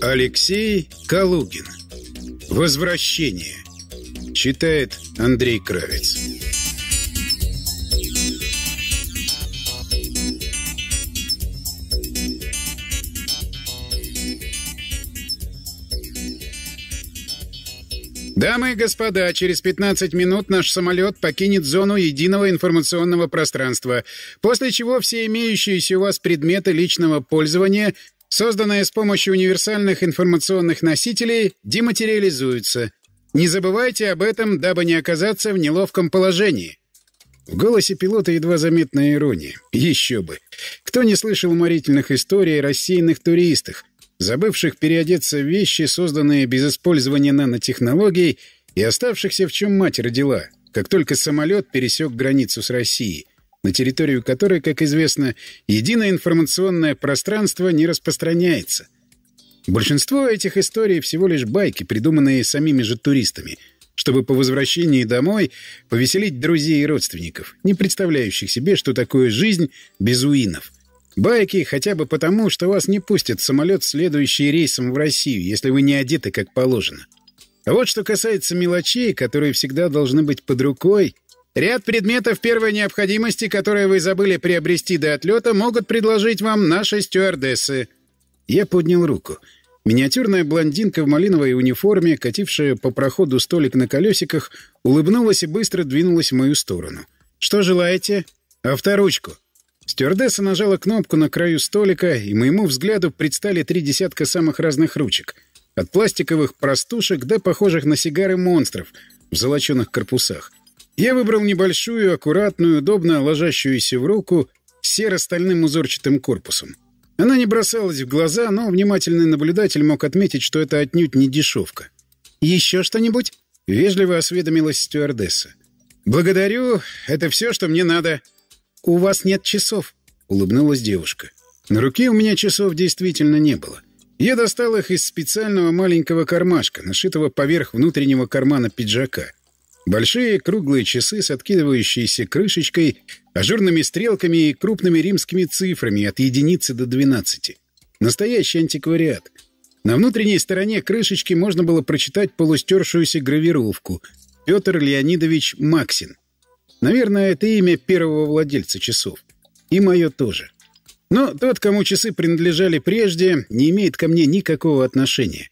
Алексей Калугин «Возвращение» читает Андрей Кравец. «Дамы и господа, через 15 минут наш самолет покинет зону единого информационного пространства, после чего все имеющиеся у вас предметы личного пользования, созданные с помощью универсальных информационных носителей, дематериализуются. Не забывайте об этом, дабы не оказаться в неловком положении». В голосе пилота едва заметная ирония. Еще бы. Кто не слышал уморительных историй о рассеянных туристах, забывших переодеться в вещи, созданные без использования нанотехнологий, и оставшихся в чем мать родила, как только самолет пересек границу с Россией, на территорию которой, как известно, единое информационное пространство не распространяется. Большинство этих историй всего лишь байки, придуманные самими же туристами, чтобы по возвращении домой повеселить друзей и родственников, не представляющих себе, что такое жизнь без уинов — Байки хотя бы потому, что вас не пустят в самолет, следующий рейсом в Россию, если вы не одеты как положено. А вот что касается мелочей, которые всегда должны быть под рукой, ряд предметов первой необходимости, которые вы забыли приобрести до отлета, могут предложить вам наши стюардессы. Я поднял руку. Миниатюрная блондинка в малиновой униформе, катившая по проходу столик на колесиках, улыбнулась и быстро двинулась в мою сторону. «Что желаете?» «Авторучку», Стюардесса нажала кнопку на краю столика, и моему взгляду предстали три десятка самых разных ручек. От пластиковых простушек до похожих на сигары монстров в золоченных корпусах. Я выбрал небольшую, аккуратную, удобно ложащуюся в руку серо-стальным узорчатым корпусом. Она не бросалась в глаза, но внимательный наблюдатель мог отметить, что это отнюдь не дешевка. «Еще что-нибудь?» — вежливо осведомилась стюардесса. «Благодарю, это все, что мне надо», «У вас нет часов», — улыбнулась девушка. На руке у меня часов действительно не было. Я достал их из специального маленького кармашка, нашитого поверх внутреннего кармана пиджака. Большие круглые часы с откидывающейся крышечкой, ажурными стрелками и крупными римскими цифрами от единицы до двенадцати. Настоящий антиквариат. На внутренней стороне крышечки можно было прочитать полустершуюся гравировку «Петр Леонидович Максин». Наверное, это имя первого владельца часов. И мое тоже. Но тот, кому часы принадлежали прежде, не имеет ко мне никакого отношения.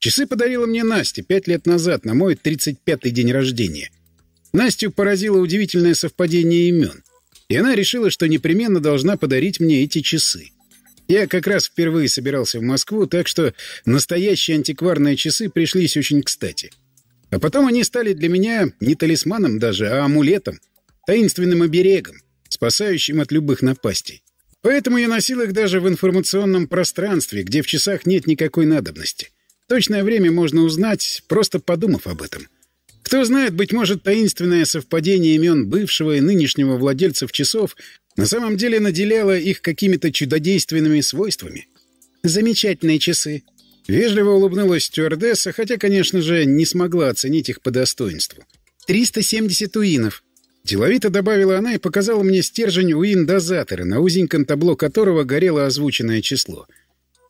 Часы подарила мне Настя пять лет назад, на мой 35-й день рождения. Настю поразило удивительное совпадение имен. И она решила, что непременно должна подарить мне эти часы. Я как раз впервые собирался в Москву, так что настоящие антикварные часы пришлись очень кстати — а потом они стали для меня не талисманом даже, а амулетом, таинственным оберегом, спасающим от любых напастей. Поэтому я носил их даже в информационном пространстве, где в часах нет никакой надобности. Точное время можно узнать, просто подумав об этом. Кто знает, быть может, таинственное совпадение имен бывшего и нынешнего владельцев часов на самом деле наделяло их какими-то чудодейственными свойствами. «Замечательные часы», Вежливо улыбнулась стюардесса, хотя, конечно же, не смогла оценить их по достоинству. «370 уинов!» Деловито добавила она и показала мне стержень уин-дозатора, на узеньком табло которого горело озвученное число.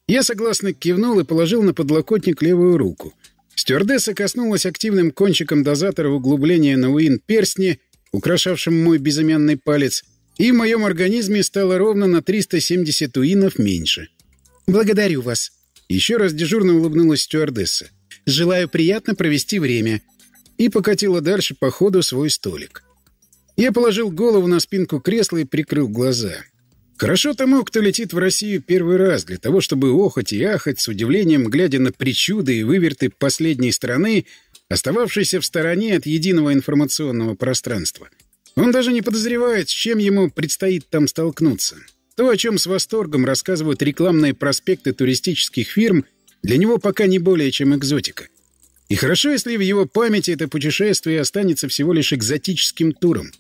Я согласно кивнул и положил на подлокотник левую руку. Стюардесса коснулась активным кончиком дозатора углубления на уин перстне, украшавшем мой безымянный палец, и в моем организме стало ровно на 370 уинов меньше. «Благодарю вас», еще раз дежурно улыбнулась стюардесса. «Желаю приятно провести время». И покатила дальше по ходу свой столик. Я положил голову на спинку кресла и прикрыл глаза. Хорошо тому, кто летит в Россию первый раз, для того, чтобы охоть и ахать с удивлением, глядя на причуды и выверты последней страны, остававшейся в стороне от единого информационного пространства. Он даже не подозревает, с чем ему предстоит там столкнуться. То, о чем с восторгом рассказывают рекламные проспекты туристических фирм, для него пока не более чем экзотика. И хорошо, если в его памяти это путешествие останется всего лишь экзотическим туром.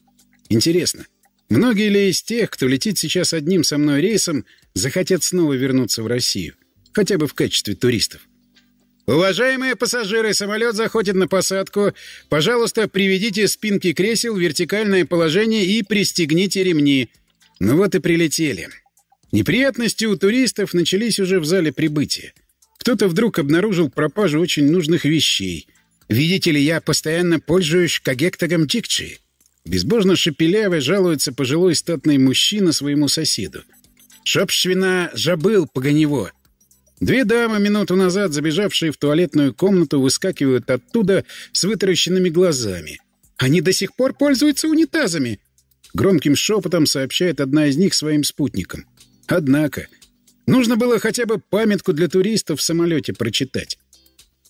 Интересно, многие ли из тех, кто летит сейчас одним со мной рейсом, захотят снова вернуться в Россию? Хотя бы в качестве туристов. «Уважаемые пассажиры, самолет заходит на посадку. Пожалуйста, приведите спинки кресел в вертикальное положение и пристегните ремни», ну вот и прилетели. Неприятности у туристов начались уже в зале прибытия. Кто-то вдруг обнаружил пропажу очень нужных вещей. Видите ли, я постоянно пользуюсь когектогом Дикчи. Безбожно шепелявый жалуется пожилой статный мужчина своему соседу. «Собственно, жабыл погонево». Две дамы, минуту назад забежавшие в туалетную комнату, выскакивают оттуда с вытаращенными глазами. «Они до сих пор пользуются унитазами!» Громким шепотом сообщает одна из них своим спутникам. Однако, нужно было хотя бы памятку для туристов в самолете прочитать.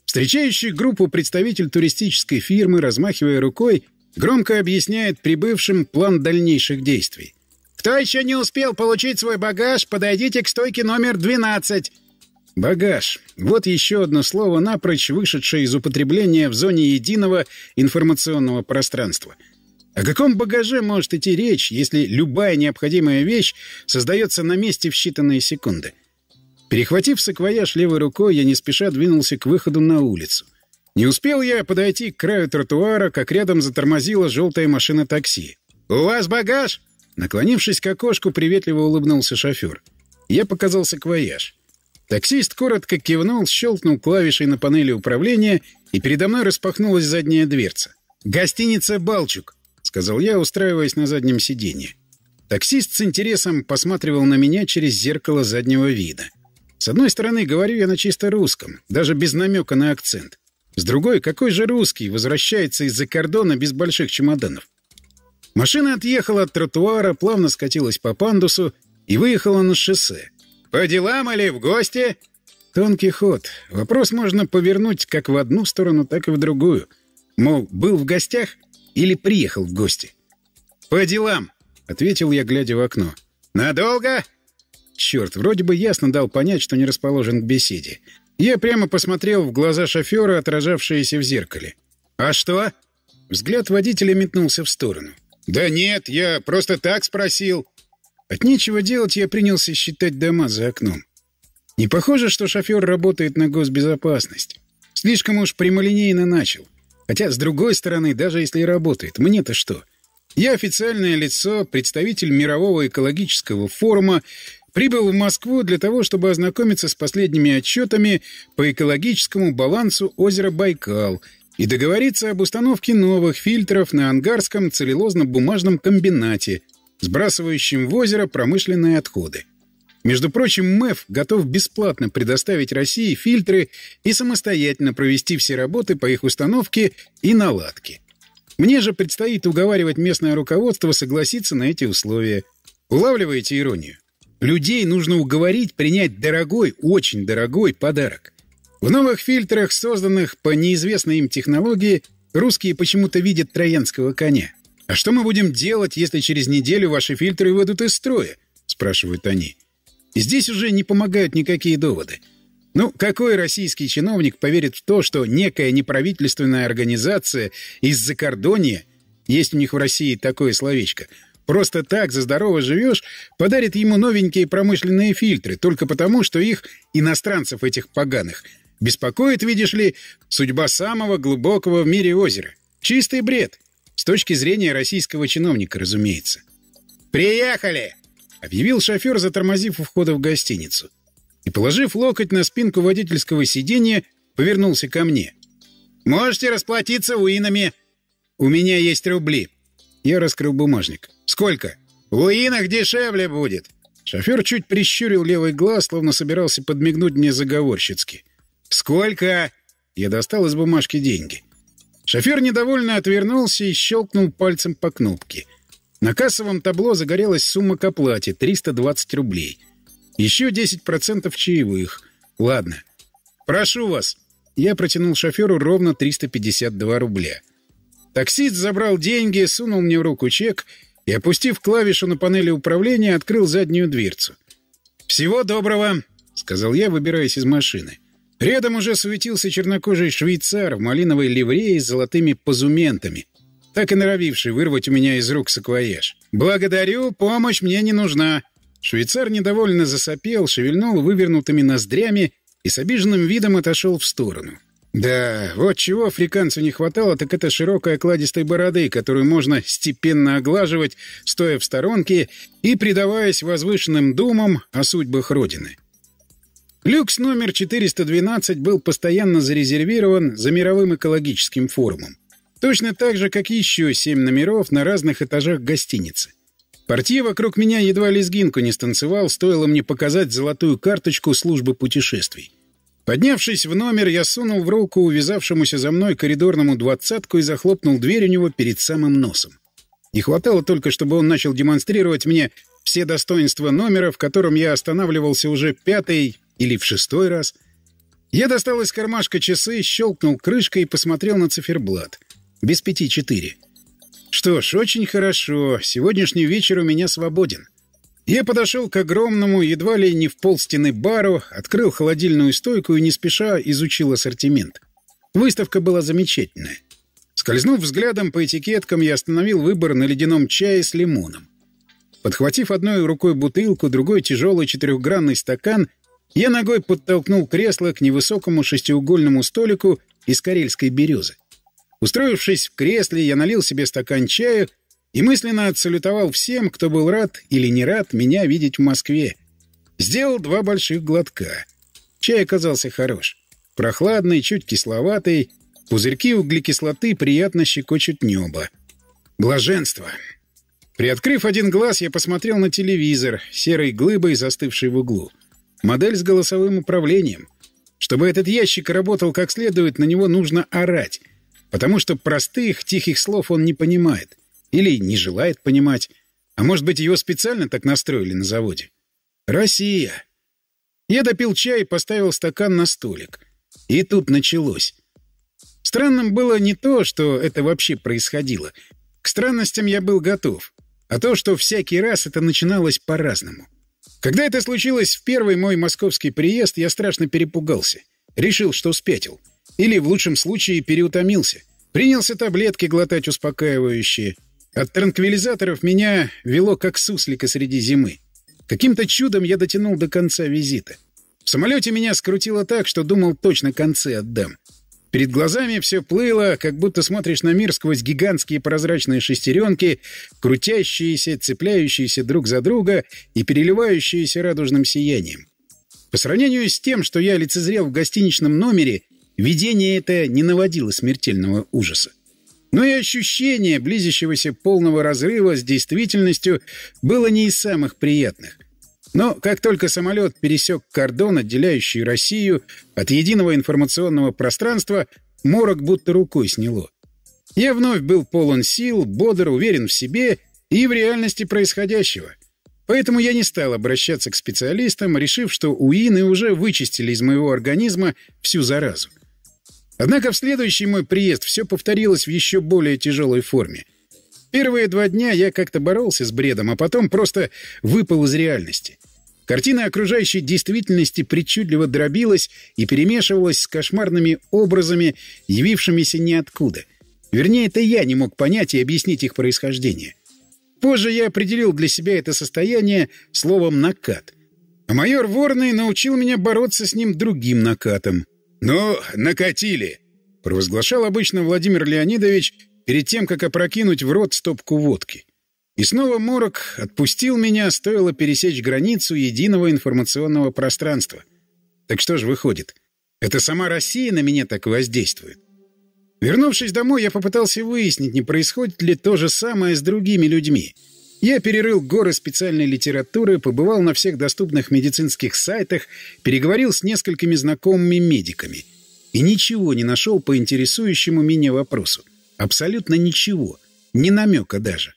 Встречающий группу представитель туристической фирмы, размахивая рукой, громко объясняет прибывшим план дальнейших действий. «Кто еще не успел получить свой багаж, подойдите к стойке номер 12!» Багаж. Вот еще одно слово, напрочь вышедшее из употребления в зоне единого информационного пространства — о каком багаже может идти речь, если любая необходимая вещь создается на месте в считанные секунды? Перехватив саквояж левой рукой, я не спеша двинулся к выходу на улицу. Не успел я подойти к краю тротуара, как рядом затормозила желтая машина такси. «У вас багаж?» Наклонившись к окошку, приветливо улыбнулся шофер. Я показал саквояж. Таксист коротко кивнул, щелкнул клавишей на панели управления, и передо мной распахнулась задняя дверца. «Гостиница «Балчук», сказал я, устраиваясь на заднем сиденье. Таксист с интересом посматривал на меня через зеркало заднего вида. С одной стороны, говорю я на чисто русском, даже без намека на акцент. С другой, какой же русский возвращается из-за кордона без больших чемоданов? Машина отъехала от тротуара, плавно скатилась по пандусу и выехала на шоссе. «По делам или в гости?» Тонкий ход. Вопрос можно повернуть как в одну сторону, так и в другую. Мол, был в гостях, или приехал в гости?» «По делам», — ответил я, глядя в окно. «Надолго?» Черт, вроде бы ясно дал понять, что не расположен к беседе. Я прямо посмотрел в глаза шофера, отражавшиеся в зеркале. «А что?» Взгляд водителя метнулся в сторону. «Да нет, я просто так спросил». От нечего делать я принялся считать дома за окном. Не похоже, что шофер работает на госбезопасность. Слишком уж прямолинейно начал. Хотя, с другой стороны, даже если и работает, мне-то что? Я официальное лицо, представитель мирового экологического форума, прибыл в Москву для того, чтобы ознакомиться с последними отчетами по экологическому балансу озера Байкал и договориться об установке новых фильтров на Ангарском целлюлозно-бумажном комбинате, сбрасывающем в озеро промышленные отходы. Между прочим, МЭФ готов бесплатно предоставить России фильтры и самостоятельно провести все работы по их установке и наладке. Мне же предстоит уговаривать местное руководство согласиться на эти условия. Улавливаете иронию? Людей нужно уговорить принять дорогой, очень дорогой подарок. В новых фильтрах, созданных по неизвестной им технологии, русские почему-то видят троянского коня. «А что мы будем делать, если через неделю ваши фильтры выйдут из строя?» – спрашивают они. Здесь уже не помогают никакие доводы. Ну, какой российский чиновник поверит в то, что некая неправительственная организация из-за кордонья, есть у них в России такое словечко, просто так за здорово живешь, подарит ему новенькие промышленные фильтры, только потому, что их, иностранцев этих поганых, беспокоит, видишь ли, судьба самого глубокого в мире озера. Чистый бред. С точки зрения российского чиновника, разумеется. «Приехали!» объявил шофер, затормозив у входа в гостиницу. И, положив локоть на спинку водительского сиденья, повернулся ко мне. «Можете расплатиться уинами!» «У меня есть рубли!» Я раскрыл бумажник. «Сколько?» «В уинах дешевле будет!» Шофер чуть прищурил левый глаз, словно собирался подмигнуть мне заговорщицки. «Сколько?» Я достал из бумажки деньги. Шофер недовольно отвернулся и щелкнул пальцем по кнопке. На кассовом табло загорелась сумма к оплате — 320 рублей. Еще 10% чаевых. Ладно. «Прошу вас». Я протянул шоферу ровно 352 рубля. Таксист забрал деньги, сунул мне в руку чек и, опустив клавишу на панели управления, открыл заднюю дверцу. «Всего доброго», — сказал я, выбираясь из машины. Рядом уже суетился чернокожий швейцар в малиновой ливрее с золотыми позументами — так и норовивший вырвать у меня из рук саквоеж. «Благодарю, помощь мне не нужна». Швейцар недовольно засопел, шевельнул вывернутыми ноздрями и с обиженным видом отошел в сторону. Да, вот чего африканцу не хватало, так это широкой окладистой бороды, которую можно степенно оглаживать, стоя в сторонке и предаваясь возвышенным думам о судьбах Родины. Люкс номер 412 был постоянно зарезервирован за мировым экологическим форумом. Точно так же, как еще семь номеров на разных этажах гостиницы. Портье вокруг меня едва лезгинку не станцевал, стоило мне показать золотую карточку службы путешествий. Поднявшись в номер, я сунул в руку увязавшемуся за мной коридорному двадцатку и захлопнул дверь у него перед самым носом. Не хватало только, чтобы он начал демонстрировать мне все достоинства номера, в котором я останавливался уже пятый или в шестой раз. Я достал из кармашка часы, щелкнул крышкой и посмотрел на циферблат. Без пяти четыре. Что ж, очень хорошо. Сегодняшний вечер у меня свободен. Я подошел к огромному, едва ли не в полстены бару, открыл холодильную стойку и не спеша изучил ассортимент. Выставка была замечательная. Скользнув взглядом по этикеткам, я остановил выбор на ледяном чае с лимоном. Подхватив одной рукой бутылку, другой тяжелый четырехгранный стакан, я ногой подтолкнул кресло к невысокому шестиугольному столику из карельской березы. Устроившись в кресле, я налил себе стакан чая и мысленно отсалютовал всем, кто был рад или не рад меня видеть в Москве. Сделал два больших глотка. Чай оказался хорош. Прохладный, чуть кисловатый. Пузырьки углекислоты приятно щекочут небо. Блаженство. Приоткрыв один глаз, я посмотрел на телевизор, серой глыбой застывший в углу. Модель с голосовым управлением. Чтобы этот ящик работал как следует, на него нужно орать — потому что простых, тихих слов он не понимает. Или не желает понимать. А может быть, его специально так настроили на заводе? «Россия!» Я допил чай и поставил стакан на столик. И тут началось. Странным было не то, что это вообще происходило. К странностям я был готов. А то, что всякий раз это начиналось по-разному. Когда это случилось в первый мой московский приезд, я страшно перепугался. Решил, что спятил. Или, в лучшем случае, переутомился. Принялся таблетки глотать успокаивающие. От транквилизаторов меня вело как суслика среди зимы. Каким-то чудом я дотянул до конца визита. В самолете меня скрутило так, что думал, точно концы отдам. Перед глазами все плыло, как будто смотришь на мир сквозь гигантские прозрачные шестеренки, крутящиеся, цепляющиеся друг за друга и переливающиеся радужным сиянием. По сравнению с тем, что я лицезрел в гостиничном номере, Видение это не наводило смертельного ужаса. Но и ощущение близящегося полного разрыва с действительностью было не из самых приятных. Но как только самолет пересек кордон, отделяющий Россию от единого информационного пространства, морок будто рукой сняло. Я вновь был полон сил, бодр, уверен в себе и в реальности происходящего. Поэтому я не стал обращаться к специалистам, решив, что уины уже вычистили из моего организма всю заразу. Однако в следующий мой приезд все повторилось в еще более тяжелой форме. Первые два дня я как-то боролся с бредом, а потом просто выпал из реальности. Картина окружающей действительности причудливо дробилась и перемешивалась с кошмарными образами, явившимися ниоткуда. Вернее, это я не мог понять и объяснить их происхождение. Позже я определил для себя это состояние словом «накат». А майор Ворный научил меня бороться с ним другим накатом — «Ну, накатили!» — провозглашал обычно Владимир Леонидович перед тем, как опрокинуть в рот стопку водки. И снова Морок отпустил меня, стоило пересечь границу единого информационного пространства. Так что же выходит? Это сама Россия на меня так воздействует. Вернувшись домой, я попытался выяснить, не происходит ли то же самое с другими людьми — я перерыл горы специальной литературы, побывал на всех доступных медицинских сайтах, переговорил с несколькими знакомыми медиками. И ничего не нашел по интересующему меня вопросу. Абсолютно ничего. Ни намека даже.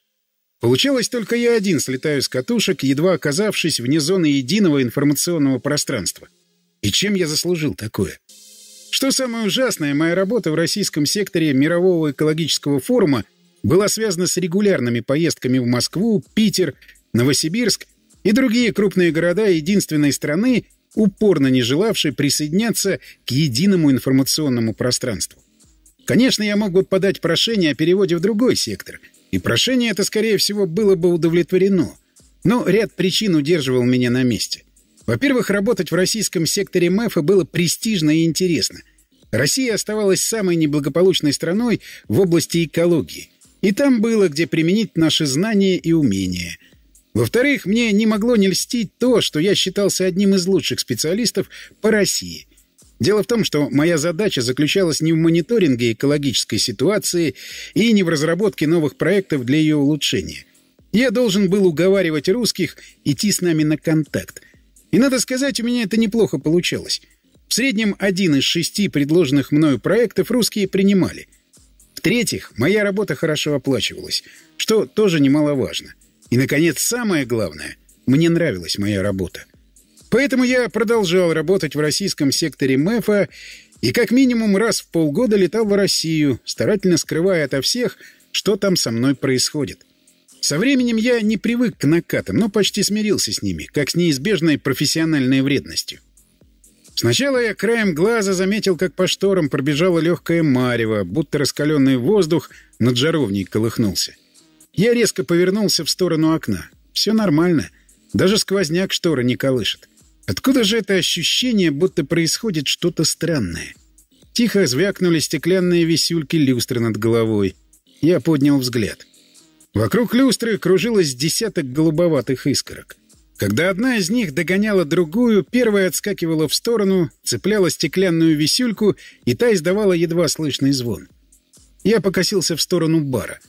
Получалось, только я один слетаю с катушек, едва оказавшись вне зоны единого информационного пространства. И чем я заслужил такое? Что самое ужасное, моя работа в российском секторе Мирового экологического форума — была связана с регулярными поездками в Москву, Питер, Новосибирск и другие крупные города единственной страны, упорно не желавшей присоединяться к единому информационному пространству. Конечно, я мог бы подать прошение о переводе в другой сектор, и прошение это, скорее всего, было бы удовлетворено. Но ряд причин удерживал меня на месте. Во-первых, работать в российском секторе МЭФа было престижно и интересно. Россия оставалась самой неблагополучной страной в области экологии — и там было, где применить наши знания и умения. Во-вторых, мне не могло не льстить то, что я считался одним из лучших специалистов по России. Дело в том, что моя задача заключалась не в мониторинге экологической ситуации и не в разработке новых проектов для ее улучшения. Я должен был уговаривать русских идти с нами на контакт. И, надо сказать, у меня это неплохо получалось. В среднем один из шести предложенных мною проектов русские принимали — в-третьих, моя работа хорошо оплачивалась, что тоже немаловажно. И, наконец, самое главное, мне нравилась моя работа. Поэтому я продолжал работать в российском секторе МЭФа и как минимум раз в полгода летал в Россию, старательно скрывая ото всех, что там со мной происходит. Со временем я не привык к накатам, но почти смирился с ними, как с неизбежной профессиональной вредностью. Сначала я краем глаза заметил, как по шторам пробежала легкая марево, будто раскаленный воздух над жаровней колыхнулся. Я резко повернулся в сторону окна. Все нормально. Даже сквозняк шторы не колышет. Откуда же это ощущение, будто происходит что-то странное? Тихо звякнули стеклянные висюльки люстры над головой. Я поднял взгляд. Вокруг люстры кружилось десяток голубоватых искорок. Когда одна из них догоняла другую, первая отскакивала в сторону, цепляла стеклянную висюльку, и та издавала едва слышный звон. Я покосился в сторону бара.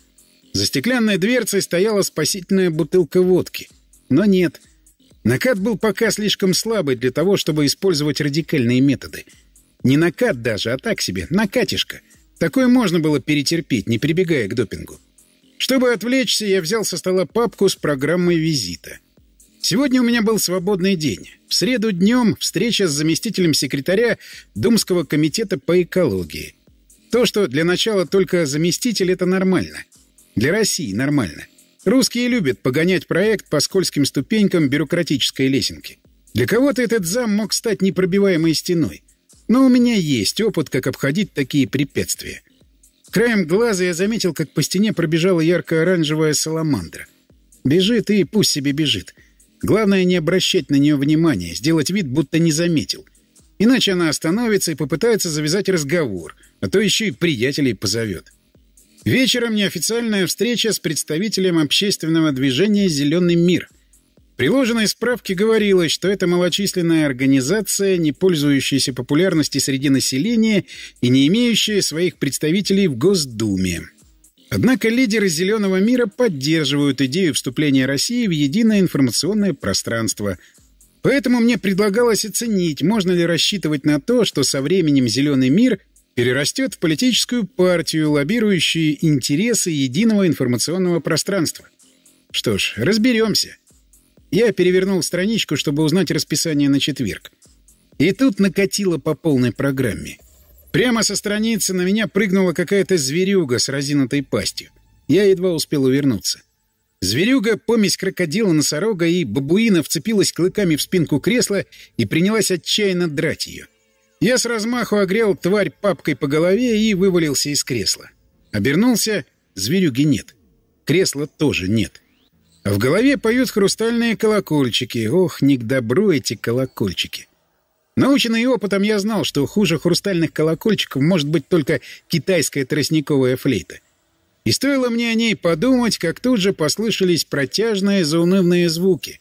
За стеклянной дверцей стояла спасительная бутылка водки. Но нет. Накат был пока слишком слабый для того, чтобы использовать радикальные методы. Не накат даже, а так себе, накатишка. Такое можно было перетерпеть, не прибегая к допингу. Чтобы отвлечься, я взял со стола папку с программой визита — Сегодня у меня был свободный день. В среду днем встреча с заместителем секретаря Думского комитета по экологии. То, что для начала только заместитель, это нормально. Для России нормально. Русские любят погонять проект по скользким ступенькам бюрократической лесенки. Для кого-то этот зам мог стать непробиваемой стеной. Но у меня есть опыт, как обходить такие препятствия. Краем глаза я заметил, как по стене пробежала ярко-оранжевая саламандра. Бежит и пусть себе бежит. Главное не обращать на нее внимания, сделать вид, будто не заметил. Иначе она остановится и попытается завязать разговор, а то еще и приятелей позовет. Вечером неофициальная встреча с представителем общественного движения «Зеленый мир». В приложенной справке говорилось, что это малочисленная организация, не пользующаяся популярностью среди населения и не имеющая своих представителей в Госдуме. Однако лидеры «Зеленого мира» поддерживают идею вступления России в единое информационное пространство. Поэтому мне предлагалось оценить, можно ли рассчитывать на то, что со временем «Зеленый мир» перерастет в политическую партию, лоббирующую интересы единого информационного пространства. Что ж, разберемся. Я перевернул страничку, чтобы узнать расписание на четверг. И тут накатило по полной программе — Прямо со страницы на меня прыгнула какая-то зверюга с разинутой пастью. Я едва успел увернуться. Зверюга, помесь крокодила, носорога и бабуина вцепилась клыками в спинку кресла и принялась отчаянно драть ее. Я с размаху огрел тварь папкой по голове и вывалился из кресла. Обернулся, зверюги нет. Кресла тоже нет. А в голове поют хрустальные колокольчики. Ох, не к добру эти колокольчики. Наученный опытом я знал, что хуже хрустальных колокольчиков может быть только китайская тростниковая флейта. И стоило мне о ней подумать, как тут же послышались протяжные заунывные звуки.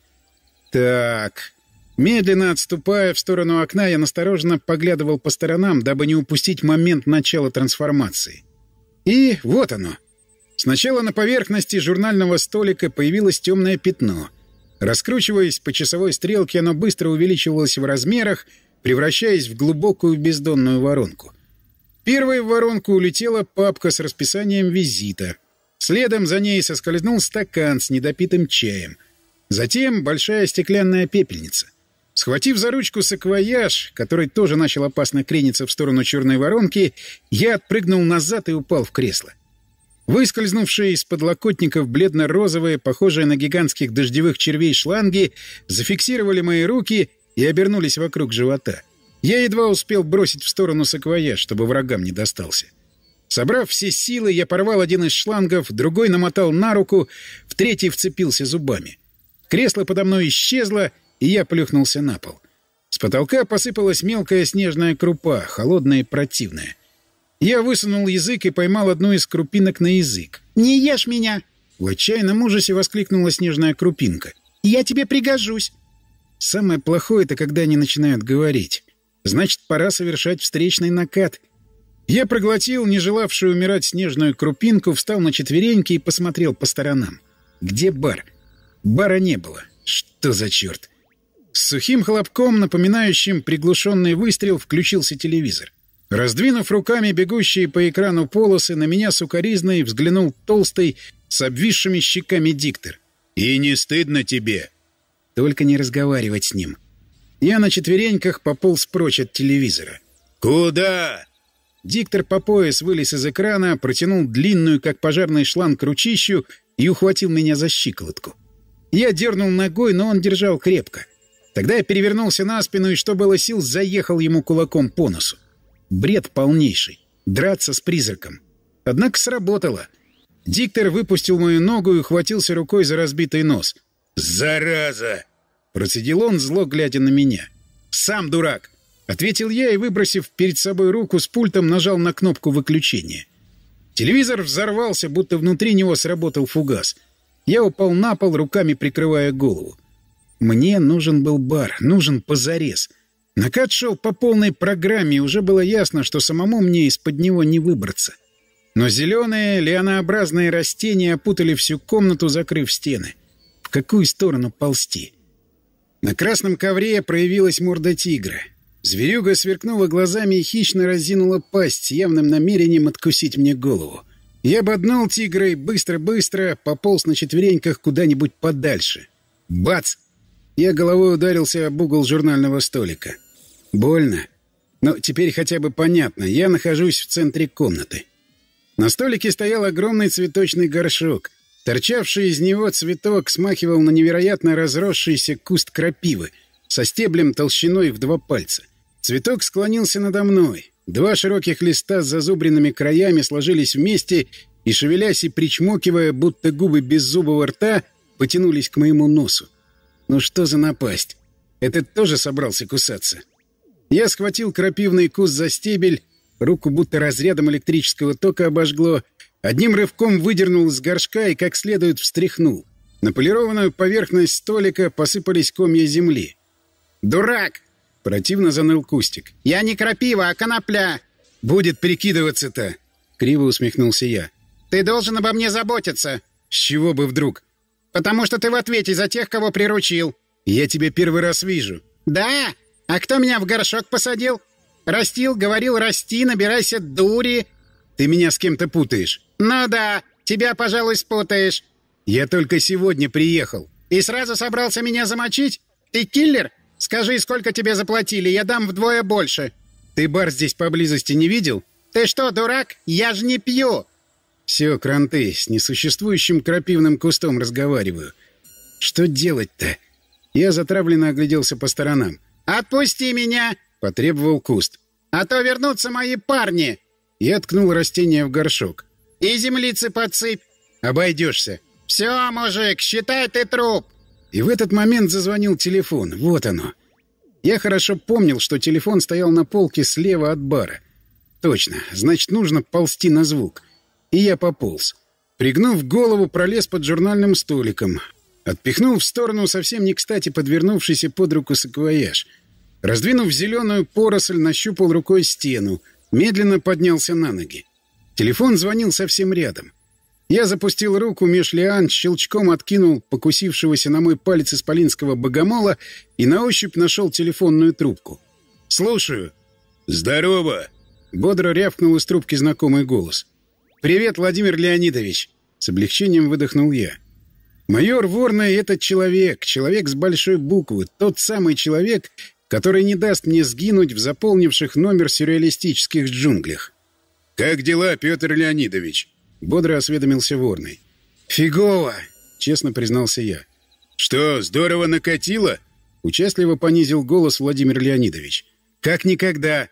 Так. Медленно отступая в сторону окна, я настороженно поглядывал по сторонам, дабы не упустить момент начала трансформации. И вот оно. Сначала на поверхности журнального столика появилось темное пятно. Раскручиваясь по часовой стрелке, оно быстро увеличивалось в размерах — превращаясь в глубокую бездонную воронку. Первой в воронку улетела папка с расписанием визита. Следом за ней соскользнул стакан с недопитым чаем. Затем большая стеклянная пепельница. Схватив за ручку саквояж, который тоже начал опасно крениться в сторону черной воронки, я отпрыгнул назад и упал в кресло. Выскользнувшие из подлокотников бледно-розовые, похожие на гигантских дождевых червей шланги, зафиксировали мои руки, и обернулись вокруг живота. Я едва успел бросить в сторону саквояж, чтобы врагам не достался. Собрав все силы, я порвал один из шлангов, другой намотал на руку, в третий вцепился зубами. Кресло подо мной исчезло, и я плюхнулся на пол. С потолка посыпалась мелкая снежная крупа, холодная и противная. Я высунул язык и поймал одну из крупинок на язык. «Не ешь меня!» В отчаянном ужасе воскликнула снежная крупинка. «Я тебе пригожусь!» Самое плохое — это когда они начинают говорить. Значит, пора совершать встречный накат. Я проглотил, не желавшую умирать снежную крупинку, встал на четвереньки и посмотрел по сторонам. Где бар? Бара не было. Что за черт? С сухим хлопком, напоминающим приглушенный выстрел, включился телевизор. Раздвинув руками бегущие по экрану полосы, на меня сукоризной взглянул толстый с обвисшими щеками диктор. «И не стыдно тебе?» Только не разговаривать с ним. Я на четвереньках пополз прочь от телевизора. «Куда?» Диктор по пояс вылез из экрана, протянул длинную, как пожарный шланг, ручищу и ухватил меня за щиколотку. Я дернул ногой, но он держал крепко. Тогда я перевернулся на спину и, что было сил, заехал ему кулаком по носу. Бред полнейший. Драться с призраком. Однако сработало. Диктор выпустил мою ногу и ухватился рукой за разбитый нос. «Зараза!» Процедил он, зло глядя на меня. «Сам дурак!» — ответил я и, выбросив перед собой руку с пультом, нажал на кнопку выключения. Телевизор взорвался, будто внутри него сработал фугас. Я упал на пол, руками прикрывая голову. Мне нужен был бар, нужен позарез. Накат шел по полной программе, и уже было ясно, что самому мне из-под него не выбраться. Но зеленые лианообразные растения опутали всю комнату, закрыв стены. В какую сторону ползти? — на красном ковре проявилась морда тигра. Зверюга сверкнула глазами и хищно разинула пасть с явным намерением откусить мне голову. Я боднул тигра и быстро-быстро пополз на четвереньках куда-нибудь подальше. Бац! Я головой ударился об угол журнального столика. Больно. Но теперь хотя бы понятно, я нахожусь в центре комнаты. На столике стоял огромный цветочный горшок — Торчавший из него цветок смахивал на невероятно разросшийся куст крапивы со стеблем толщиной в два пальца. Цветок склонился надо мной. Два широких листа с зазубренными краями сложились вместе и, шевелясь и причмокивая, будто губы беззубого рта, потянулись к моему носу. Ну что за напасть? Этот тоже собрался кусаться. Я схватил крапивный куст за стебель, руку будто разрядом электрического тока обожгло — Одним рывком выдернул из горшка и как следует встряхнул. На полированную поверхность столика посыпались комья земли. «Дурак!» — противно заныл Кустик. «Я не крапива, а конопля!» «Будет прикидываться — криво усмехнулся я. «Ты должен обо мне заботиться!» «С чего бы вдруг?» «Потому что ты в ответе за тех, кого приручил!» «Я тебя первый раз вижу!» «Да? А кто меня в горшок посадил?» «Растил, говорил, расти, набирайся дури!» «Ты меня с кем-то путаешь!» «Ну да, тебя, пожалуй, спутаешь». «Я только сегодня приехал». «И сразу собрался меня замочить? Ты киллер? Скажи, сколько тебе заплатили, я дам вдвое больше». «Ты бар здесь поблизости не видел?» «Ты что, дурак? Я же не пью!» «Все, кранты, с несуществующим крапивным кустом разговариваю. Что делать-то?» Я затравленно огляделся по сторонам. «Отпусти меня!» — потребовал куст. «А то вернутся мои парни!» Я ткнул растение в горшок. И землицы подсыпь. Обойдешься. Все, мужик, считай ты труп. И в этот момент зазвонил телефон. Вот оно. Я хорошо помнил, что телефон стоял на полке слева от бара. Точно, значит, нужно ползти на звук. И я пополз. Пригнув голову, пролез под журнальным столиком. Отпихнул в сторону совсем не кстати подвернувшийся под руку саквояж. Раздвинув зеленую поросль, нащупал рукой стену. Медленно поднялся на ноги. Телефон звонил совсем рядом. Я запустил руку меж щелчком откинул покусившегося на мой палец исполинского богомола и на ощупь нашел телефонную трубку. «Слушаю». «Здорово!» — бодро рявкнул из трубки знакомый голос. «Привет, Владимир Леонидович!» — с облегчением выдохнул я. «Майор Ворный — этот человек, человек с большой буквы, тот самый человек, который не даст мне сгинуть в заполнивших номер сюрреалистических джунглях. «Как дела, Петр Леонидович?» — бодро осведомился Ворный. «Фигово!» — честно признался я. «Что, здорово накатило?» — участливо понизил голос Владимир Леонидович. «Как никогда!»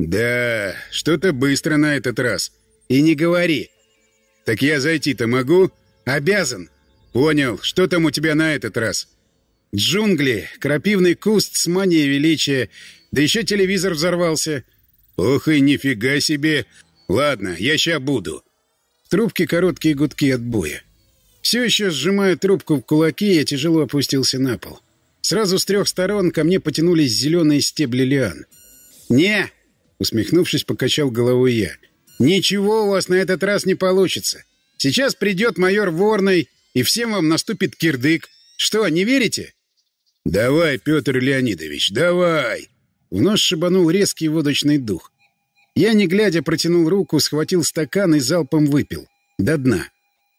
«Да, что-то быстро на этот раз. И не говори!» «Так я зайти-то могу?» «Обязан!» «Понял. Что там у тебя на этот раз?» «Джунгли, крапивный куст с манией величия, да еще телевизор взорвался». «Ох и нифига себе! «Ладно, я ща буду». В трубке короткие гудки от боя. Все еще сжимая трубку в кулаки, я тяжело опустился на пол. Сразу с трех сторон ко мне потянулись зеленые стебли лиан. «Не!» — усмехнувшись, покачал головой я. «Ничего у вас на этот раз не получится. Сейчас придет майор ворной и всем вам наступит кирдык. Что, не верите?» «Давай, Петр Леонидович, давай!» В нос шибанул резкий водочный дух. Я, не глядя, протянул руку, схватил стакан и залпом выпил. До дна.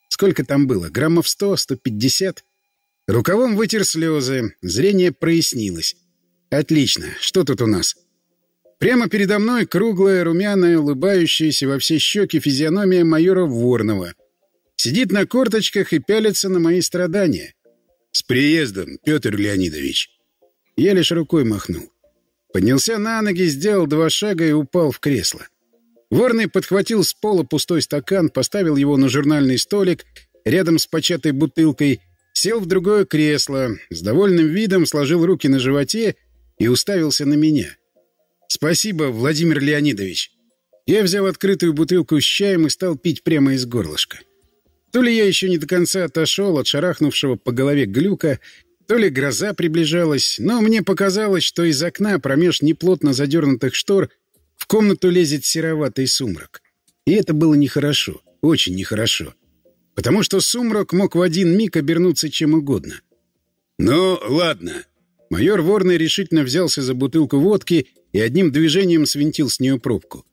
Сколько там было? Граммов сто? Сто пятьдесят? Рукавом вытер слезы. Зрение прояснилось. Отлично. Что тут у нас? Прямо передо мной круглая, румяная, улыбающаяся во все щеки физиономия майора Ворнова. Сидит на корточках и пялится на мои страдания. «С приездом, Петр Леонидович!» Я лишь рукой махнул. Поднялся на ноги, сделал два шага и упал в кресло. Ворный подхватил с пола пустой стакан, поставил его на журнальный столик рядом с початой бутылкой, сел в другое кресло, с довольным видом сложил руки на животе и уставился на меня. «Спасибо, Владимир Леонидович». Я взял открытую бутылку с чаем и стал пить прямо из горлышка. То ли я еще не до конца отошел от шарахнувшего по голове глюка, то ли гроза приближалась, но мне показалось, что из окна промеж неплотно задернутых штор в комнату лезет сероватый сумрак. И это было нехорошо, очень нехорошо. Потому что сумрак мог в один миг обернуться чем угодно. «Ну, ладно». Майор Ворный решительно взялся за бутылку водки и одним движением свинтил с нее пробку.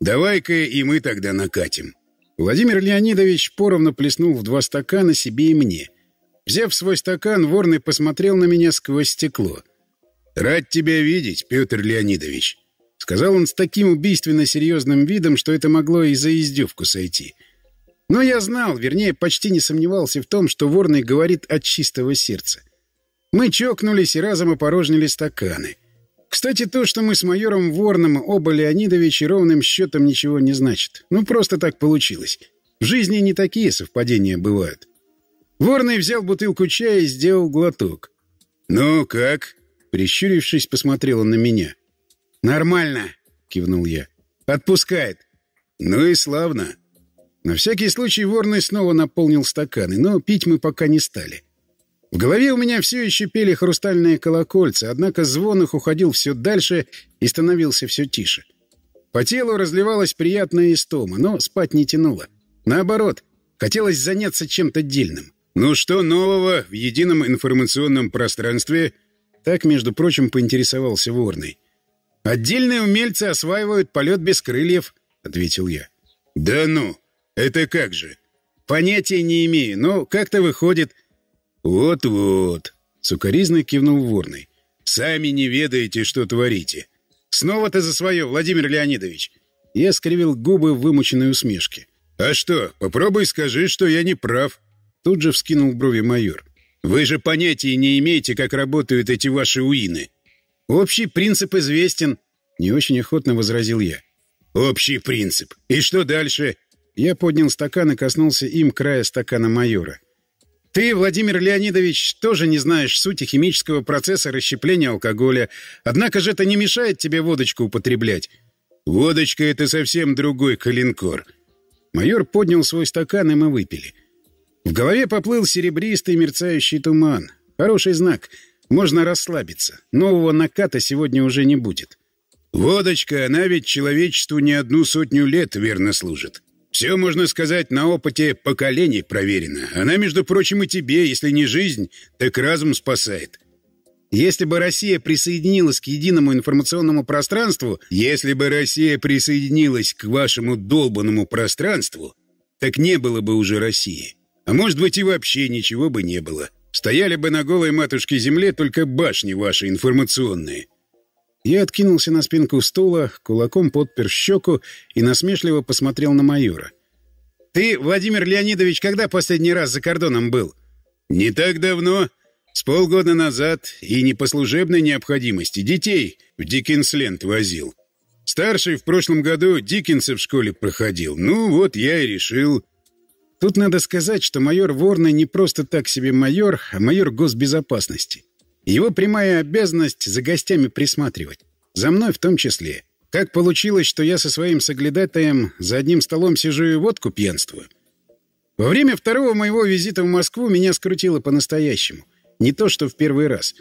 «Давай-ка и мы тогда накатим». Владимир Леонидович поровно плеснул в два стакана себе и мне — Взяв свой стакан, Ворный посмотрел на меня сквозь стекло. «Рад тебя видеть, Петр Леонидович», — сказал он с таким убийственно серьезным видом, что это могло и за издевку сойти. Но я знал, вернее, почти не сомневался в том, что Ворный говорит от чистого сердца. Мы чокнулись и разом опорожнили стаканы. Кстати, то, что мы с майором Ворным оба Леонидовича ровным счетом ничего не значит. Ну, просто так получилось. В жизни не такие совпадения бывают. Ворный взял бутылку чая и сделал глоток. «Ну как?» — прищурившись, посмотрел он на меня. «Нормально», — кивнул я. «Отпускает». «Ну и славно». На всякий случай Ворный снова наполнил стаканы, но пить мы пока не стали. В голове у меня все еще пели хрустальные колокольцы, однако звон их уходил все дальше и становился все тише. По телу разливалась приятная истома, но спать не тянуло. Наоборот, хотелось заняться чем-то дельным. «Ну что нового в едином информационном пространстве?» Так, между прочим, поинтересовался Ворный. «Отдельные умельцы осваивают полет без крыльев», — ответил я. «Да ну! Это как же?» «Понятия не имею, но как-то выходит...» «Вот-вот», — сукоризно кивнул Ворный. «Сами не ведаете, что творите». «Снова ты за свое, Владимир Леонидович!» Я скривил губы в вымученной усмешке. «А что, попробуй скажи, что я не прав», Тут же вскинул брови майор. «Вы же понятия не имеете, как работают эти ваши уины». «Общий принцип известен», — не очень охотно возразил я. «Общий принцип. И что дальше?» Я поднял стакан и коснулся им края стакана майора. «Ты, Владимир Леонидович, тоже не знаешь сути химического процесса расщепления алкоголя. Однако же это не мешает тебе водочку употреблять». «Водочка — это совсем другой калинкор». Майор поднял свой стакан, и мы выпили. В голове поплыл серебристый мерцающий туман. Хороший знак. Можно расслабиться. Нового наката сегодня уже не будет. Водочка, она ведь человечеству не одну сотню лет верно служит. Все, можно сказать, на опыте поколений проверено. Она, между прочим, и тебе, если не жизнь, так разум спасает. Если бы Россия присоединилась к единому информационному пространству, если бы Россия присоединилась к вашему долбанному пространству, так не было бы уже России. А может быть и вообще ничего бы не было. Стояли бы на голой матушке земле только башни ваши информационные. Я откинулся на спинку стула, кулаком подпер щеку и насмешливо посмотрел на майора. «Ты, Владимир Леонидович, когда последний раз за кордоном был?» «Не так давно. С полгода назад и не по служебной необходимости детей в Диккенсленд возил. Старший в прошлом году Диккенса в школе проходил. Ну вот я и решил...» Тут надо сказать, что майор Ворна не просто так себе майор, а майор госбезопасности. Его прямая обязанность за гостями присматривать. За мной в том числе. Как получилось, что я со своим соглядатаем за одним столом сижу и водку пьянствую? Во время второго моего визита в Москву меня скрутило по-настоящему. Не то, что в первый раз.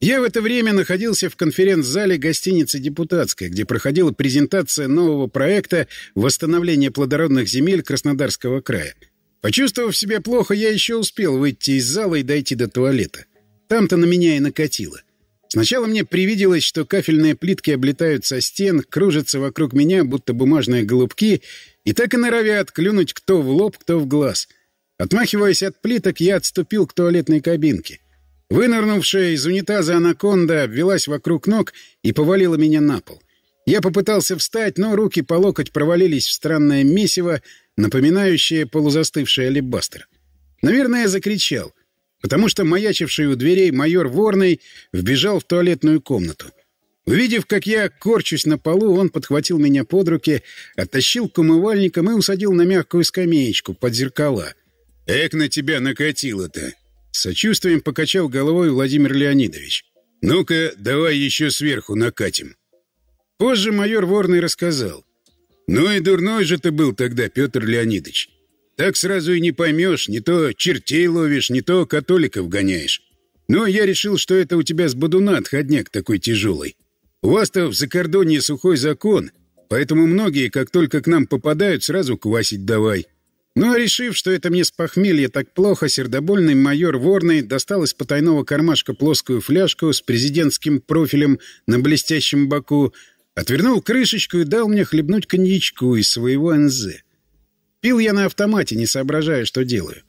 Я в это время находился в конференц-зале гостиницы «Депутатская», где проходила презентация нового проекта восстановления плодородных земель Краснодарского края — Почувствовав себя плохо, я еще успел выйти из зала и дойти до туалета. Там-то на меня и накатило. Сначала мне привиделось, что кафельные плитки облетают со стен, кружатся вокруг меня, будто бумажные голубки, и так и норовят клюнуть кто в лоб, кто в глаз. Отмахиваясь от плиток, я отступил к туалетной кабинке. Вынырнувшая из унитаза анаконда обвелась вокруг ног и повалила меня на пол. Я попытался встать, но руки по локоть провалились в странное месиво, напоминающее полузастывший алебастер. Наверное, я закричал, потому что маячивший у дверей майор Ворный вбежал в туалетную комнату. Увидев, как я корчусь на полу, он подхватил меня под руки, оттащил к умывальникам и усадил на мягкую скамеечку под зеркала. «Эк на тебя накатило-то!» С сочувствием покачал головой Владимир Леонидович. «Ну-ка, давай еще сверху накатим». Позже майор Ворный рассказал. «Ну и дурной же ты был тогда, Петр Леонидович. Так сразу и не поймешь, не то чертей ловишь, не то католиков гоняешь. Но я решил, что это у тебя с бодуна отходняк такой тяжелый. У вас-то в закордоне сухой закон, поэтому многие, как только к нам попадают, сразу квасить давай». Ну а решив, что это мне с похмелья так плохо, сердобольный майор Ворный достал из потайного кармашка плоскую фляжку с президентским профилем на блестящем боку, Отвернул крышечку и дал мне хлебнуть коньячку из своего НЗ. Пил я на автомате, не соображая, что делаю.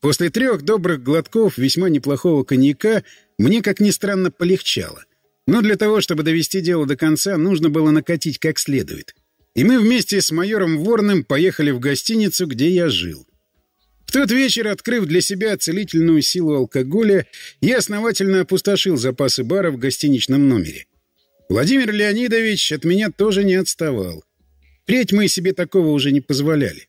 После трех добрых глотков весьма неплохого коньяка мне, как ни странно, полегчало. Но для того, чтобы довести дело до конца, нужно было накатить как следует. И мы вместе с майором Ворным поехали в гостиницу, где я жил. В тот вечер, открыв для себя целительную силу алкоголя, я основательно опустошил запасы бара в гостиничном номере — Владимир Леонидович от меня тоже не отставал. Впредь мы себе такого уже не позволяли.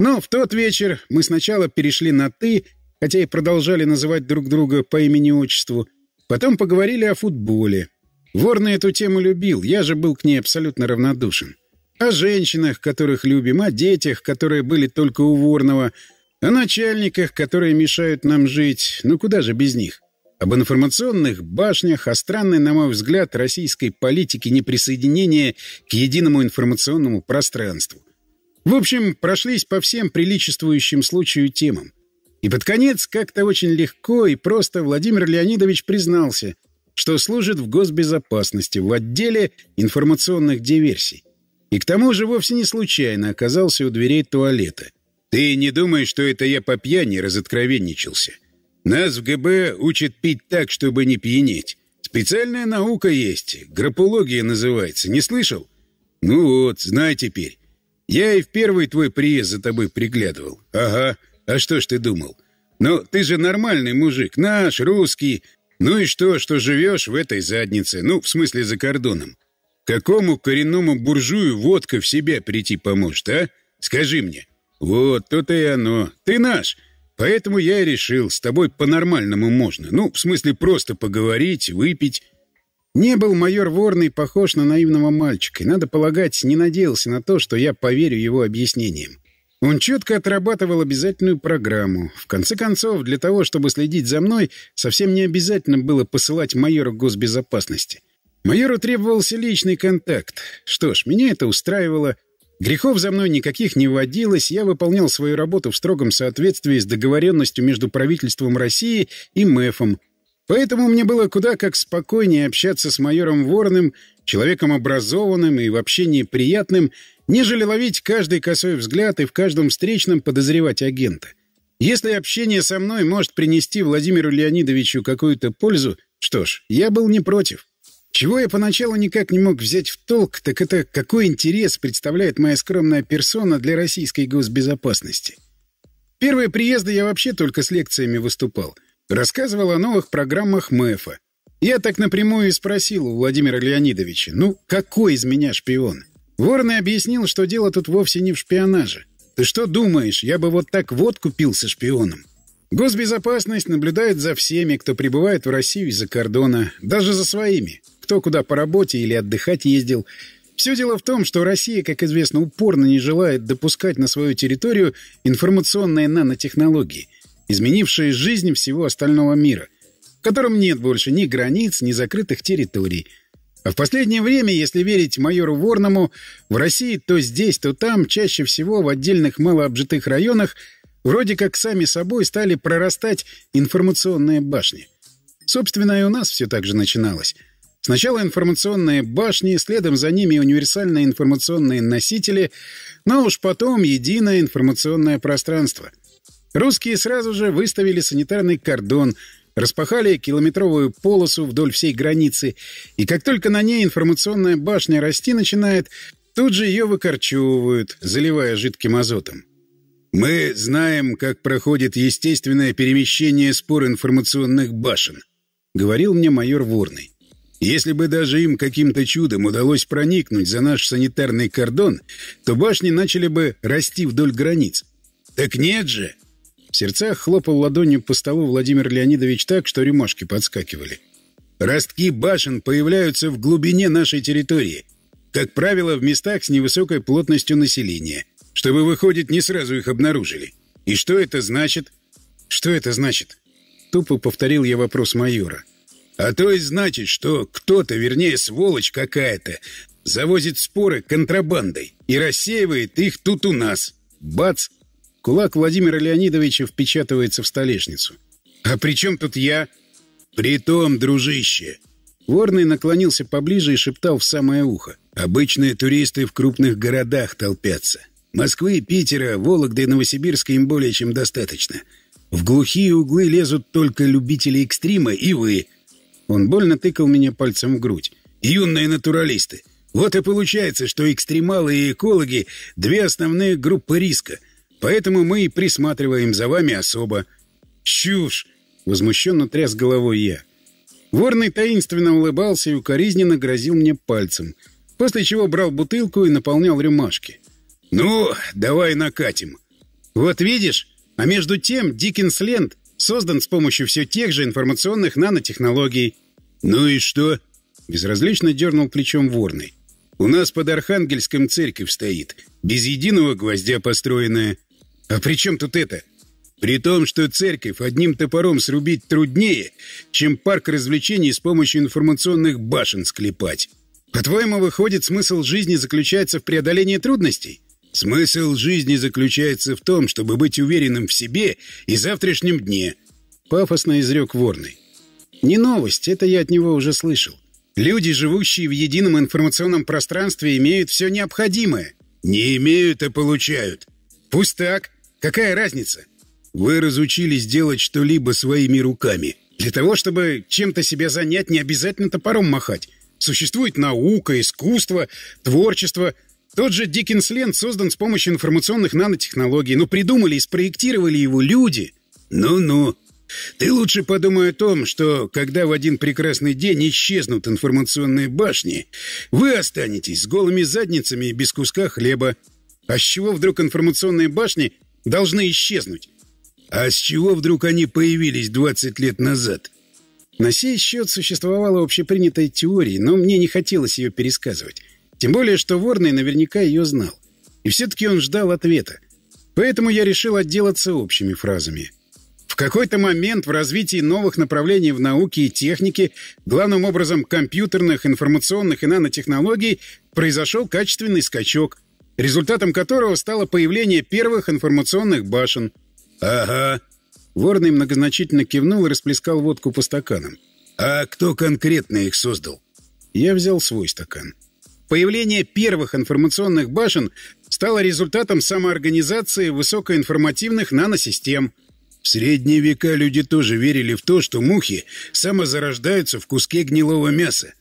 Но в тот вечер мы сначала перешли на «ты», хотя и продолжали называть друг друга по имени-отчеству. Потом поговорили о футболе. Ворна эту тему любил, я же был к ней абсолютно равнодушен. О женщинах, которых любим, о детях, которые были только у Ворного, о начальниках, которые мешают нам жить. Ну куда же без них? об информационных башнях, о странной, на мой взгляд, российской политике неприсоединения к единому информационному пространству. В общем, прошлись по всем приличествующим случаю темам. И под конец как-то очень легко и просто Владимир Леонидович признался, что служит в госбезопасности в отделе информационных диверсий. И к тому же вовсе не случайно оказался у дверей туалета. «Ты не думаешь, что это я по пьяни разоткровенничался?» Нас в ГБ учат пить так, чтобы не пьянеть. Специальная наука есть, грапология называется, не слышал? Ну вот, знай теперь. Я и в первый твой приезд за тобой приглядывал. Ага, а что ж ты думал? Ну, ты же нормальный мужик, наш, русский. Ну и что, что живешь в этой заднице, ну, в смысле за кордоном? Какому коренному буржую водка в себя прийти поможет, а? Скажи мне. Вот, тут и оно. Ты наш. Поэтому я и решил, с тобой по-нормальному можно. Ну, в смысле, просто поговорить, выпить. Не был майор Ворный похож на наивного мальчика, и, надо полагать, не надеялся на то, что я поверю его объяснениям. Он четко отрабатывал обязательную программу. В конце концов, для того, чтобы следить за мной, совсем не обязательно было посылать майора госбезопасности. Майору требовался личный контакт. Что ж, меня это устраивало — Грехов за мной никаких не водилось, я выполнял свою работу в строгом соответствии с договоренностью между правительством России и МЭФом. Поэтому мне было куда как спокойнее общаться с майором Ворным, человеком образованным и вообще неприятным, нежели ловить каждый косой взгляд и в каждом встречном подозревать агента. Если общение со мной может принести Владимиру Леонидовичу какую-то пользу, что ж, я был не против. Чего я поначалу никак не мог взять в толк, так это какой интерес представляет моя скромная персона для российской госбезопасности. Первые приезды я вообще только с лекциями выступал. Рассказывал о новых программах МЭФа. Я так напрямую и спросил у Владимира Леонидовича, ну, какой из меня шпион? Ворный объяснил, что дело тут вовсе не в шпионаже. Ты что думаешь, я бы вот так вот купился шпионом? Госбезопасность наблюдает за всеми, кто прибывает в Россию из-за кордона, даже за своими кто куда по работе или отдыхать ездил. Все дело в том, что Россия, как известно, упорно не желает допускать на свою территорию информационные нанотехнологии, изменившие жизнь всего остального мира, в котором нет больше ни границ, ни закрытых территорий. А в последнее время, если верить майору Ворному, в России то здесь, то там, чаще всего в отдельных малообжитых районах, вроде как сами собой стали прорастать информационные башни. Собственно, и у нас все так же начиналось — Сначала информационные башни, следом за ними универсальные информационные носители, но уж потом единое информационное пространство. Русские сразу же выставили санитарный кордон, распахали километровую полосу вдоль всей границы, и как только на ней информационная башня расти начинает, тут же ее выкорчевывают, заливая жидким азотом. Мы знаем, как проходит естественное перемещение спор информационных башен, говорил мне майор Ворный. Если бы даже им каким-то чудом удалось проникнуть за наш санитарный кордон, то башни начали бы расти вдоль границ. Так нет же! В сердцах хлопал ладонью по столу Владимир Леонидович так, что рюмашки подскакивали. Ростки башен появляются в глубине нашей территории. Как правило, в местах с невысокой плотностью населения. Чтобы, выходит, не сразу их обнаружили. И что это значит? Что это значит? Тупо повторил я вопрос майора. — а то и значит, что кто-то, вернее, сволочь какая-то, завозит споры контрабандой и рассеивает их тут у нас. Бац! Кулак Владимира Леонидовича впечатывается в столешницу. «А при чем тут я?» «Притом, дружище!» Ворный наклонился поближе и шептал в самое ухо. «Обычные туристы в крупных городах толпятся. Москвы, Питера, Вологды и Новосибирска им более чем достаточно. В глухие углы лезут только любители экстрима и вы — он больно тыкал меня пальцем в грудь. «Юные натуралисты! Вот и получается, что экстремалы и экологи — две основные группы риска. Поэтому мы и присматриваем за вами особо». «Чушь!» — возмущенно тряс головой я. Ворный таинственно улыбался и укоризненно грозил мне пальцем, после чего брал бутылку и наполнял рюмашки. «Ну, давай накатим!» «Вот видишь, а между тем Диккенс Ленд создан с помощью все тех же информационных нанотехнологий. «Ну и что?» — безразлично дернул плечом Ворный. «У нас под Архангельском церковь стоит, без единого гвоздя построенная. А при чем тут это? При том, что церковь одним топором срубить труднее, чем парк развлечений с помощью информационных башен склепать. По-твоему, выходит, смысл жизни заключается в преодолении трудностей?» Смысл жизни заключается в том, чтобы быть уверенным в себе и завтрашнем дне. Пафосно изрек Ворный. Не новость, это я от него уже слышал. Люди, живущие в едином информационном пространстве, имеют все необходимое. Не имеют, а получают. Пусть так. Какая разница? Вы разучились делать что-либо своими руками. Для того, чтобы чем-то себя занять, не обязательно топором махать. Существует наука, искусство, творчество. Тот же Диккенс Ленд создан с помощью информационных нанотехнологий, но ну, придумали и спроектировали его люди. Ну-ну, ты лучше подумай о том, что когда в один прекрасный день исчезнут информационные башни, вы останетесь с голыми задницами и без куска хлеба. А с чего вдруг информационные башни должны исчезнуть? А с чего вдруг они появились 20 лет назад? На сей счет существовала общепринятая теория, но мне не хотелось ее пересказывать. Тем более, что Ворный наверняка ее знал. И все-таки он ждал ответа. Поэтому я решил отделаться общими фразами — в какой-то момент в развитии новых направлений в науке и технике, главным образом компьютерных, информационных и нанотехнологий, произошел качественный скачок, результатом которого стало появление первых информационных башен. «Ага». Ворный многозначительно кивнул и расплескал водку по стаканам. «А кто конкретно их создал?» Я взял свой стакан. Появление первых информационных башен стало результатом самоорганизации высокоинформативных наносистем — в средние века люди тоже верили в то, что мухи самозарождаются в куске гнилого мяса.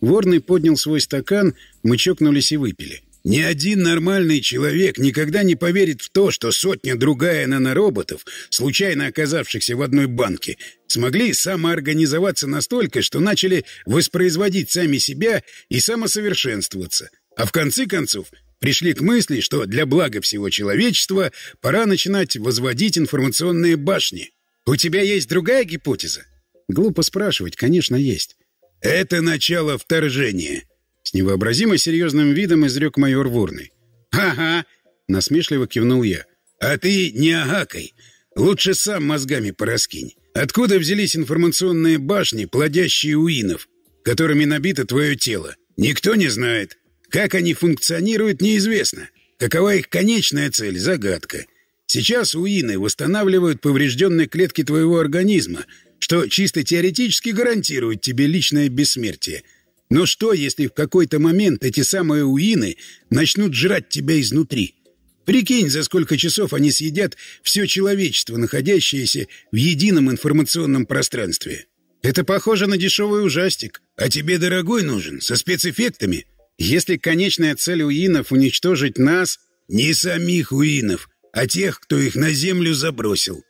Ворный поднял свой стакан, мы чокнулись и выпили. Ни один нормальный человек никогда не поверит в то, что сотня-другая нанороботов, случайно оказавшихся в одной банке, смогли самоорганизоваться настолько, что начали воспроизводить сами себя и самосовершенствоваться. А в конце концов — пришли к мысли, что для блага всего человечества пора начинать возводить информационные башни. У тебя есть другая гипотеза? Глупо спрашивать, конечно, есть. Это начало вторжения. С невообразимо серьезным видом изрек майор Вурный. Ага, насмешливо кивнул я. А ты не агакай. Лучше сам мозгами пораскинь. Откуда взялись информационные башни, плодящие уинов, которыми набито твое тело? Никто не знает. Как они функционируют, неизвестно. Какова их конечная цель — загадка. Сейчас уины восстанавливают поврежденные клетки твоего организма, что чисто теоретически гарантирует тебе личное бессмертие. Но что, если в какой-то момент эти самые уины начнут жрать тебя изнутри? Прикинь, за сколько часов они съедят все человечество, находящееся в едином информационном пространстве. Это похоже на дешевый ужастик. А тебе дорогой нужен, со спецэффектами — если конечная цель уинов — уничтожить нас... Не самих уинов, а тех, кто их на землю забросил.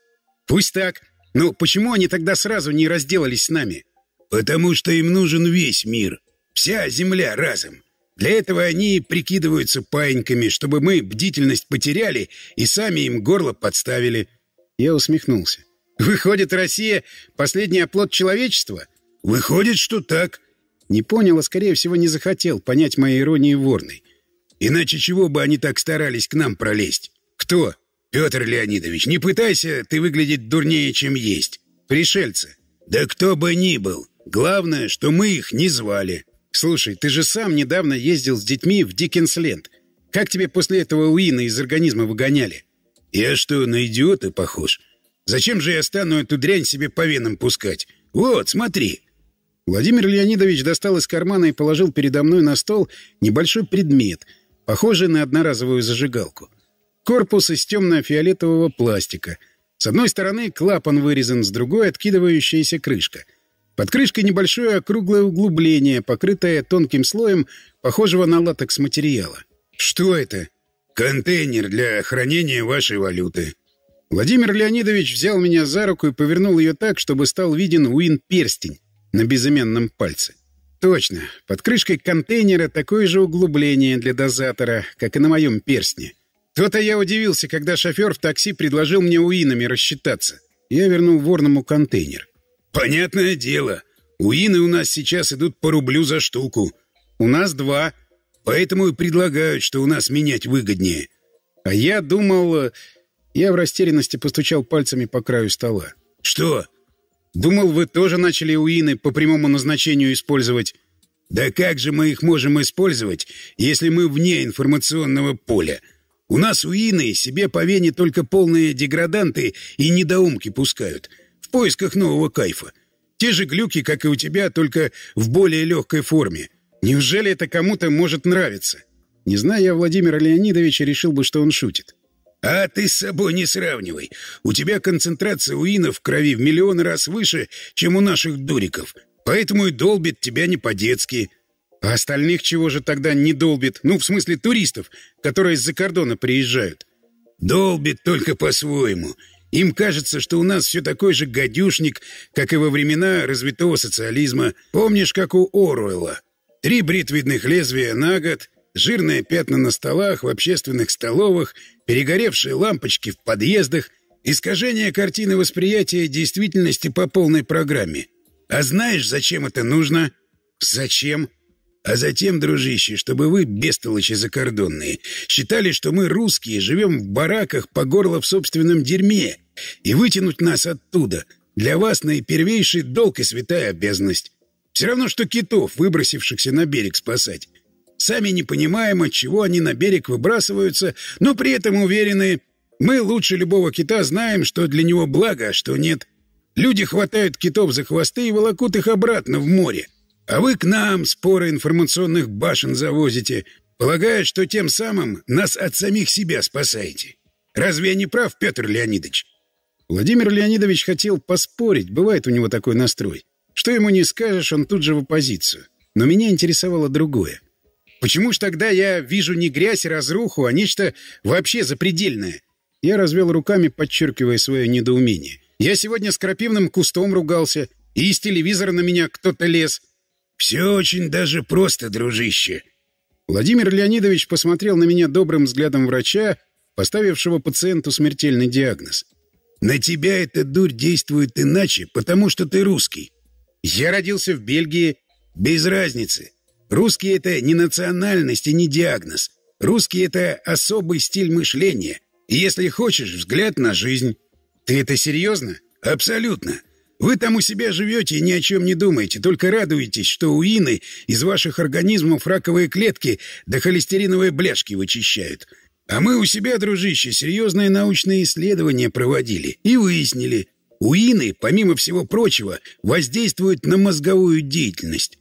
Пусть так. Но почему они тогда сразу не разделались с нами? Потому что им нужен весь мир. Вся земля разом. Для этого они прикидываются паиньками, чтобы мы бдительность потеряли и сами им горло подставили. Я усмехнулся. Выходит, Россия — последний оплот человечества? Выходит, что так. — не понял, а, скорее всего, не захотел понять моей иронии Ворной. «Иначе чего бы они так старались к нам пролезть? Кто? Петр Леонидович, не пытайся ты выглядеть дурнее, чем есть. Пришельцы. Да кто бы ни был. Главное, что мы их не звали». «Слушай, ты же сам недавно ездил с детьми в Диккенсленд. Как тебе после этого Уина из организма выгоняли?» «Я что, на идиота похож? Зачем же я стану эту дрянь себе по венам пускать? Вот, смотри!» Владимир Леонидович достал из кармана и положил передо мной на стол небольшой предмет, похожий на одноразовую зажигалку. Корпус из темно-фиолетового пластика. С одной стороны клапан вырезан, с другой — откидывающаяся крышка. Под крышкой небольшое округлое углубление, покрытое тонким слоем, похожего на латекс материала. «Что это?» «Контейнер для хранения вашей валюты», Владимир Леонидович взял меня за руку и повернул ее так, чтобы стал виден Уин-перстень на безымянном пальце. Точно, под крышкой контейнера такое же углубление для дозатора, как и на моем перстне. То-то я удивился, когда шофер в такси предложил мне уинами рассчитаться. Я вернул Ворному контейнер. «Понятное дело. Уины у нас сейчас идут по рублю за штуку. У нас два. Поэтому и предлагают, что у нас менять выгоднее». А я думал... Я в растерянности постучал пальцами по краю стола. «Что?» Думал, вы тоже начали уины по прямому назначению использовать. Да как же мы их можем использовать, если мы вне информационного поля? У нас уины себе по вене только полные деграданты и недоумки пускают. В поисках нового кайфа. Те же глюки, как и у тебя, только в более легкой форме. Неужели это кому-то может нравиться? Не знаю, я Владимира Леонидовича, решил бы, что он шутит. А ты с собой не сравнивай. У тебя концентрация уина в крови в миллион раз выше, чем у наших дуриков. Поэтому и долбит тебя не по-детски. А остальных чего же тогда не долбит? Ну, в смысле туристов, которые из-за кордона приезжают. Долбит только по-своему. Им кажется, что у нас все такой же гадюшник, как и во времена развитого социализма. Помнишь, как у Оруэлла? Три бритвенных лезвия на год, жирные пятна на столах, в общественных столовых — перегоревшие лампочки в подъездах, искажение картины восприятия действительности по полной программе. А знаешь, зачем это нужно? Зачем? А затем, дружище, чтобы вы, бестолочи закордонные, считали, что мы русские, живем в бараках по горло в собственном дерьме, и вытянуть нас оттуда для вас наипервейший долг и святая обязанность. Все равно, что китов, выбросившихся на берег, спасать. Сами не понимаем, от чего они на берег выбрасываются, но при этом уверены, мы лучше любого кита знаем, что для него благо, а что нет. Люди хватают китов за хвосты и волокут их обратно в море. А вы к нам споры информационных башен завозите, полагая, что тем самым нас от самих себя спасаете. Разве я не прав, Петр Леонидович? Владимир Леонидович хотел поспорить, бывает у него такой настрой. Что ему не скажешь, он тут же в оппозицию. Но меня интересовало другое. Почему ж тогда я вижу не грязь и а разруху, а нечто вообще запредельное? Я развел руками, подчеркивая свое недоумение. Я сегодня с крапивным кустом ругался, и из телевизора на меня кто-то лез. Все очень даже просто, дружище. Владимир Леонидович посмотрел на меня добрым взглядом врача, поставившего пациенту смертельный диагноз. «На тебя эта дурь действует иначе, потому что ты русский. Я родился в Бельгии. Без разницы. Русские — это не национальность и не диагноз. Русский — это особый стиль мышления. И если хочешь, взгляд на жизнь. Ты это серьезно? Абсолютно. Вы там у себя живете и ни о чем не думаете, только радуетесь, что у Ины из ваших организмов раковые клетки до холестериновой бляшки вычищают. А мы у себя, дружище, серьезные научные исследования проводили и выяснили, у Ины, помимо всего прочего, воздействуют на мозговую деятельность.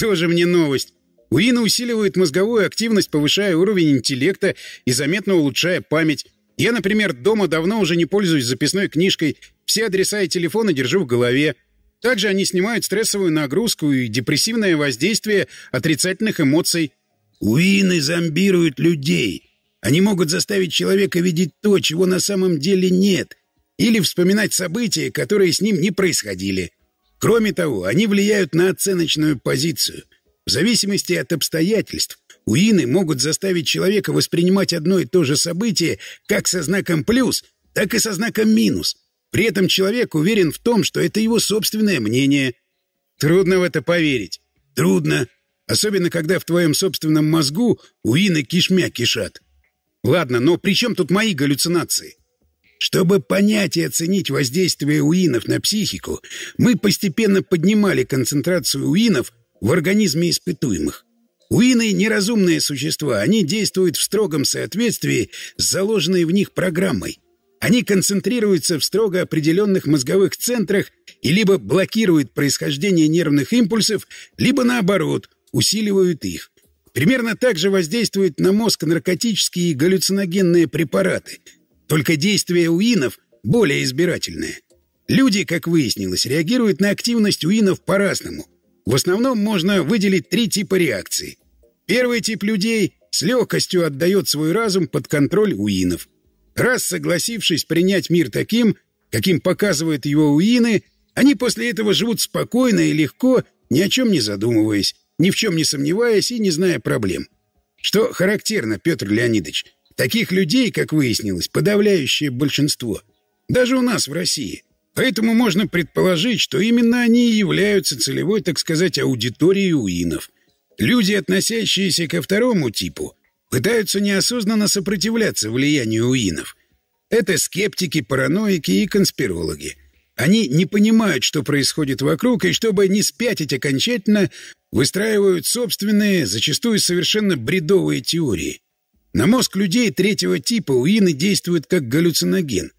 Тоже мне новость. Уина усиливает мозговую активность, повышая уровень интеллекта и заметно улучшая память. Я, например, дома давно уже не пользуюсь записной книжкой, все адреса и телефоны держу в голове. Также они снимают стрессовую нагрузку и депрессивное воздействие отрицательных эмоций. Уины зомбируют людей. Они могут заставить человека видеть то, чего на самом деле нет, или вспоминать события, которые с ним не происходили. Кроме того, они влияют на оценочную позицию. В зависимости от обстоятельств, уины могут заставить человека воспринимать одно и то же событие как со знаком «плюс», так и со знаком «минус». При этом человек уверен в том, что это его собственное мнение. Трудно в это поверить. Трудно. Особенно, когда в твоем собственном мозгу уины кишмя кишат. Ладно, но при чем тут мои галлюцинации? Чтобы понять и оценить воздействие уинов на психику, мы постепенно поднимали концентрацию уинов в организме испытуемых. Уины — неразумные существа, они действуют в строгом соответствии с заложенной в них программой. Они концентрируются в строго определенных мозговых центрах и либо блокируют происхождение нервных импульсов, либо наоборот, усиливают их. Примерно так же воздействуют на мозг наркотические и галлюциногенные препараты — только действия уинов более избирательные. Люди, как выяснилось, реагируют на активность уинов по-разному. В основном можно выделить три типа реакции. Первый тип людей с легкостью отдает свой разум под контроль уинов. Раз согласившись принять мир таким, каким показывают его уины, они после этого живут спокойно и легко, ни о чем не задумываясь, ни в чем не сомневаясь и не зная проблем. Что характерно, Петр Леонидович – Таких людей, как выяснилось, подавляющее большинство. Даже у нас в России. Поэтому можно предположить, что именно они и являются целевой, так сказать, аудиторией уинов. Люди, относящиеся ко второму типу, пытаются неосознанно сопротивляться влиянию уинов. Это скептики, параноики и конспирологи. Они не понимают, что происходит вокруг, и чтобы не спятить окончательно, выстраивают собственные, зачастую совершенно бредовые теории – на мозг людей третьего типа уины действуют как галлюциноген.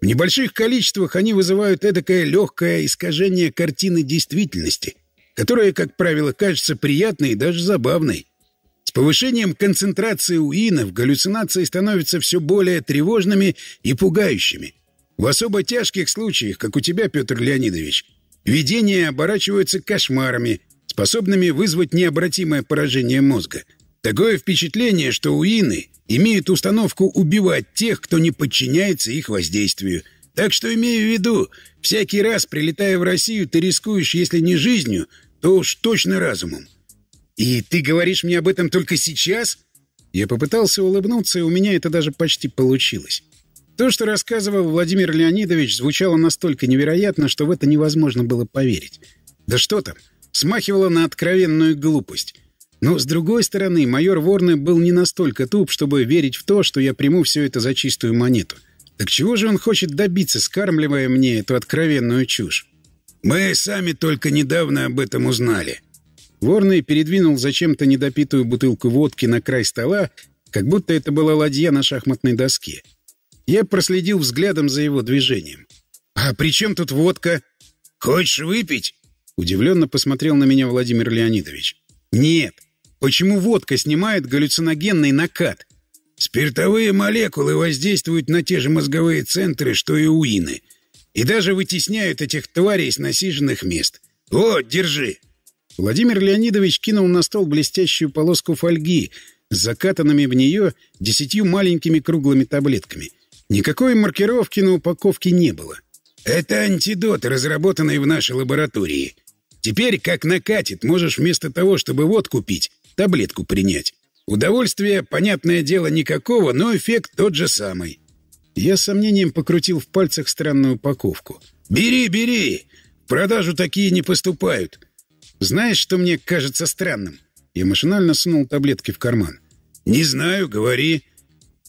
В небольших количествах они вызывают эдакое легкое искажение картины действительности, которое, как правило, кажется приятной и даже забавной. С повышением концентрации уинов галлюцинации становятся все более тревожными и пугающими. В особо тяжких случаях, как у тебя, Петр Леонидович, видения оборачиваются кошмарами, способными вызвать необратимое поражение мозга – Такое впечатление, что уины имеют установку убивать тех, кто не подчиняется их воздействию. Так что имею в виду, всякий раз, прилетая в Россию, ты рискуешь, если не жизнью, то уж точно разумом. И ты говоришь мне об этом только сейчас? Я попытался улыбнуться, и у меня это даже почти получилось. То, что рассказывал Владимир Леонидович, звучало настолько невероятно, что в это невозможно было поверить. Да что там, смахивало на откровенную глупость. Но, с другой стороны, майор Ворне был не настолько туп, чтобы верить в то, что я приму все это за чистую монету. Так чего же он хочет добиться, скармливая мне эту откровенную чушь? «Мы сами только недавно об этом узнали». Ворный передвинул зачем-то недопитую бутылку водки на край стола, как будто это была ладья на шахматной доске. Я проследил взглядом за его движением. «А при чем тут водка?» «Хочешь выпить?» Удивленно посмотрел на меня Владимир Леонидович. «Нет, Почему водка снимает галлюциногенный накат? Спиртовые молекулы воздействуют на те же мозговые центры, что и уины. И даже вытесняют этих тварей с насиженных мест. Вот, держи!» Владимир Леонидович кинул на стол блестящую полоску фольги с закатанными в нее десятью маленькими круглыми таблетками. Никакой маркировки на упаковке не было. «Это антидот, разработанный в нашей лаборатории. Теперь, как накатит, можешь вместо того, чтобы водку купить, таблетку принять. Удовольствие, понятное дело, никакого, но эффект тот же самый. Я с сомнением покрутил в пальцах странную упаковку. «Бери, бери! продажу такие не поступают!» «Знаешь, что мне кажется странным?» Я машинально сунул таблетки в карман. «Не знаю, говори.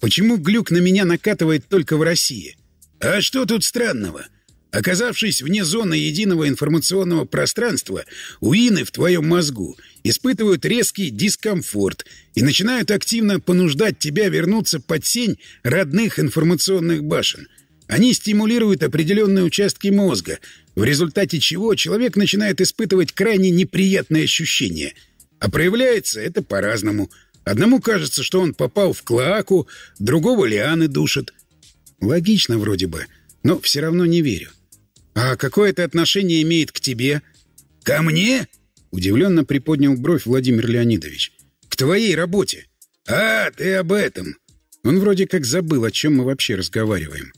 Почему глюк на меня накатывает только в России? А что тут странного?» Оказавшись вне зоны единого информационного пространства, у в твоем мозгу испытывают резкий дискомфорт и начинают активно понуждать тебя вернуться под сень родных информационных башен. Они стимулируют определенные участки мозга, в результате чего человек начинает испытывать крайне неприятные ощущения. А проявляется это по-разному. Одному кажется, что он попал в клоаку, другого лианы душит. Логично вроде бы, но все равно не верю. «А какое это отношение имеет к тебе?» «Ко мне?» Удивленно приподнял бровь Владимир Леонидович. «К твоей работе!» «А, ты об этом!» Он вроде как забыл, о чем мы вообще разговариваем.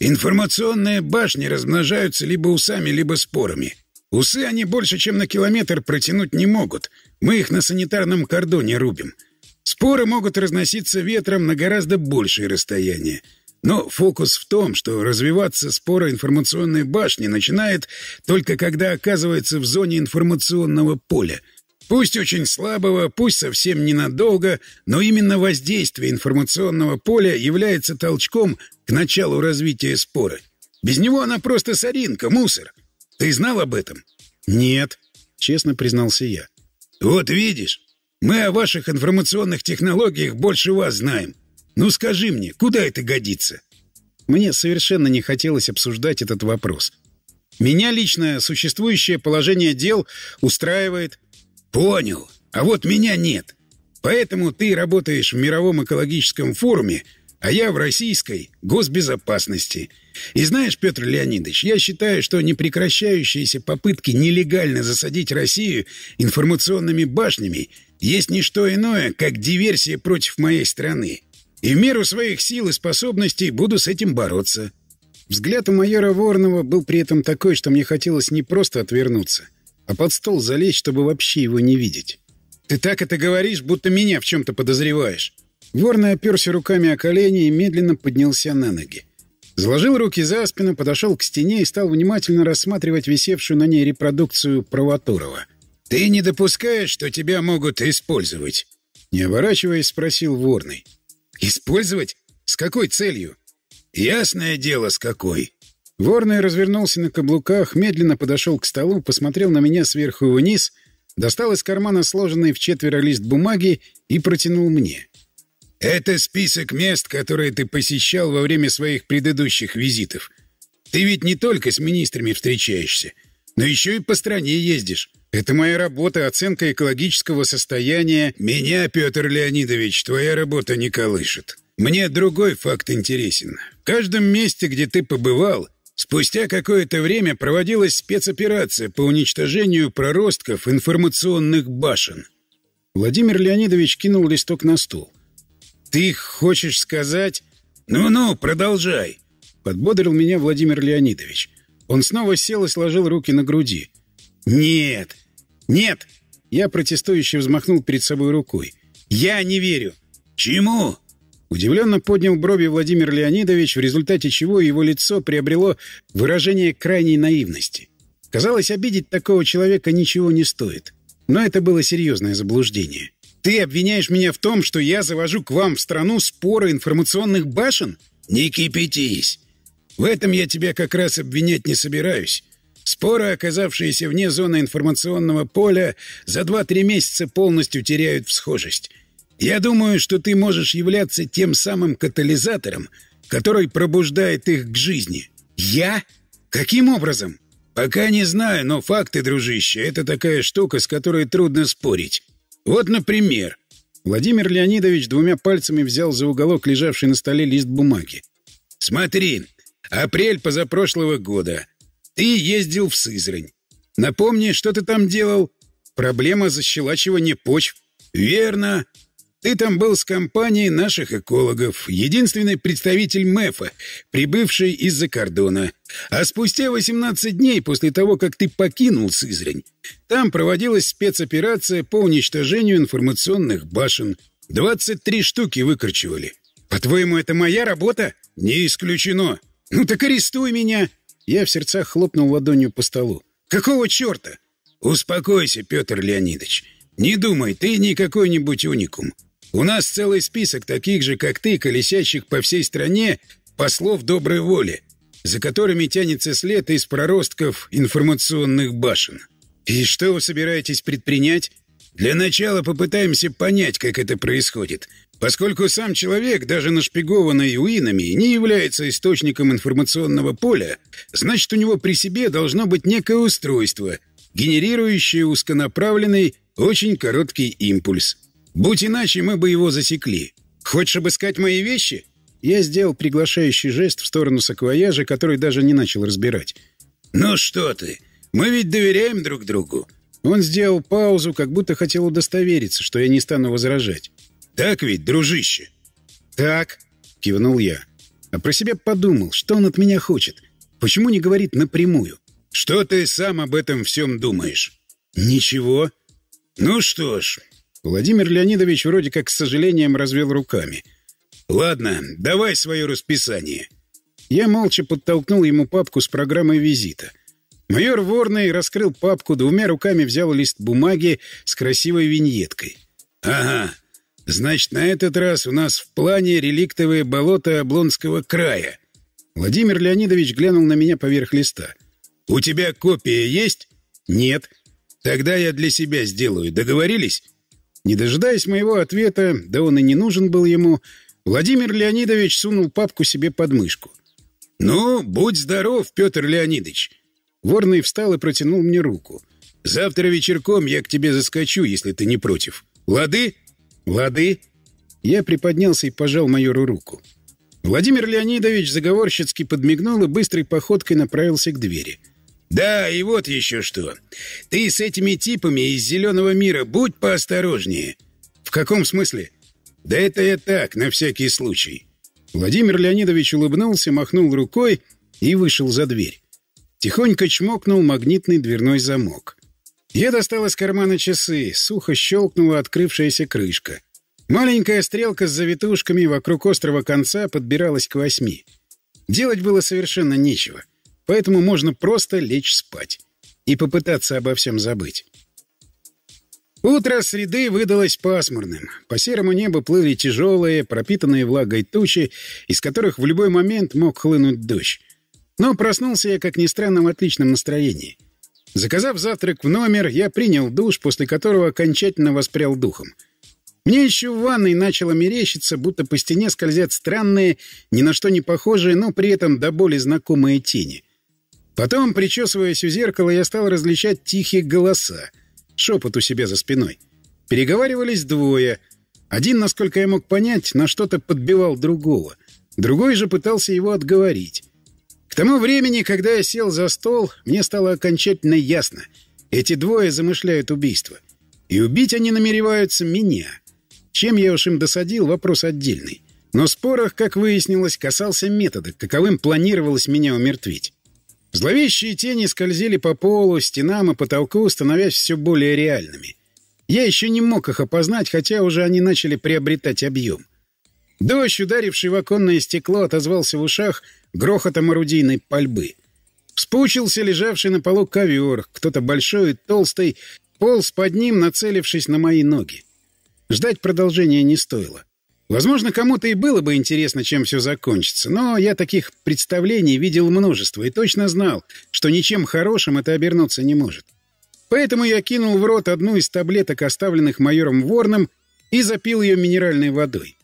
«Информационные башни размножаются либо усами, либо спорами. Усы они больше, чем на километр протянуть не могут. Мы их на санитарном кордоне рубим. Споры могут разноситься ветром на гораздо большее расстояние — но фокус в том, что развиваться спора информационной башни начинает только когда оказывается в зоне информационного поля. Пусть очень слабого, пусть совсем ненадолго, но именно воздействие информационного поля является толчком к началу развития спора. Без него она просто соринка, мусор. Ты знал об этом? Нет, честно признался я. Вот видишь, мы о ваших информационных технологиях больше вас знаем. Ну скажи мне, куда это годится? Мне совершенно не хотелось обсуждать этот вопрос. Меня лично существующее положение дел устраивает. Понял. А вот меня нет. Поэтому ты работаешь в мировом экологическом форуме, а я в российской госбезопасности. И знаешь, Петр Леонидович, я считаю, что непрекращающиеся попытки нелегально засадить Россию информационными башнями есть не что иное, как диверсия против моей страны. И в меру своих сил и способностей буду с этим бороться. Взгляд у майора Ворнова был при этом такой, что мне хотелось не просто отвернуться, а под стол залезть, чтобы вообще его не видеть. «Ты так это говоришь, будто меня в чем-то подозреваешь». Ворный оперся руками о колени и медленно поднялся на ноги. Заложил руки за спину, подошел к стене и стал внимательно рассматривать висевшую на ней репродукцию Провоторова. «Ты не допускаешь, что тебя могут использовать?» Не оборачиваясь, спросил Ворный. «Использовать? С какой целью?» «Ясное дело, с какой». Ворный развернулся на каблуках, медленно подошел к столу, посмотрел на меня сверху вниз, достал из кармана сложенный в четверо лист бумаги и протянул мне. «Это список мест, которые ты посещал во время своих предыдущих визитов. Ты ведь не только с министрами встречаешься, но еще и по стране ездишь. Это моя работа, оценка экологического состояния. Меня, Петр Леонидович, твоя работа не колышет. Мне другой факт интересен. В каждом месте, где ты побывал, спустя какое-то время проводилась спецоперация по уничтожению проростков информационных башен. Владимир Леонидович кинул листок на стол. «Ты хочешь сказать...» «Ну-ну, продолжай!» Подбодрил меня Владимир Леонидович. Он снова сел и сложил руки на груди. «Нет! Нет!» Я протестующе взмахнул перед собой рукой. «Я не верю!» «Чему?» Удивленно поднял брови Владимир Леонидович, в результате чего его лицо приобрело выражение крайней наивности. Казалось, обидеть такого человека ничего не стоит. Но это было серьезное заблуждение. «Ты обвиняешь меня в том, что я завожу к вам в страну споры информационных башен?» «Не кипятись! В этом я тебя как раз обвинять не собираюсь. Споры, оказавшиеся вне зоны информационного поля, за 2-3 месяца полностью теряют схожесть. Я думаю, что ты можешь являться тем самым катализатором, который пробуждает их к жизни. Я? Каким образом? Пока не знаю, но факты, дружище, это такая штука, с которой трудно спорить. Вот, например, Владимир Леонидович двумя пальцами взял за уголок лежавший на столе лист бумаги. Смотри, апрель позапрошлого года. Ты ездил в Сызрань. Напомни, что ты там делал? Проблема защелачивания почв. Верно. Ты там был с компанией наших экологов, единственный представитель МЭФа, прибывший из-за кордона. А спустя 18 дней после того, как ты покинул Сызрань, там проводилась спецоперация по уничтожению информационных башен. 23 штуки выкорчевали. По-твоему, это моя работа? Не исключено. Ну так арестуй меня. Я в сердцах хлопнул ладонью по столу. «Какого черта?» «Успокойся, Петр Леонидович. Не думай, ты не какой-нибудь уникум. У нас целый список таких же, как ты, колесящих по всей стране послов доброй воли, за которыми тянется след из проростков информационных башен. И что вы собираетесь предпринять? Для начала попытаемся понять, как это происходит. Поскольку сам человек, даже нашпигованный уинами, не является источником информационного поля, значит, у него при себе должно быть некое устройство, генерирующее узконаправленный, очень короткий импульс. Будь иначе, мы бы его засекли. Хочешь обыскать мои вещи? Я сделал приглашающий жест в сторону саквояжа, который даже не начал разбирать. «Ну что ты? Мы ведь доверяем друг другу». Он сделал паузу, как будто хотел удостовериться, что я не стану возражать. Так ведь, дружище?» «Так», — кивнул я. А про себя подумал, что он от меня хочет. Почему не говорит напрямую? «Что ты сам об этом всем думаешь?» «Ничего». «Ну что ж...» Владимир Леонидович вроде как с сожалением развел руками. «Ладно, давай свое расписание». Я молча подтолкнул ему папку с программой визита. Майор Ворный раскрыл папку, двумя руками взял лист бумаги с красивой виньеткой. «Ага, Значит, на этот раз у нас в плане реликтовые болота Облонского края. Владимир Леонидович глянул на меня поверх листа. «У тебя копия есть?» «Нет». «Тогда я для себя сделаю. Договорились?» Не дожидаясь моего ответа, да он и не нужен был ему, Владимир Леонидович сунул папку себе под мышку. «Ну, будь здоров, Петр Леонидович!» Ворный встал и протянул мне руку. «Завтра вечерком я к тебе заскочу, если ты не против. Лады?» «Лады?» Я приподнялся и пожал майору руку. Владимир Леонидович заговорщицки подмигнул и быстрой походкой направился к двери. «Да, и вот еще что. Ты с этими типами из зеленого мира будь поосторожнее». «В каком смысле?» «Да это я так, на всякий случай». Владимир Леонидович улыбнулся, махнул рукой и вышел за дверь. Тихонько чмокнул магнитный дверной замок. Я достал из кармана часы, сухо щелкнула открывшаяся крышка. Маленькая стрелка с завитушками вокруг острого конца подбиралась к восьми. Делать было совершенно нечего, поэтому можно просто лечь спать и попытаться обо всем забыть. Утро среды выдалось пасмурным. По серому небу плыли тяжелые, пропитанные влагой тучи, из которых в любой момент мог хлынуть дождь. Но проснулся я, как ни странно, в отличном настроении — Заказав завтрак в номер, я принял душ, после которого окончательно воспрял духом. Мне еще в ванной начало мерещиться, будто по стене скользят странные, ни на что не похожие, но при этом до боли знакомые тени. Потом, причесываясь у зеркала, я стал различать тихие голоса. Шепот у себя за спиной. Переговаривались двое. Один, насколько я мог понять, на что-то подбивал другого. Другой же пытался его отговорить. К тому времени, когда я сел за стол, мне стало окончательно ясно. Эти двое замышляют убийство. И убить они намереваются меня. Чем я уж им досадил, вопрос отдельный. Но в спорах, как выяснилось, касался метода, каковым планировалось меня умертвить. Зловещие тени скользили по полу, стенам и потолку, становясь все более реальными. Я еще не мог их опознать, хотя уже они начали приобретать объем. Дождь, ударивший в оконное стекло, отозвался в ушах — грохотом орудийной пальбы. Вспучился лежавший на полу ковер, кто-то большой и толстый, полз под ним, нацелившись на мои ноги. Ждать продолжения не стоило. Возможно, кому-то и было бы интересно, чем все закончится, но я таких представлений видел множество и точно знал, что ничем хорошим это обернуться не может. Поэтому я кинул в рот одну из таблеток, оставленных майором Ворном, и запил ее минеральной водой.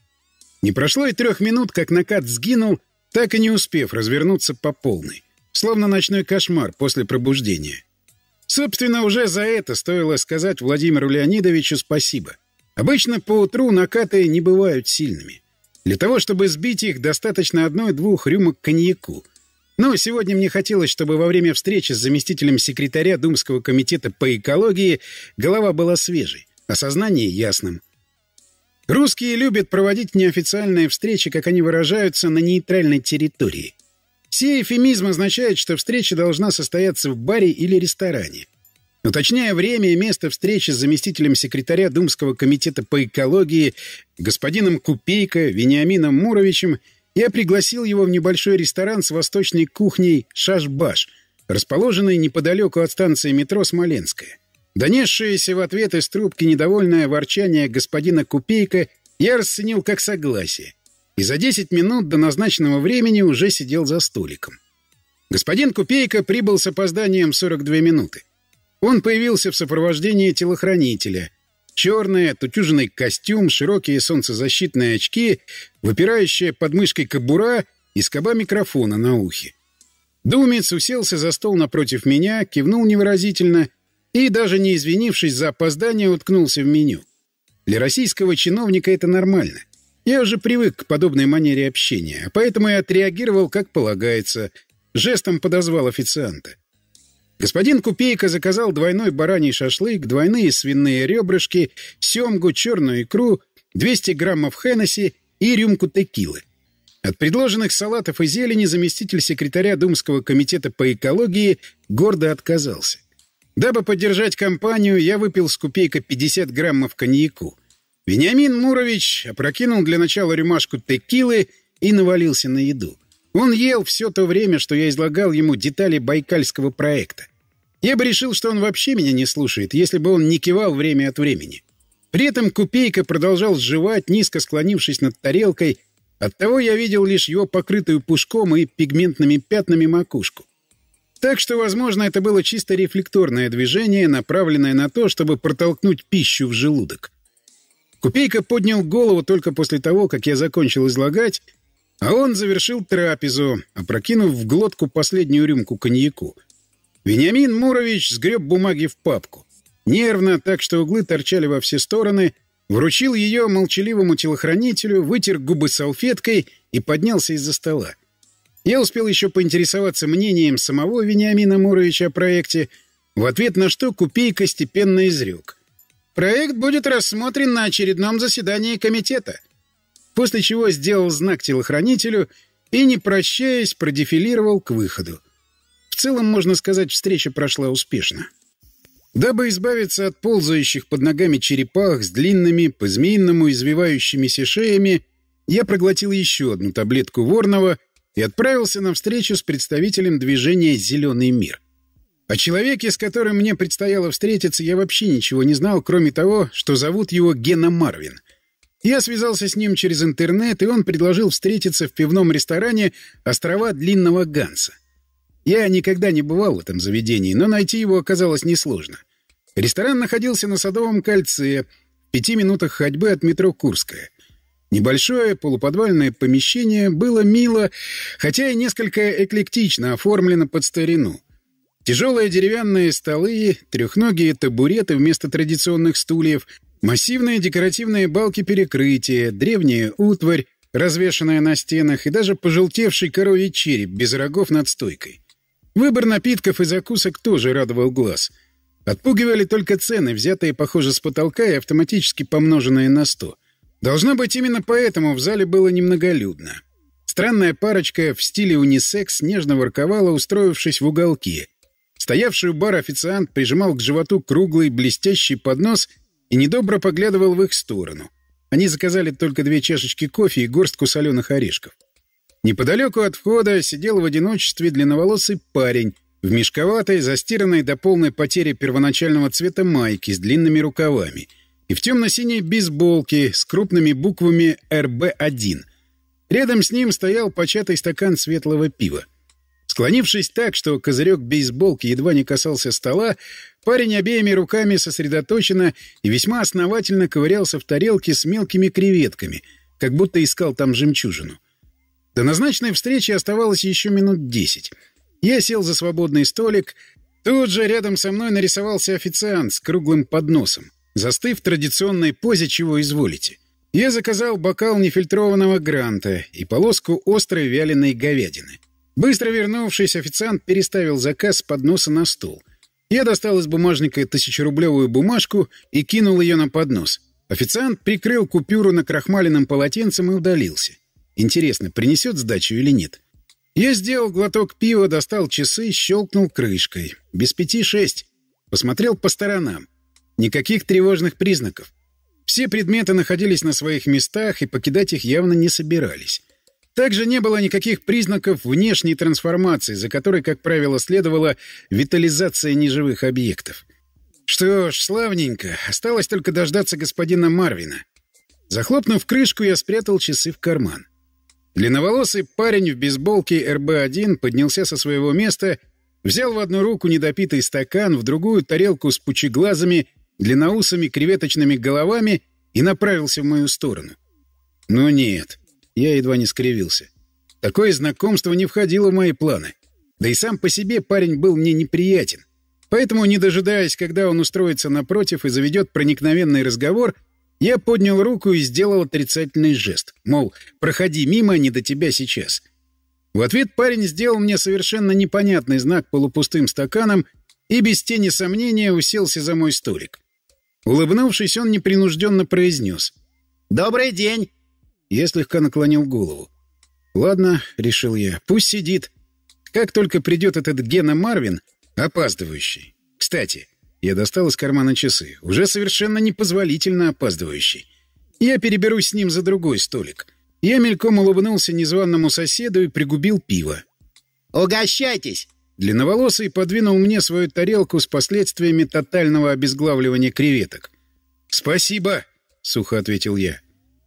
Не прошло и трех минут, как накат сгинул, так и не успев развернуться по полной, словно ночной кошмар после пробуждения. Собственно, уже за это стоило сказать Владимиру Леонидовичу спасибо. Обычно по утру накаты не бывают сильными. Для того, чтобы сбить их, достаточно одной-двух рюмок коньяку. Но сегодня мне хотелось, чтобы во время встречи с заместителем секретаря Думского комитета по экологии голова была свежей, а сознание ясным. Русские любят проводить неофициальные встречи, как они выражаются, на нейтральной территории. Все эфемизм означает, что встреча должна состояться в баре или ресторане. Уточняя время и место встречи с заместителем секретаря Думского комитета по экологии господином Купейко Вениамином Муровичем, я пригласил его в небольшой ресторан с восточной кухней «Шашбаш», расположенный неподалеку от станции метро «Смоленская». Донесшееся в ответ из трубки недовольное ворчание господина Купейка я расценил как согласие, и за 10 минут до назначенного времени уже сидел за столиком. Господин Купейка прибыл с опозданием 42 минуты. Он появился в сопровождении телохранителя. Черный, отутюженный костюм, широкие солнцезащитные очки, выпирающая под мышкой кобура и скоба микрофона на ухе. Думец уселся за стол напротив меня, кивнул невыразительно — и, даже не извинившись за опоздание, уткнулся в меню. Для российского чиновника это нормально. Я уже привык к подобной манере общения, поэтому и отреагировал, как полагается. Жестом подозвал официанта. Господин Купейко заказал двойной бараний шашлык, двойные свиные ребрышки, семгу, черную икру, 200 граммов Хеннесси и рюмку текилы. От предложенных салатов и зелени заместитель секретаря Думского комитета по экологии гордо отказался. Дабы поддержать компанию, я выпил с купейка 50 граммов коньяку. Вениамин Мурович опрокинул для начала рюмашку текилы и навалился на еду. Он ел все то время, что я излагал ему детали байкальского проекта. Я бы решил, что он вообще меня не слушает, если бы он не кивал время от времени. При этом Купейка продолжал жевать, низко склонившись над тарелкой. Оттого я видел лишь его покрытую пушком и пигментными пятнами макушку. Так что, возможно, это было чисто рефлекторное движение, направленное на то, чтобы протолкнуть пищу в желудок. Купейка поднял голову только после того, как я закончил излагать, а он завершил трапезу, опрокинув в глотку последнюю рюмку коньяку. Вениамин Мурович сгреб бумаги в папку. Нервно, так что углы торчали во все стороны, вручил ее молчаливому телохранителю, вытер губы салфеткой и поднялся из-за стола. Я успел еще поинтересоваться мнением самого Вениамина Муровича о проекте, в ответ на что Купейка степенно изрек. «Проект будет рассмотрен на очередном заседании комитета», после чего сделал знак телохранителю и, не прощаясь, продефилировал к выходу. В целом, можно сказать, встреча прошла успешно. Дабы избавиться от ползающих под ногами черепах с длинными, по-змеиному извивающимися шеями, я проглотил еще одну таблетку ворного — и отправился на встречу с представителем движения «Зеленый мир». О человеке, с которым мне предстояло встретиться, я вообще ничего не знал, кроме того, что зовут его Гена Марвин. Я связался с ним через интернет, и он предложил встретиться в пивном ресторане «Острова Длинного Ганса». Я никогда не бывал в этом заведении, но найти его оказалось несложно. Ресторан находился на Садовом кольце, в пяти минутах ходьбы от метро «Курская». Небольшое полуподвальное помещение было мило, хотя и несколько эклектично оформлено под старину. Тяжелые деревянные столы, трехногие табуреты вместо традиционных стульев, массивные декоративные балки перекрытия, древняя утварь, развешанная на стенах, и даже пожелтевший коровий череп без рогов над стойкой. Выбор напитков и закусок тоже радовал глаз. Отпугивали только цены, взятые, похоже, с потолка и автоматически помноженные на сто — Должно быть, именно поэтому в зале было немноголюдно. Странная парочка в стиле унисекс нежно ворковала, устроившись в уголке. Стоявший у бара официант прижимал к животу круглый блестящий поднос и недобро поглядывал в их сторону. Они заказали только две чашечки кофе и горстку соленых орешков. Неподалеку от входа сидел в одиночестве длинноволосый парень в мешковатой, застиранной до полной потери первоначального цвета майке с длинными рукавами — и в темно-синей бейсболке с крупными буквами «РБ-1». Рядом с ним стоял початый стакан светлого пива. Склонившись так, что козырек бейсболки едва не касался стола, парень обеими руками сосредоточенно и весьма основательно ковырялся в тарелке с мелкими креветками, как будто искал там жемчужину. До назначенной встречи оставалось еще минут десять. Я сел за свободный столик. Тут же рядом со мной нарисовался официант с круглым подносом застыв в традиционной позе, чего изволите. Я заказал бокал нефильтрованного гранта и полоску острой вяленой говядины. Быстро вернувшись, официант переставил заказ с подноса на стул. Я достал из бумажника тысячерублевую бумажку и кинул ее на поднос. Официант прикрыл купюру на крахмаленном полотенцем и удалился. Интересно, принесет сдачу или нет? Я сделал глоток пива, достал часы, щелкнул крышкой. Без пяти шесть. Посмотрел по сторонам. Никаких тревожных признаков. Все предметы находились на своих местах и покидать их явно не собирались. Также не было никаких признаков внешней трансформации, за которой, как правило, следовала витализация неживых объектов. Что ж, славненько. Осталось только дождаться господина Марвина. Захлопнув крышку, я спрятал часы в карман. Длинноволосый парень в бейсболке РБ-1 поднялся со своего места, взял в одну руку недопитый стакан, в другую — тарелку с пучеглазами — длинноусыми креветочными головами и направился в мою сторону. Но нет, я едва не скривился. Такое знакомство не входило в мои планы. Да и сам по себе парень был мне неприятен. Поэтому, не дожидаясь, когда он устроится напротив и заведет проникновенный разговор, я поднял руку и сделал отрицательный жест, мол, проходи мимо, не до тебя сейчас. В ответ парень сделал мне совершенно непонятный знак полупустым стаканом и без тени сомнения уселся за мой столик. Улыбнувшись, он непринужденно произнес. «Добрый день!» Я слегка наклонил голову. «Ладно», — решил я, — «пусть сидит. Как только придет этот Гена Марвин, опаздывающий. Кстати, я достал из кармана часы, уже совершенно непозволительно опаздывающий. Я переберусь с ним за другой столик». Я мельком улыбнулся незваному соседу и пригубил пиво. «Угощайтесь!» Длинноволосый подвинул мне свою тарелку с последствиями тотального обезглавливания креветок. «Спасибо!» — сухо ответил я.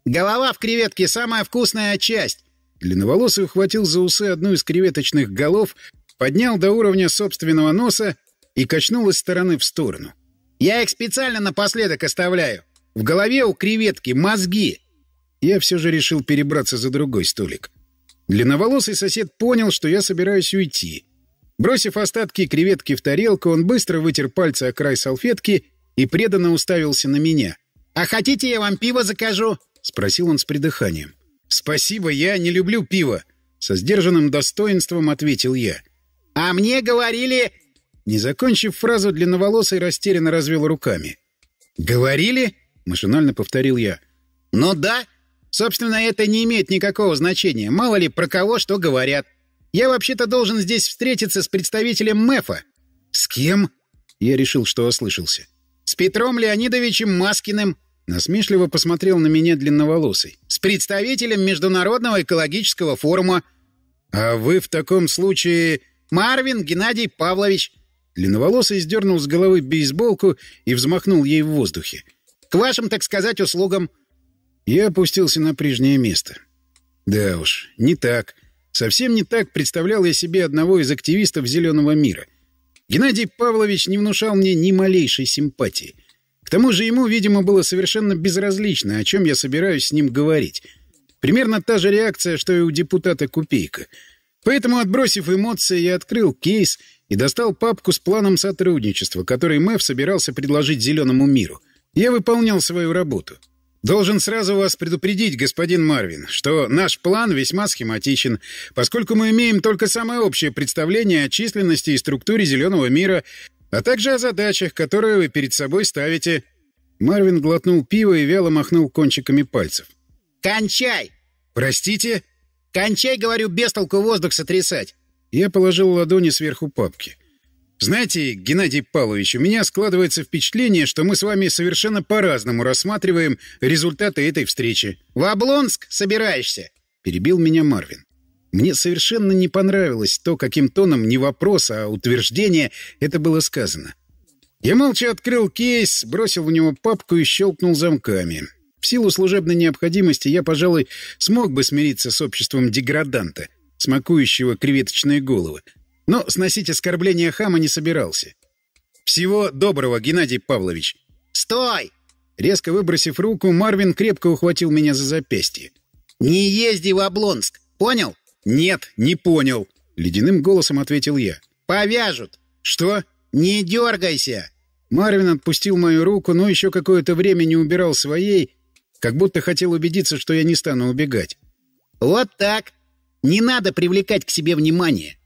«Голова в креветке — самая вкусная часть!» Длинноволосый ухватил за усы одну из креветочных голов, поднял до уровня собственного носа и качнул из стороны в сторону. «Я их специально напоследок оставляю. В голове у креветки мозги!» Я все же решил перебраться за другой столик. Длинноволосый сосед понял, что я собираюсь уйти — Бросив остатки креветки в тарелку, он быстро вытер пальцы о край салфетки и преданно уставился на меня. «А хотите, я вам пиво закажу?» — спросил он с придыханием. «Спасибо, я не люблю пиво», — со сдержанным достоинством ответил я. «А мне говорили...» Не закончив фразу, длинноволосый растерянно развел руками. «Говорили?» — машинально повторил я. «Ну да. Собственно, это не имеет никакого значения. Мало ли, про кого что говорят. Я вообще-то должен здесь встретиться с представителем МЭФа». «С кем?» Я решил, что ослышался. «С Петром Леонидовичем Маскиным». Насмешливо посмотрел на меня длинноволосый. «С представителем Международного экологического форума». «А вы в таком случае...» «Марвин Геннадий Павлович». Длинноволосый сдернул с головы бейсболку и взмахнул ей в воздухе. «К вашим, так сказать, услугам». Я опустился на прежнее место. «Да уж, не так». Совсем не так представлял я себе одного из активистов «Зеленого мира». Геннадий Павлович не внушал мне ни малейшей симпатии. К тому же ему, видимо, было совершенно безразлично, о чем я собираюсь с ним говорить. Примерно та же реакция, что и у депутата Купейка. Поэтому, отбросив эмоции, я открыл кейс и достал папку с планом сотрудничества, который Мэв собирался предложить «Зеленому миру». Я выполнял свою работу. Должен сразу вас предупредить, господин Марвин, что наш план весьма схематичен, поскольку мы имеем только самое общее представление о численности и структуре зеленого мира, а также о задачах, которые вы перед собой ставите. Марвин глотнул пиво и вяло махнул кончиками пальцев. «Кончай!» «Простите?» «Кончай, говорю, без толку воздух сотрясать!» Я положил ладони сверху папки. Знаете, Геннадий Павлович, у меня складывается впечатление, что мы с вами совершенно по-разному рассматриваем результаты этой встречи. В Облонск собираешься? Перебил меня Марвин. Мне совершенно не понравилось то, каким тоном не вопрос, а утверждение это было сказано. Я молча открыл кейс, бросил в него папку и щелкнул замками. В силу служебной необходимости я, пожалуй, смог бы смириться с обществом деграданта, смакующего креветочные головы но сносить оскорбление хама не собирался. «Всего доброго, Геннадий Павлович!» «Стой!» Резко выбросив руку, Марвин крепко ухватил меня за запястье. «Не езди в Облонск! Понял?» «Нет, не понял!» Ледяным голосом ответил я. «Повяжут!» «Что?» «Не дергайся!» Марвин отпустил мою руку, но еще какое-то время не убирал своей, как будто хотел убедиться, что я не стану убегать. «Вот так! Не надо привлекать к себе внимание!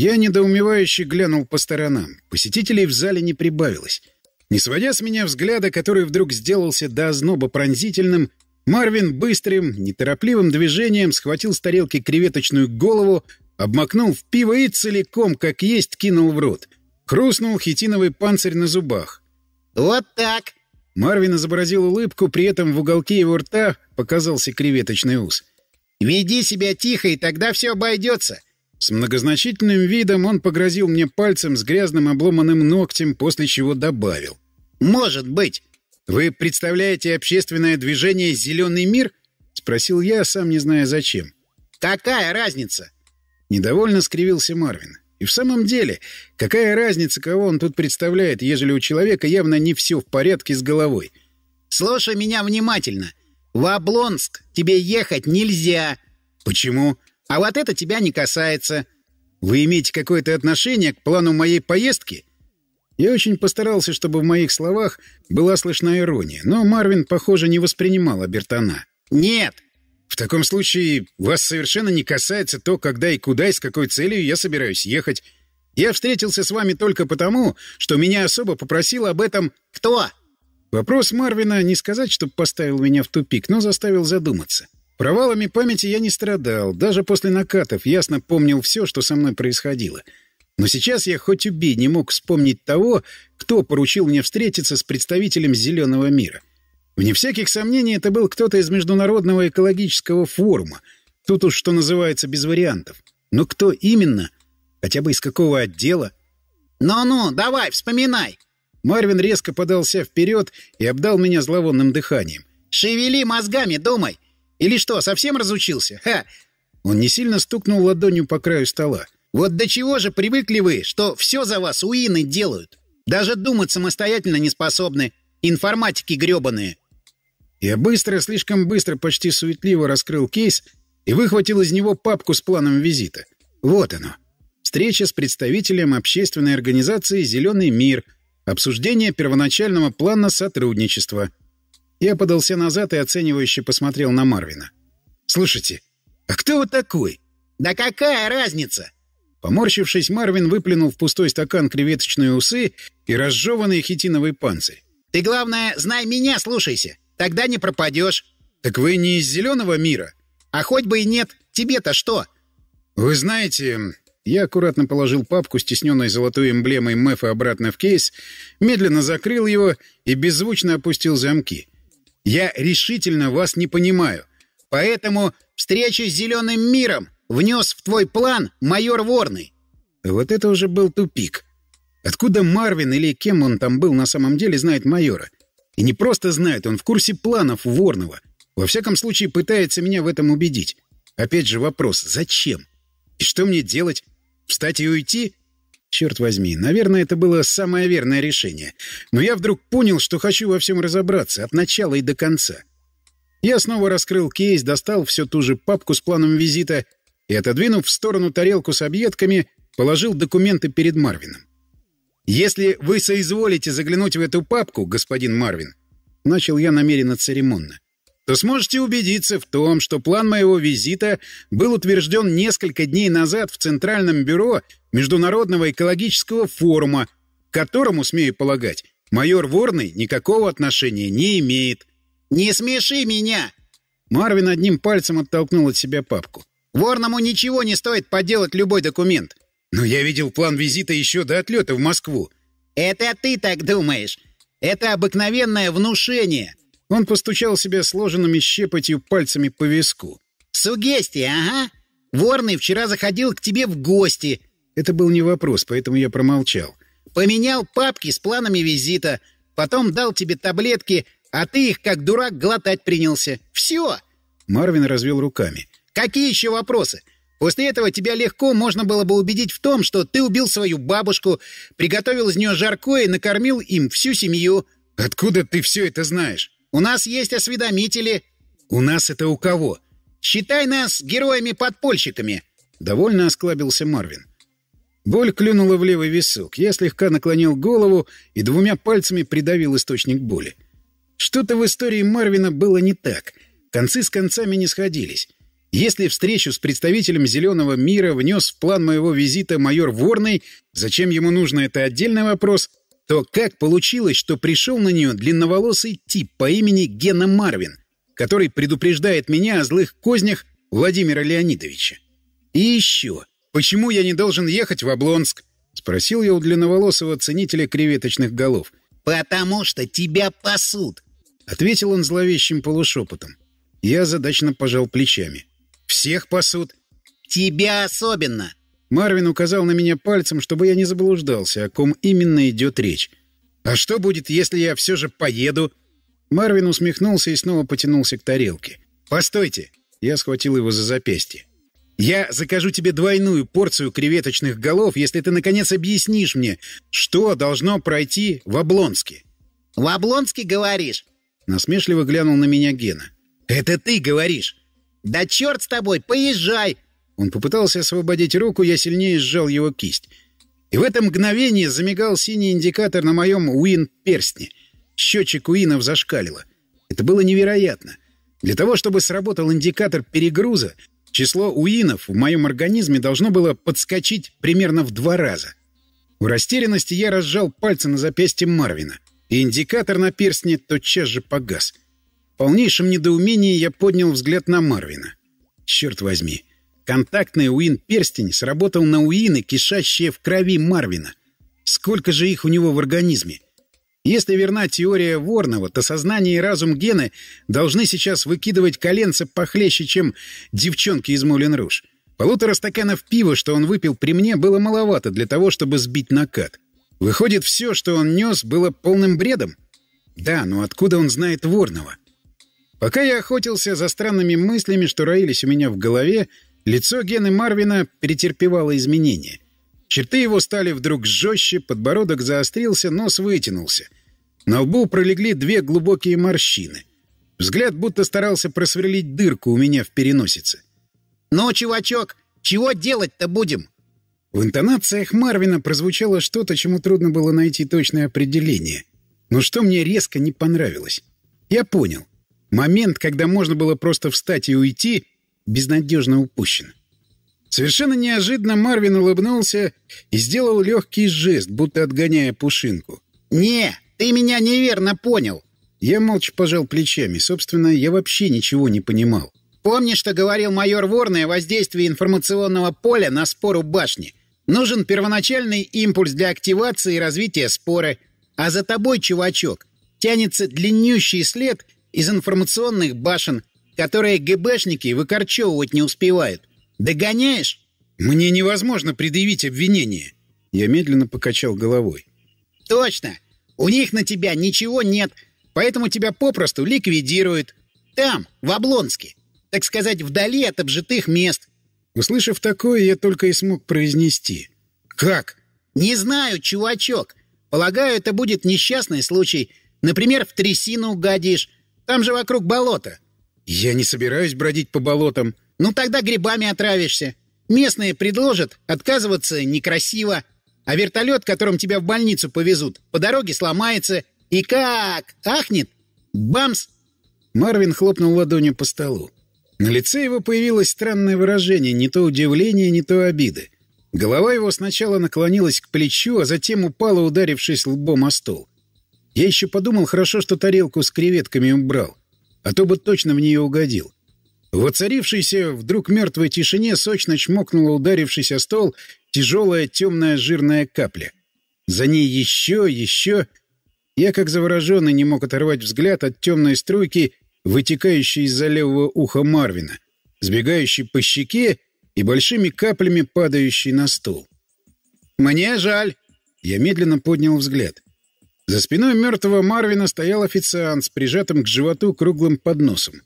Я недоумевающе глянул по сторонам. Посетителей в зале не прибавилось. Не сводя с меня взгляда, который вдруг сделался до озноба пронзительным, Марвин быстрым, неторопливым движением схватил с тарелки креветочную голову, обмакнул в пиво и целиком, как есть, кинул в рот. Хрустнул хитиновый панцирь на зубах. «Вот так!» Марвин изобразил улыбку, при этом в уголке его рта показался креветочный ус. «Веди себя тихо, и тогда все обойдется. С многозначительным видом он погрозил мне пальцем с грязным обломанным ногтем, после чего добавил. «Может быть! Вы представляете общественное движение «Зеленый мир»?» — спросил я, сам не зная зачем. «Какая разница?» Недовольно скривился Марвин. И в самом деле, какая разница, кого он тут представляет, ежели у человека явно не все в порядке с головой? «Слушай меня внимательно. В Облонск тебе ехать нельзя». «Почему?» А вот это тебя не касается. Вы имеете какое-то отношение к плану моей поездки? Я очень постарался, чтобы в моих словах была слышна ирония, но Марвин, похоже, не воспринимал Бертона. Нет. В таком случае вас совершенно не касается то, когда и куда и с какой целью я собираюсь ехать. Я встретился с вами только потому, что меня особо попросил об этом кто? Вопрос Марвина не сказать, чтобы поставил меня в тупик, но заставил задуматься. Провалами памяти я не страдал, даже после накатов ясно помнил все, что со мной происходило. Но сейчас я хоть убей не мог вспомнить того, кто поручил мне встретиться с представителем «Зеленого мира». Вне всяких сомнений, это был кто-то из Международного экологического форума. Тут уж, что называется, без вариантов. Но кто именно? Хотя бы из какого отдела? «Ну-ну, давай, вспоминай!» Марвин резко подался вперед и обдал меня зловонным дыханием. «Шевели мозгами, думай! Или что, совсем разучился? Ха!» Он не сильно стукнул ладонью по краю стола. «Вот до чего же привыкли вы, что все за вас уины делают? Даже думать самостоятельно не способны. Информатики гребаные!» Я быстро, слишком быстро, почти суетливо раскрыл кейс и выхватил из него папку с планом визита. Вот оно. Встреча с представителем общественной организации «Зеленый мир», обсуждение первоначального плана сотрудничества — я подался назад и оценивающе посмотрел на Марвина. «Слушайте, а кто вы такой?» «Да какая разница?» Поморщившись, Марвин выплюнул в пустой стакан креветочные усы и разжеванный хитиновый панцирь. «Ты, главное, знай меня, слушайся. Тогда не пропадешь». «Так вы не из зеленого мира?» «А хоть бы и нет. Тебе-то что?» «Вы знаете...» Я аккуратно положил папку с тисненной золотой эмблемой МЭФа обратно в кейс, медленно закрыл его и беззвучно опустил замки. Я решительно вас не понимаю. Поэтому встреча с зеленым миром внес в твой план майор Ворный. Вот это уже был тупик. Откуда Марвин или кем он там был на самом деле знает майора? И не просто знает, он в курсе планов Ворного. Во всяком случае, пытается меня в этом убедить. Опять же вопрос, зачем? И что мне делать? Встать и уйти? Черт возьми, наверное, это было самое верное решение. Но я вдруг понял, что хочу во всем разобраться, от начала и до конца. Я снова раскрыл кейс, достал всю ту же папку с планом визита и, отодвинув в сторону тарелку с объедками, положил документы перед Марвином. «Если вы соизволите заглянуть в эту папку, господин Марвин», — начал я намеренно церемонно, то сможете убедиться в том, что план моего визита был утвержден несколько дней назад в Центральном бюро Международного экологического форума, к которому, смею полагать, майор Ворный никакого отношения не имеет. «Не смеши меня!» Марвин одним пальцем оттолкнул от себя папку. «Ворному ничего не стоит подделать любой документ». «Но я видел план визита еще до отлета в Москву». «Это ты так думаешь. Это обыкновенное внушение. Он постучал себя сложенными щепотью пальцами по виску. «Сугестия, ага! Ворный вчера заходил к тебе в гости!» Это был не вопрос, поэтому я промолчал. «Поменял папки с планами визита, потом дал тебе таблетки, а ты их, как дурак, глотать принялся. Все!» Марвин развел руками. «Какие еще вопросы? После этого тебя легко можно было бы убедить в том, что ты убил свою бабушку, приготовил из нее жаркое и накормил им всю семью». «Откуда ты все это знаешь?» У нас есть осведомители. У нас это у кого? Считай нас героями-подпольщиками. Довольно осклабился Марвин. Боль клюнула в левый висок. Я слегка наклонил голову и двумя пальцами придавил источник боли. Что-то в истории Марвина было не так. Концы с концами не сходились. Если встречу с представителем «Зеленого мира» внес в план моего визита майор Ворный, зачем ему нужно, это отдельный вопрос, то как получилось, что пришел на нее длинноволосый тип по имени Гена Марвин, который предупреждает меня о злых кознях Владимира Леонидовича? И еще, почему я не должен ехать в Облонск? Спросил я у длинноволосого ценителя креветочных голов. «Потому что тебя пасут!» Ответил он зловещим полушепотом. Я задачно пожал плечами. «Всех пасут!» «Тебя особенно!» Марвин указал на меня пальцем, чтобы я не заблуждался, о ком именно идет речь. «А что будет, если я все же поеду?» Марвин усмехнулся и снова потянулся к тарелке. «Постойте!» Я схватил его за запястье. «Я закажу тебе двойную порцию креветочных голов, если ты, наконец, объяснишь мне, что должно пройти в Облонске». «В Облонске, говоришь?» Насмешливо глянул на меня Гена. «Это ты говоришь!» «Да черт с тобой, поезжай! Он попытался освободить руку, я сильнее сжал его кисть. И в это мгновение замигал синий индикатор на моем Уин-перстне. Счетчик Уинов зашкалило. Это было невероятно. Для того, чтобы сработал индикатор перегруза, число Уинов в моем организме должно было подскочить примерно в два раза. В растерянности я разжал пальцы на запястье Марвина, и индикатор на перстне тотчас же погас. В полнейшем недоумении я поднял взгляд на Марвина. Черт возьми, Контактный Уин-перстень сработал на Уины, кишащие в крови Марвина. Сколько же их у него в организме? Если верна теория Ворнова, то сознание и разум Гены должны сейчас выкидывать коленца похлеще, чем девчонки из Мулен-Руж. Полутора стаканов пива, что он выпил при мне, было маловато для того, чтобы сбить накат. Выходит, все, что он нес, было полным бредом? Да, но откуда он знает Ворнова? Пока я охотился за странными мыслями, что роились у меня в голове, Лицо Гены Марвина перетерпевало изменения. Черты его стали вдруг жестче, подбородок заострился, нос вытянулся. На лбу пролегли две глубокие морщины. Взгляд будто старался просверлить дырку у меня в переносице. «Ну, чувачок, чего делать-то будем?» В интонациях Марвина прозвучало что-то, чему трудно было найти точное определение. Но что мне резко не понравилось. Я понял. Момент, когда можно было просто встать и уйти — безнадежно упущен. Совершенно неожиданно Марвин улыбнулся и сделал легкий жест, будто отгоняя пушинку. «Не, ты меня неверно понял!» Я молча пожал плечами. Собственно, я вообще ничего не понимал. «Помнишь, что говорил майор Ворный о воздействии информационного поля на спору башни? Нужен первоначальный импульс для активации и развития споры. А за тобой, чувачок, тянется длиннющий след из информационных башен, которые ГБшники выкорчевывать не успевают. Догоняешь?» «Мне невозможно предъявить обвинение». Я медленно покачал головой. «Точно! У них на тебя ничего нет, поэтому тебя попросту ликвидируют. Там, в Облонске, так сказать, вдали от обжитых мест». Услышав такое, я только и смог произнести. «Как?» «Не знаю, чувачок. Полагаю, это будет несчастный случай. Например, в трясину угодишь. Там же вокруг болото. «Я не собираюсь бродить по болотам». «Ну тогда грибами отравишься. Местные предложат, отказываться некрасиво. А вертолет, которым тебя в больницу повезут, по дороге сломается и как ахнет, бамс!» Марвин хлопнул ладонью по столу. На лице его появилось странное выражение, не то удивление, не то обиды. Голова его сначала наклонилась к плечу, а затем упала, ударившись лбом о стол. Я еще подумал, хорошо, что тарелку с креветками убрал а то бы точно в нее угодил. В оцарившейся вдруг мертвой тишине сочно чмокнула ударившийся стол тяжелая темная жирная капля. За ней еще, еще... Я, как завороженный, не мог оторвать взгляд от темной струйки, вытекающей из-за левого уха Марвина, сбегающей по щеке и большими каплями падающей на стол. «Мне жаль!» Я медленно поднял взгляд. За спиной мертвого Марвина стоял официант с прижатым к животу круглым подносом.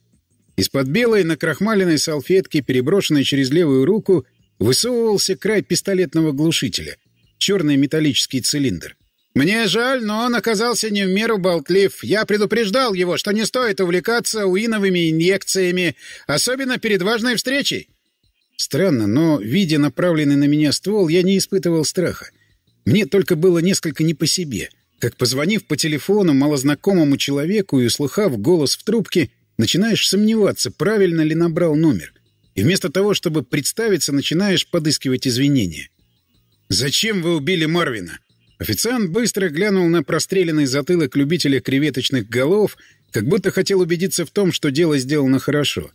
Из-под белой накрахмаленной салфетки, переброшенной через левую руку, высовывался край пистолетного глушителя, черный металлический цилиндр. «Мне жаль, но он оказался не в меру болтлив. Я предупреждал его, что не стоит увлекаться уиновыми инъекциями, особенно перед важной встречей». Странно, но, видя направленный на меня ствол, я не испытывал страха. Мне только было несколько не по себе — как позвонив по телефону малознакомому человеку и услыхав голос в трубке, начинаешь сомневаться, правильно ли набрал номер. И вместо того, чтобы представиться, начинаешь подыскивать извинения. «Зачем вы убили Марвина?» Официант быстро глянул на простреленный затылок любителя креветочных голов, как будто хотел убедиться в том, что дело сделано хорошо.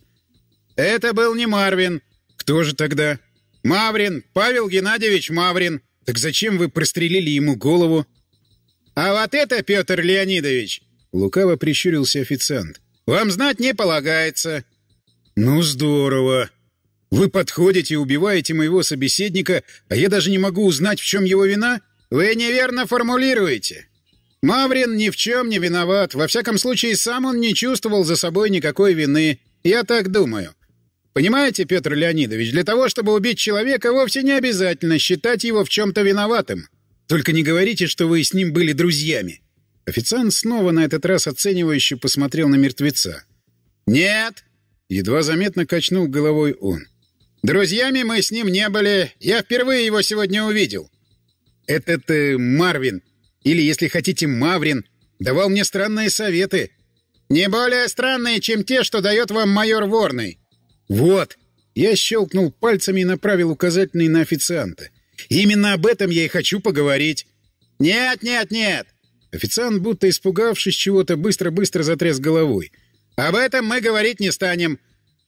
«Это был не Марвин». «Кто же тогда?» «Маврин! Павел Геннадьевич Маврин!» «Так зачем вы прострелили ему голову?» «А вот это, Петр Леонидович!» — лукаво прищурился официант. «Вам знать не полагается». «Ну, здорово. Вы подходите и убиваете моего собеседника, а я даже не могу узнать, в чем его вина?» «Вы неверно формулируете. Маврин ни в чем не виноват. Во всяком случае, сам он не чувствовал за собой никакой вины. Я так думаю. Понимаете, Петр Леонидович, для того, чтобы убить человека, вовсе не обязательно считать его в чем-то виноватым. Только не говорите, что вы с ним были друзьями. Официант снова на этот раз оценивающе посмотрел на мертвеца. «Нет!» — едва заметно качнул головой он. «Друзьями мы с ним не были. Я впервые его сегодня увидел». «Этот э, Марвин, или, если хотите, Маврин, давал мне странные советы». «Не более странные, чем те, что дает вам майор Ворный». «Вот!» Я щелкнул пальцами и направил указательный на официанта. Именно об этом я и хочу поговорить. Нет, нет, нет. Официант, будто испугавшись чего-то, быстро-быстро затряс головой. Об этом мы говорить не станем.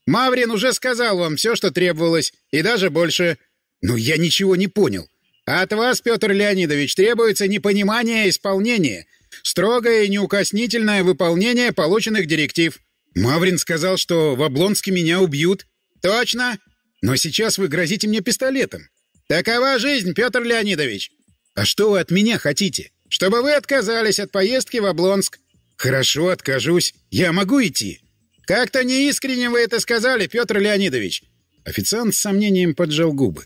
Маврин уже сказал вам все, что требовалось, и даже больше. Но я ничего не понял. От вас, Петр Леонидович, требуется непонимание исполнения. Строгое и неукоснительное выполнение полученных директив. Маврин сказал, что в Облонске меня убьют. Точно. Но сейчас вы грозите мне пистолетом. «Такова жизнь, Петр Леонидович!» «А что вы от меня хотите?» «Чтобы вы отказались от поездки в Облонск». «Хорошо, откажусь. Я могу идти?» «Как-то неискренне вы это сказали, Петр Леонидович!» Официант с сомнением поджал губы.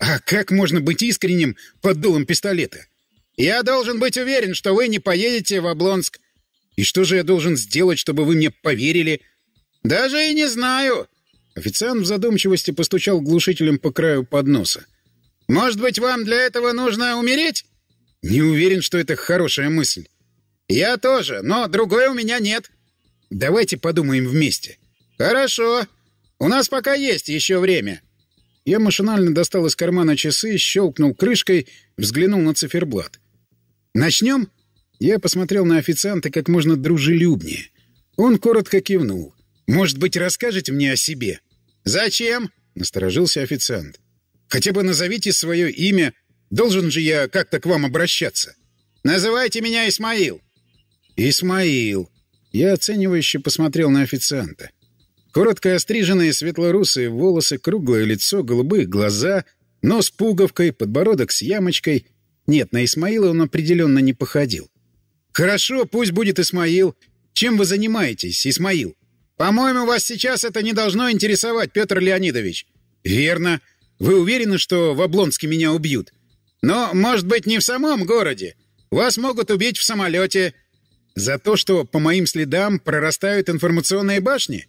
«А как можно быть искренним под дулом пистолета?» «Я должен быть уверен, что вы не поедете в Облонск». «И что же я должен сделать, чтобы вы мне поверили?» «Даже и не знаю». Официант в задумчивости постучал глушителем по краю подноса. Может быть, вам для этого нужно умереть? Не уверен, что это хорошая мысль. Я тоже, но другой у меня нет. Давайте подумаем вместе. Хорошо. У нас пока есть еще время. Я машинально достал из кармана часы, щелкнул крышкой, взглянул на циферблат. «Начнем?» Я посмотрел на официанта как можно дружелюбнее. Он коротко кивнул. «Может быть, расскажете мне о себе?» «Зачем?» — насторожился официант. Хотя бы назовите свое имя. Должен же я как-то к вам обращаться. Называйте меня Исмаил. Исмаил. Я оценивающе посмотрел на официанта. Коротко остриженные светлорусые волосы, круглое лицо, голубые глаза, нос пуговкой, подбородок с ямочкой. Нет, на Исмаила он определенно не походил. «Хорошо, пусть будет Исмаил. Чем вы занимаетесь, Исмаил?» «По-моему, вас сейчас это не должно интересовать, Петр Леонидович». «Верно. Вы уверены, что в Облонске меня убьют? Но, может быть, не в самом городе. Вас могут убить в самолете. За то, что по моим следам прорастают информационные башни?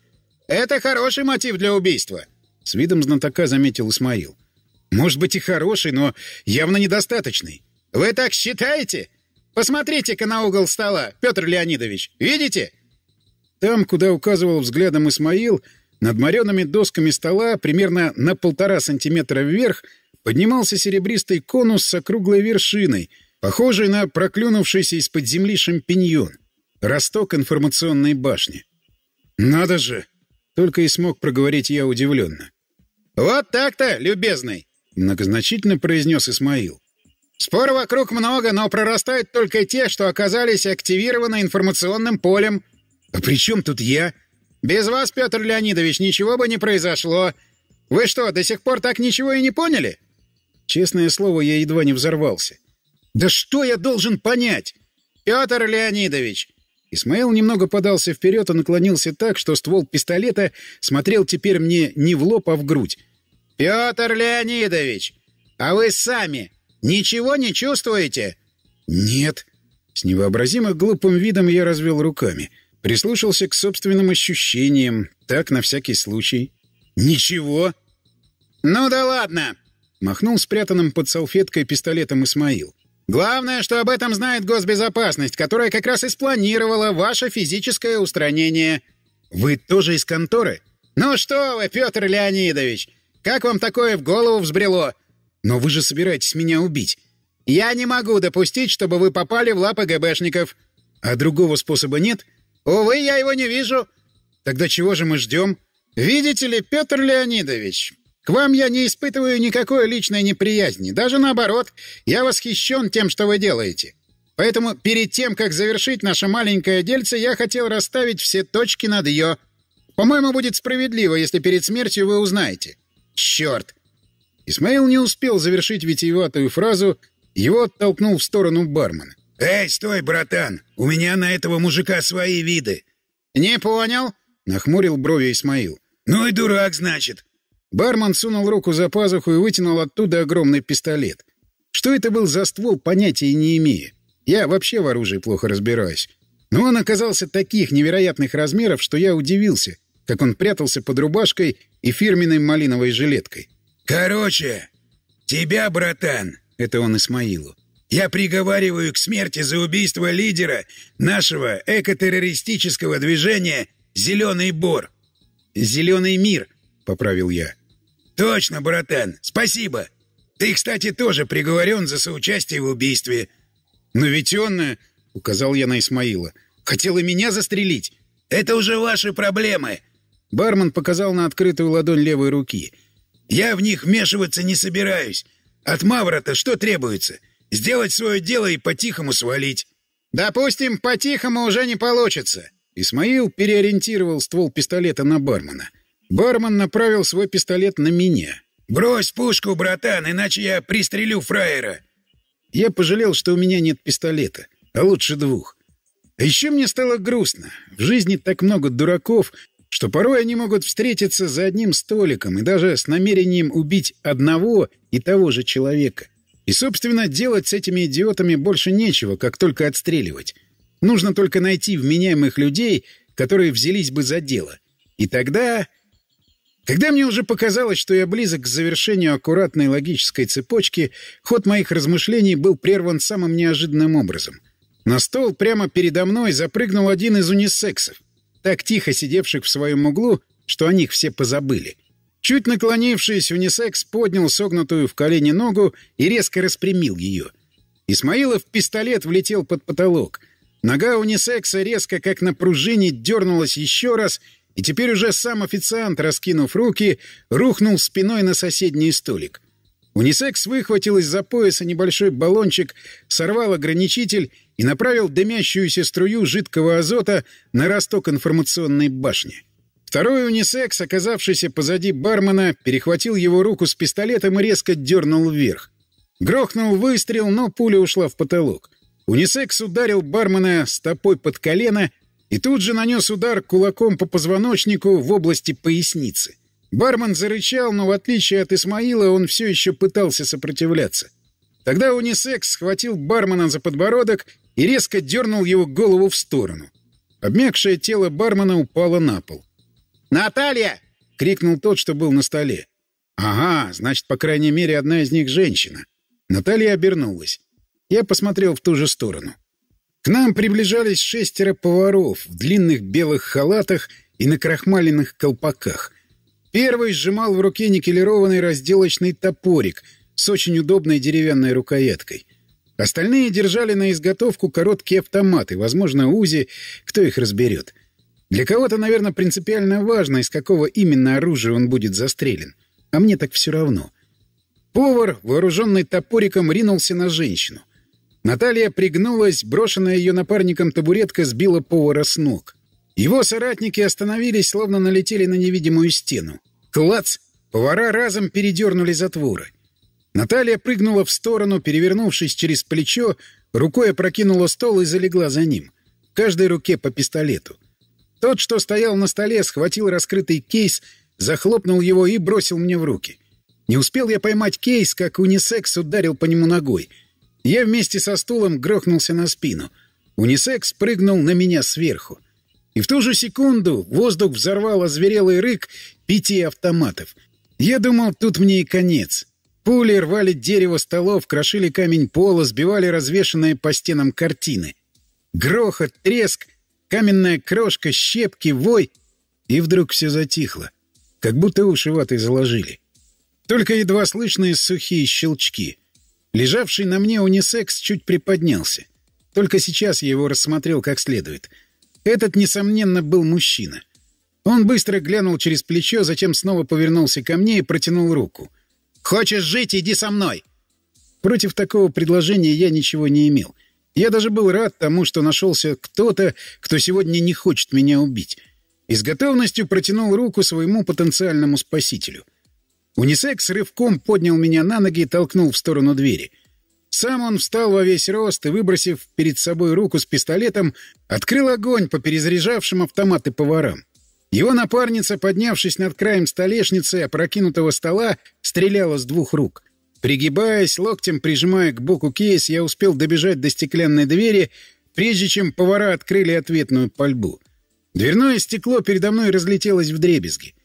Это хороший мотив для убийства. С видом знатока заметил Исмаил. Может быть и хороший, но явно недостаточный. Вы так считаете? Посмотрите-ка на угол стола, Петр Леонидович. Видите? Там, куда указывал взглядом Исмаил, над мореными досками стола, примерно на полтора сантиметра вверх, поднимался серебристый конус с округлой вершиной, похожий на проклюнувшийся из-под земли шампиньон. Росток информационной башни. «Надо же!» — только и смог проговорить я удивленно. «Вот так-то, любезный!» — многозначительно произнес Исмаил. «Спор вокруг много, но прорастают только те, что оказались активированы информационным полем». «А при чем тут я?» «Без вас, Петр Леонидович, ничего бы не произошло. Вы что, до сих пор так ничего и не поняли?» Честное слово, я едва не взорвался. «Да что я должен понять?» «Петр Леонидович!» Исмаил немного подался вперед и наклонился так, что ствол пистолета смотрел теперь мне не в лоб, а в грудь. «Петр Леонидович! А вы сами ничего не чувствуете?» «Нет». С невообразимо глупым видом я развел руками — Прислушался к собственным ощущениям, так на всякий случай. «Ничего!» «Ну да ладно!» — махнул спрятанным под салфеткой пистолетом Исмаил. «Главное, что об этом знает госбезопасность, которая как раз и спланировала ваше физическое устранение». «Вы тоже из конторы?» «Ну что вы, Петр Леонидович! Как вам такое в голову взбрело?» «Но вы же собираетесь меня убить». «Я не могу допустить, чтобы вы попали в лапы ГБшников». «А другого способа нет?» «Увы, я его не вижу». «Тогда чего же мы ждем?» «Видите ли, Петр Леонидович, к вам я не испытываю никакой личной неприязни. Даже наоборот, я восхищен тем, что вы делаете. Поэтому перед тем, как завершить наше маленькое дельце, я хотел расставить все точки над ее. По-моему, будет справедливо, если перед смертью вы узнаете». «Черт!» Исмаил не успел завершить витиеватую фразу, его оттолкнул в сторону бармена. «Эй, стой, братан! У меня на этого мужика свои виды!» «Не понял?» — нахмурил брови Исмаил. «Ну и дурак, значит!» Бармен сунул руку за пазуху и вытянул оттуда огромный пистолет. Что это был за ствол, понятия не имея. Я вообще в оружии плохо разбираюсь. Но он оказался таких невероятных размеров, что я удивился, как он прятался под рубашкой и фирменной малиновой жилеткой. «Короче, тебя, братан!» — это он Исмаилу. Я приговариваю к смерти за убийство лидера нашего экотеррористического движения «Зеленый Бор». «Зеленый мир», — поправил я. «Точно, братан, спасибо. Ты, кстати, тоже приговорен за соучастие в убийстве». «Но ведь он...» э, — указал я на Исмаила. «Хотел и меня застрелить». «Это уже ваши проблемы». Бармен показал на открытую ладонь левой руки. «Я в них вмешиваться не собираюсь. От маврата что требуется?» сделать свое дело и по-тихому свалить. «Допустим, по-тихому уже не получится». Исмаил переориентировал ствол пистолета на бармена. Бармен направил свой пистолет на меня. «Брось пушку, братан, иначе я пристрелю фраера!» Я пожалел, что у меня нет пистолета, а лучше двух. А еще мне стало грустно. В жизни так много дураков, что порой они могут встретиться за одним столиком и даже с намерением убить одного и того же человека. И, собственно, делать с этими идиотами больше нечего, как только отстреливать. Нужно только найти вменяемых людей, которые взялись бы за дело. И тогда... Когда мне уже показалось, что я близок к завершению аккуратной логической цепочки, ход моих размышлений был прерван самым неожиданным образом. На стол прямо передо мной запрыгнул один из унисексов, так тихо сидевших в своем углу, что о них все позабыли. Чуть наклонившись, унисекс поднял согнутую в колени ногу и резко распрямил ее. Исмаилов пистолет влетел под потолок. Нога унисекса резко, как на пружине, дернулась еще раз, и теперь уже сам официант, раскинув руки, рухнул спиной на соседний столик. Унисекс выхватил из-за пояса небольшой баллончик, сорвал ограничитель и направил дымящуюся струю жидкого азота на росток информационной башни. Второй унисекс, оказавшийся позади бармена, перехватил его руку с пистолетом и резко дернул вверх. Грохнул выстрел, но пуля ушла в потолок. Унисекс ударил бармена стопой под колено и тут же нанес удар кулаком по позвоночнику в области поясницы. Бармен зарычал, но в отличие от Исмаила он все еще пытался сопротивляться. Тогда унисекс схватил бармена за подбородок и резко дернул его голову в сторону. Обмякшее тело бармена упало на пол. «Наталья!» — крикнул тот, что был на столе. «Ага, значит, по крайней мере, одна из них женщина». Наталья обернулась. Я посмотрел в ту же сторону. К нам приближались шестеро поваров в длинных белых халатах и на крахмаленных колпаках. Первый сжимал в руке никелированный разделочный топорик с очень удобной деревянной рукояткой. Остальные держали на изготовку короткие автоматы, возможно, УЗИ, кто их разберет. — для кого-то, наверное, принципиально важно, из какого именно оружия он будет застрелен. А мне так все равно. Повар, вооруженный топориком, ринулся на женщину. Наталья пригнулась, брошенная ее напарником табуретка сбила повара с ног. Его соратники остановились, словно налетели на невидимую стену. Клац! Повара разом передернули затворы. Наталья прыгнула в сторону, перевернувшись через плечо, рукой опрокинула стол и залегла за ним. В каждой руке по пистолету. Тот, что стоял на столе, схватил раскрытый кейс, захлопнул его и бросил мне в руки. Не успел я поймать кейс, как унисекс ударил по нему ногой. Я вместе со стулом грохнулся на спину. Унисекс прыгнул на меня сверху. И в ту же секунду воздух взорвал озверелый рык пяти автоматов. Я думал, тут мне и конец. Пули рвали дерево столов, крошили камень пола, сбивали развешанные по стенам картины. Грохот, треск, каменная крошка, щепки, вой. И вдруг все затихло, как будто уши ватой заложили. Только едва слышные сухие щелчки. Лежавший на мне унисекс чуть приподнялся. Только сейчас я его рассмотрел как следует. Этот, несомненно, был мужчина. Он быстро глянул через плечо, затем снова повернулся ко мне и протянул руку. «Хочешь жить? Иди со мной!» Против такого предложения я ничего не имел. Я даже был рад тому, что нашелся кто-то, кто сегодня не хочет меня убить. И с готовностью протянул руку своему потенциальному спасителю. Унисекс рывком поднял меня на ноги и толкнул в сторону двери. Сам он встал во весь рост и, выбросив перед собой руку с пистолетом, открыл огонь по перезаряжавшим автоматы поварам. Его напарница, поднявшись над краем столешницы опрокинутого стола, стреляла с двух рук — Пригибаясь, локтем прижимая к боку кейс, я успел добежать до стеклянной двери, прежде чем повара открыли ответную пальбу. Дверное стекло передо мной разлетелось в дребезги.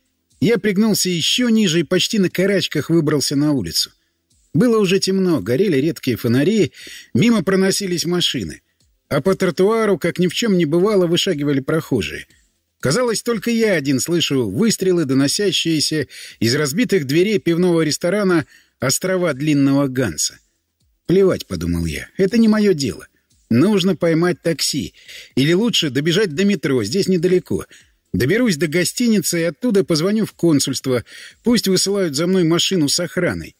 Я пригнулся еще ниже и почти на карачках выбрался на улицу. Было уже темно, горели редкие фонари, мимо проносились машины. А по тротуару, как ни в чем не бывало, вышагивали прохожие. Казалось, только я один слышу выстрелы, доносящиеся из разбитых дверей пивного ресторана — острова Длинного Ганса. Плевать, подумал я, это не мое дело. Нужно поймать такси. Или лучше добежать до метро, здесь недалеко. Доберусь до гостиницы и оттуда позвоню в консульство. Пусть высылают за мной машину с охраной.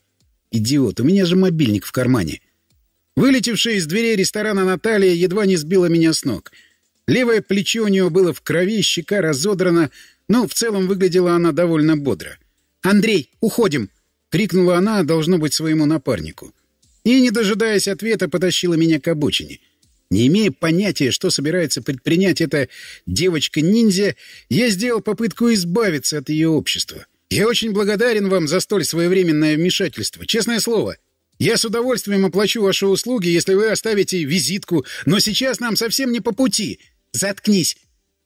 Идиот, у меня же мобильник в кармане. Вылетевшая из дверей ресторана Наталья едва не сбила меня с ног. Левое плечо у нее было в крови, щека разодрана, но в целом выглядела она довольно бодро. «Андрей, уходим!» — крикнула она, должно быть, своему напарнику. И, не дожидаясь ответа, потащила меня к обочине. Не имея понятия, что собирается предпринять эта девочка-ниндзя, я сделал попытку избавиться от ее общества. Я очень благодарен вам за столь своевременное вмешательство, честное слово. Я с удовольствием оплачу ваши услуги, если вы оставите визитку, но сейчас нам совсем не по пути. Заткнись!»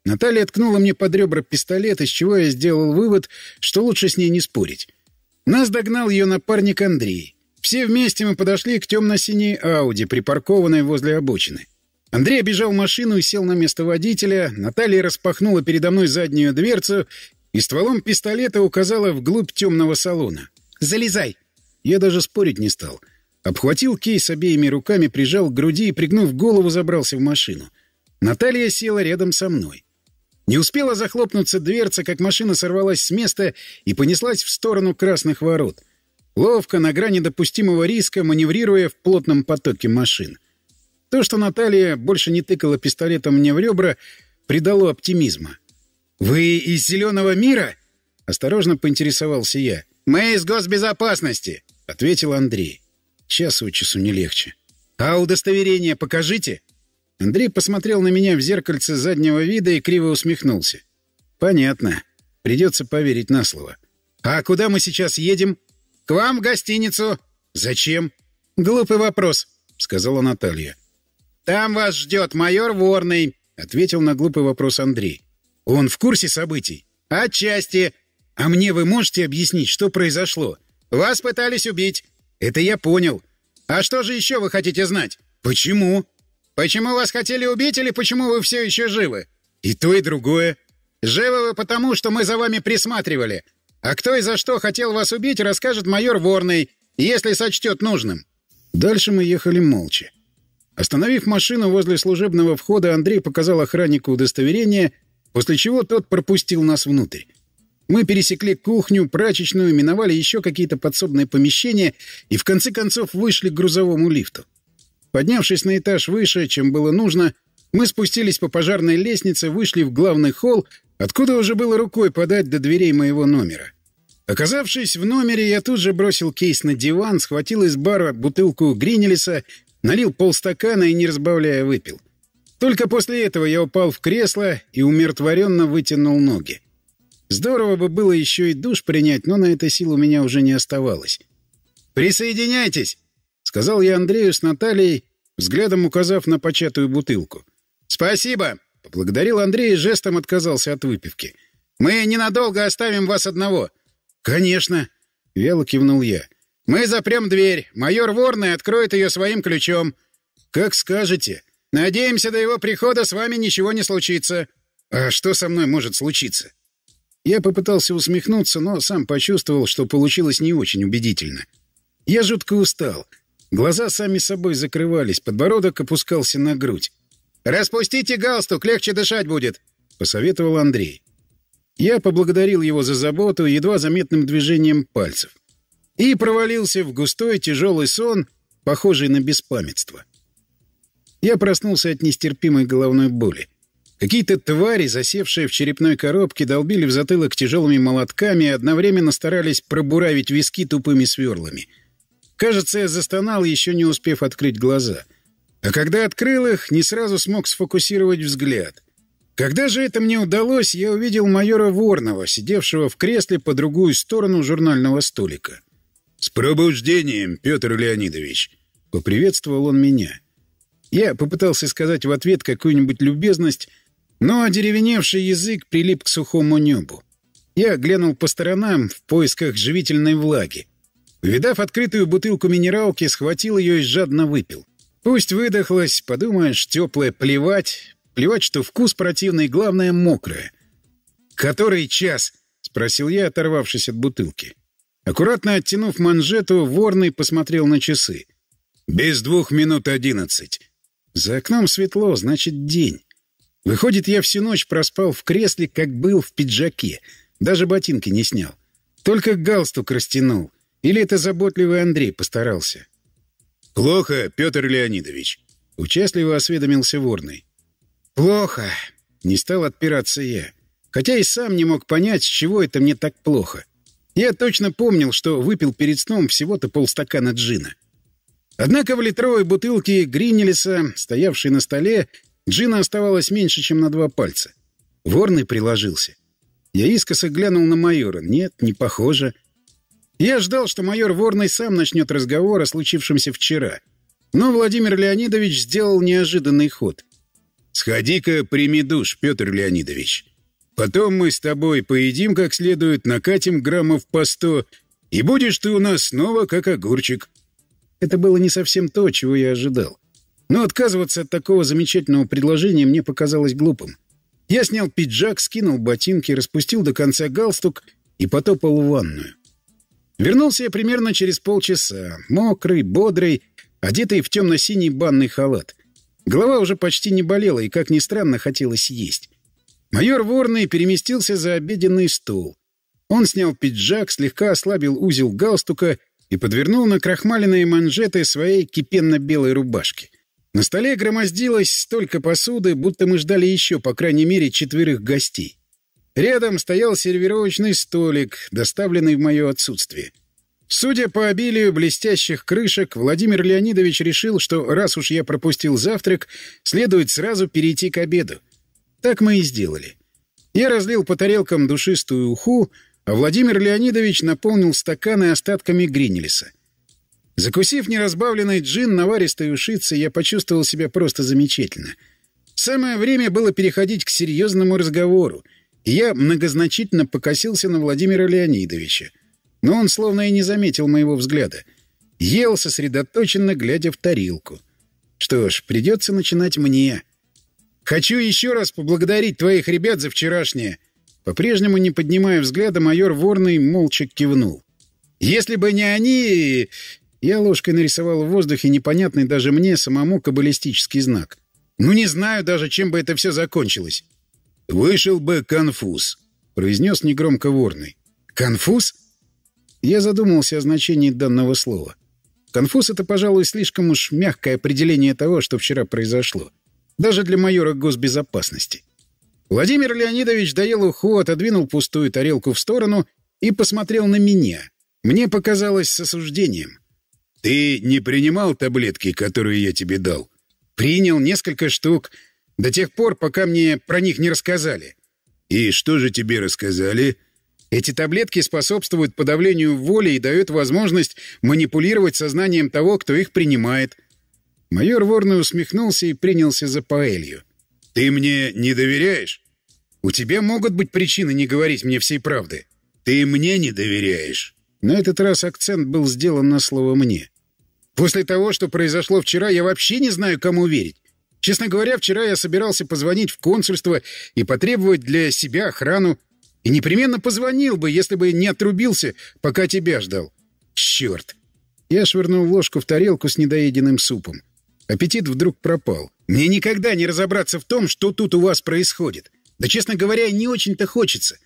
Наталья ткнула мне под ребра пистолет, из чего я сделал вывод, что лучше с ней не спорить. Нас догнал ее напарник Андрей. Все вместе мы подошли к темно-синей Ауди, припаркованной возле обочины. Андрей обежал машину и сел на место водителя, Наталья распахнула передо мной заднюю дверцу и стволом пистолета указала вглубь темного салона. «Залезай!» Я даже спорить не стал. Обхватил кейс обеими руками, прижал к груди и, пригнув голову, забрался в машину. Наталья села рядом со мной. Не успела захлопнуться дверца, как машина сорвалась с места и понеслась в сторону красных ворот. Ловко, на грани допустимого риска, маневрируя в плотном потоке машин. То, что Наталья больше не тыкала пистолетом мне в ребра, придало оптимизма. «Вы из зеленого мира?» — осторожно поинтересовался я. «Мы из госбезопасности», — ответил Андрей. «Час от часу не легче». «А удостоверение покажите?» Андрей посмотрел на меня в зеркальце заднего вида и криво усмехнулся. «Понятно. Придется поверить на слово». «А куда мы сейчас едем?» «К вам в гостиницу». «Зачем?» «Глупый вопрос», — сказала Наталья. «Там вас ждет майор Ворный», — ответил на глупый вопрос Андрей. «Он в курсе событий?» «Отчасти. А мне вы можете объяснить, что произошло?» «Вас пытались убить». «Это я понял. А что же еще вы хотите знать?» «Почему?» «Почему вас хотели убить или почему вы все еще живы?» «И то, и другое». «Живы вы потому, что мы за вами присматривали. А кто и за что хотел вас убить, расскажет майор Ворный, если сочтет нужным». Дальше мы ехали молча. Остановив машину возле служебного входа, Андрей показал охраннику удостоверение, после чего тот пропустил нас внутрь. Мы пересекли кухню, прачечную, миновали еще какие-то подсобные помещения и в конце концов вышли к грузовому лифту. Поднявшись на этаж выше, чем было нужно, мы спустились по пожарной лестнице, вышли в главный холл, откуда уже было рукой подать до дверей моего номера. Оказавшись в номере, я тут же бросил кейс на диван, схватил из бара бутылку Гринелиса, налил полстакана и, не разбавляя, выпил. Только после этого я упал в кресло и умиротворенно вытянул ноги. Здорово бы было еще и душ принять, но на это сил у меня уже не оставалось. «Присоединяйтесь!» — сказал я Андрею с Натальей, взглядом указав на початую бутылку. «Спасибо!» — поблагодарил Андрей и жестом отказался от выпивки. «Мы ненадолго оставим вас одного». «Конечно!» — вяло кивнул я. «Мы запрем дверь. Майор Ворный откроет ее своим ключом». «Как скажете. Надеемся, до его прихода с вами ничего не случится». «А что со мной может случиться?» Я попытался усмехнуться, но сам почувствовал, что получилось не очень убедительно. Я жутко устал — Глаза сами собой закрывались, подбородок опускался на грудь. «Распустите галстук, легче дышать будет!» — посоветовал Андрей. Я поблагодарил его за заботу едва заметным движением пальцев. И провалился в густой тяжелый сон, похожий на беспамятство. Я проснулся от нестерпимой головной боли. Какие-то твари, засевшие в черепной коробке, долбили в затылок тяжелыми молотками и одновременно старались пробуравить виски тупыми сверлами — Кажется, я застонал, еще не успев открыть глаза. А когда открыл их, не сразу смог сфокусировать взгляд. Когда же это мне удалось, я увидел майора Ворнова, сидевшего в кресле по другую сторону журнального столика. «С пробуждением, Петр Леонидович!» — поприветствовал он меня. Я попытался сказать в ответ какую-нибудь любезность, но одеревеневший язык прилип к сухому небу. Я глянул по сторонам в поисках живительной влаги — Увидав открытую бутылку минералки, схватил ее и жадно выпил. Пусть выдохлась, подумаешь, теплое плевать. Плевать, что вкус противный, главное — мокрое. «Который час?» — спросил я, оторвавшись от бутылки. Аккуратно оттянув манжету, ворный посмотрел на часы. «Без двух минут одиннадцать». За окном светло, значит, день. Выходит, я всю ночь проспал в кресле, как был в пиджаке. Даже ботинки не снял. Только галстук растянул. Или это заботливый Андрей постарался? «Плохо, Петр Леонидович», — участливо осведомился Ворный. «Плохо», — не стал отпираться я. Хотя и сам не мог понять, с чего это мне так плохо. Я точно помнил, что выпил перед сном всего-то полстакана джина. Однако в литровой бутылке Гринелиса, стоявшей на столе, джина оставалось меньше, чем на два пальца. Ворный приложился. Я искоса глянул на майора. Нет, не похоже. Я ждал, что майор Ворный сам начнет разговор о случившемся вчера. Но Владимир Леонидович сделал неожиданный ход. «Сходи-ка, прими душ, Петр Леонидович. Потом мы с тобой поедим как следует, накатим граммов по сто, и будешь ты у нас снова как огурчик». Это было не совсем то, чего я ожидал. Но отказываться от такого замечательного предложения мне показалось глупым. Я снял пиджак, скинул ботинки, распустил до конца галстук и потопал в ванную. Вернулся я примерно через полчаса, мокрый, бодрый, одетый в темно-синий банный халат. Голова уже почти не болела, и, как ни странно, хотелось есть. Майор Ворный переместился за обеденный стол. Он снял пиджак, слегка ослабил узел галстука и подвернул на крахмаленные манжеты своей кипенно-белой рубашки. На столе громоздилось столько посуды, будто мы ждали еще, по крайней мере, четверых гостей. Рядом стоял сервировочный столик, доставленный в мое отсутствие. Судя по обилию блестящих крышек, Владимир Леонидович решил, что раз уж я пропустил завтрак, следует сразу перейти к обеду. Так мы и сделали. Я разлил по тарелкам душистую уху, а Владимир Леонидович наполнил стаканы остатками гринелиса. Закусив неразбавленный джин наваристой ушицы, я почувствовал себя просто замечательно. Самое время было переходить к серьезному разговору — и я многозначительно покосился на Владимира Леонидовича. Но он словно и не заметил моего взгляда. Ел сосредоточенно, глядя в тарелку. Что ж, придется начинать мне. «Хочу еще раз поблагодарить твоих ребят за вчерашнее!» По-прежнему, не поднимая взгляда, майор Ворный молча кивнул. «Если бы не они...» Я ложкой нарисовал в воздухе непонятный даже мне самому каббалистический знак. «Ну не знаю даже, чем бы это все закончилось. «Вышел бы конфуз», — произнес негромко Ворный. «Конфуз?» Я задумался о значении данного слова. Конфуз — это, пожалуй, слишком уж мягкое определение того, что вчера произошло. Даже для майора госбезопасности. Владимир Леонидович доел уху, отодвинул пустую тарелку в сторону и посмотрел на меня. Мне показалось с осуждением. «Ты не принимал таблетки, которые я тебе дал?» «Принял несколько штук. До тех пор, пока мне про них не рассказали. И что же тебе рассказали? Эти таблетки способствуют подавлению воли и дают возможность манипулировать сознанием того, кто их принимает. Майор Ворный усмехнулся и принялся за паэлью. «Ты мне не доверяешь? У тебя могут быть причины не говорить мне всей правды. Ты мне не доверяешь». На этот раз акцент был сделан на слово «мне». «После того, что произошло вчера, я вообще не знаю, кому верить. Честно говоря, вчера я собирался позвонить в консульство и потребовать для себя охрану. И непременно позвонил бы, если бы не отрубился, пока тебя ждал. Черт! Я швырнул ложку в тарелку с недоеденным супом. Аппетит вдруг пропал. Мне никогда не разобраться в том, что тут у вас происходит. Да, честно говоря, не очень-то хочется.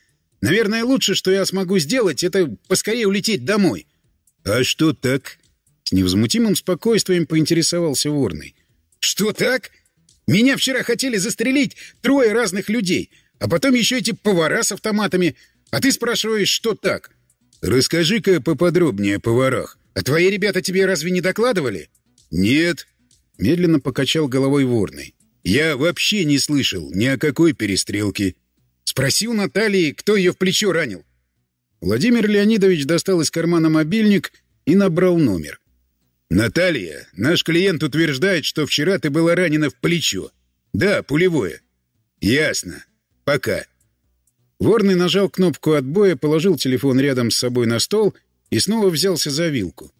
Наверное, лучше, что я смогу сделать, это поскорее улететь домой. — А что так? — с невозмутимым спокойствием поинтересовался Ворный. — Что так? Меня вчера хотели застрелить трое разных людей, а потом еще эти повара с автоматами. А ты спрашиваешь, что так? Расскажи-ка поподробнее о поварах. А твои ребята тебе разве не докладывали? Нет. Медленно покачал головой Ворный. Я вообще не слышал ни о какой перестрелке. Спроси у Натальи, кто ее в плечо ранил. Владимир Леонидович достал из кармана мобильник и набрал номер. «Наталья, наш клиент утверждает, что вчера ты была ранена в плечо. Да, пулевое». «Ясно. Пока». Ворный нажал кнопку отбоя, положил телефон рядом с собой на стол и снова взялся за вилку.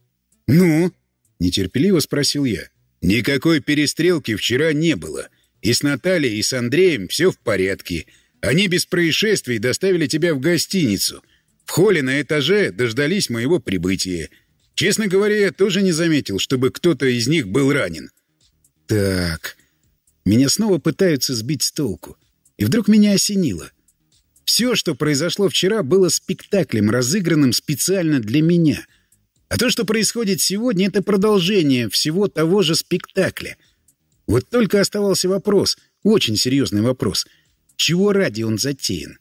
«Ну?» — нетерпеливо спросил я. «Никакой перестрелки вчера не было. И с Натальей, и с Андреем все в порядке. Они без происшествий доставили тебя в гостиницу. В холле на этаже дождались моего прибытия». Честно говоря, я тоже не заметил, чтобы кто-то из них был ранен. Так. Меня снова пытаются сбить с толку. И вдруг меня осенило. Все, что произошло вчера, было спектаклем, разыгранным специально для меня. А то, что происходит сегодня, это продолжение всего того же спектакля. Вот только оставался вопрос, очень серьезный вопрос. Чего ради он затеян?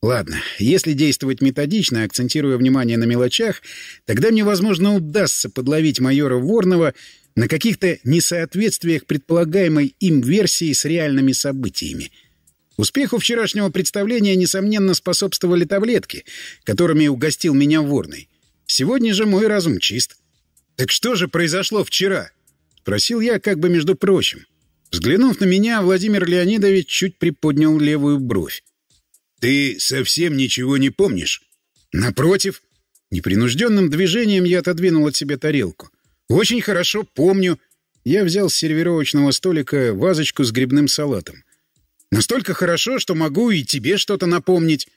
Ладно, если действовать методично, акцентируя внимание на мелочах, тогда мне, возможно, удастся подловить майора Ворнова на каких-то несоответствиях предполагаемой им версии с реальными событиями. Успеху вчерашнего представления, несомненно, способствовали таблетки, которыми угостил меня Ворный. Сегодня же мой разум чист. «Так что же произошло вчера?» — спросил я как бы между прочим. Взглянув на меня, Владимир Леонидович чуть приподнял левую бровь. Ты совсем ничего не помнишь? Напротив. Непринужденным движением я отодвинул от себя тарелку. Очень хорошо помню. Я взял с сервировочного столика вазочку с грибным салатом. Настолько хорошо, что могу и тебе что-то напомнить.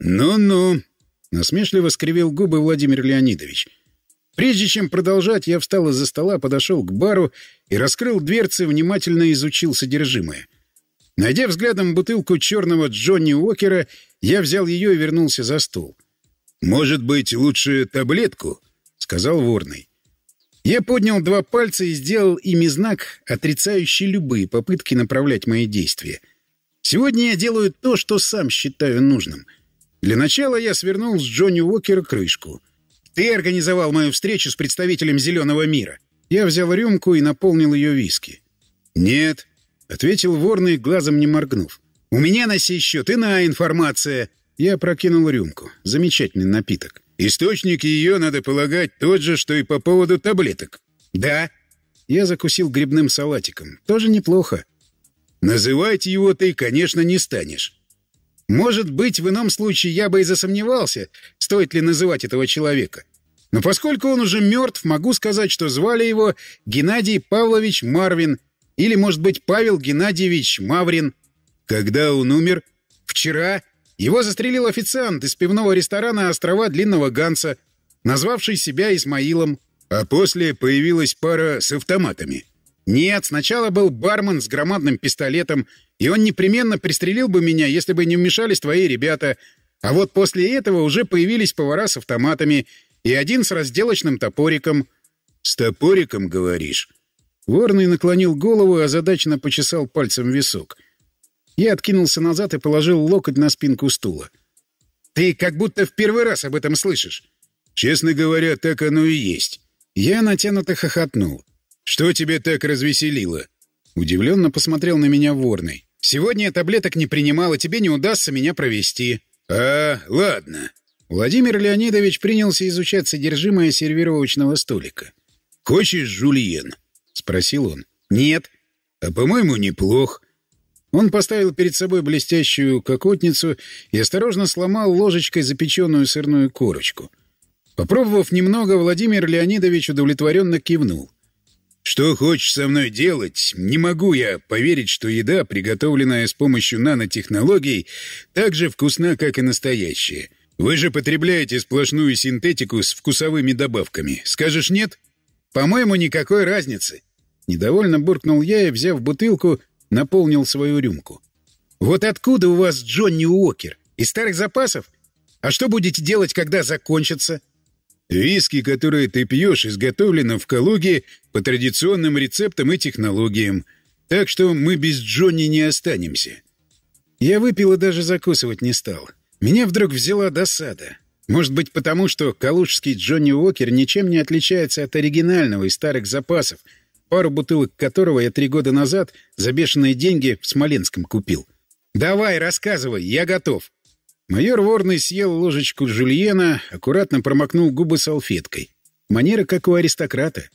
Ну-ну. Насмешливо скривил губы Владимир Леонидович. Прежде чем продолжать, я встал из-за стола, подошел к бару и раскрыл дверцы, внимательно изучил содержимое — Найдя взглядом бутылку черного Джонни Уокера, я взял ее и вернулся за стол. «Может быть, лучше таблетку?» — сказал Ворный. Я поднял два пальца и сделал ими знак, отрицающий любые попытки направлять мои действия. Сегодня я делаю то, что сам считаю нужным. Для начала я свернул с Джонни Уокера крышку. «Ты организовал мою встречу с представителем «Зеленого мира». Я взял рюмку и наполнил ее виски. «Нет», — ответил Ворный, глазом не моргнув. «У меня на сей счет иная информация». Я прокинул рюмку. Замечательный напиток. «Источник ее, надо полагать, тот же, что и по поводу таблеток». «Да». Я закусил грибным салатиком. Тоже неплохо. «Называть его ты, конечно, не станешь». «Может быть, в ином случае я бы и засомневался, стоит ли называть этого человека». Но поскольку он уже мертв, могу сказать, что звали его Геннадий Павлович Марвин, или, может быть, Павел Геннадьевич Маврин. Когда он умер? Вчера. Его застрелил официант из пивного ресторана «Острова Длинного Ганса», назвавший себя Исмаилом. А после появилась пара с автоматами. Нет, сначала был бармен с громадным пистолетом, и он непременно пристрелил бы меня, если бы не вмешались твои ребята. А вот после этого уже появились повара с автоматами и один с разделочным топориком. «С топориком, говоришь?» Горный наклонил голову и озадаченно почесал пальцем висок. Я откинулся назад и положил локоть на спинку стула. «Ты как будто в первый раз об этом слышишь». «Честно говоря, так оно и есть». Я натянуто хохотнул. «Что тебе так развеселило?» Удивленно посмотрел на меня Ворный. «Сегодня я таблеток не принимал, и тебе не удастся меня провести». «А, ладно». Владимир Леонидович принялся изучать содержимое сервировочного столика. «Хочешь жульен?» — спросил он. «Нет». «А, по-моему, неплох». Он поставил перед собой блестящую кокотницу и осторожно сломал ложечкой запеченную сырную корочку. Попробовав немного, Владимир Леонидович удовлетворенно кивнул. «Что хочешь со мной делать, не могу я поверить, что еда, приготовленная с помощью нанотехнологий, так же вкусна, как и настоящая. Вы же потребляете сплошную синтетику с вкусовыми добавками. Скажешь нет? По-моему, никакой разницы. Недовольно буркнул я и, взяв бутылку, наполнил свою рюмку. «Вот откуда у вас Джонни Уокер? Из старых запасов? А что будете делать, когда закончится?» «Виски, которые ты пьешь, изготовлено в Калуге по традиционным рецептам и технологиям, так что мы без Джонни не останемся». Я выпил и даже закусывать не стал. Меня вдруг взяла досада. Может быть, потому что калужский Джонни Уокер ничем не отличается от оригинального из старых запасов — пару бутылок которого я три года назад за бешеные деньги в Смоленском купил. «Давай, рассказывай, я готов!» Майор Ворный съел ложечку жульена, аккуратно промокнул губы салфеткой. Манера, как у аристократа.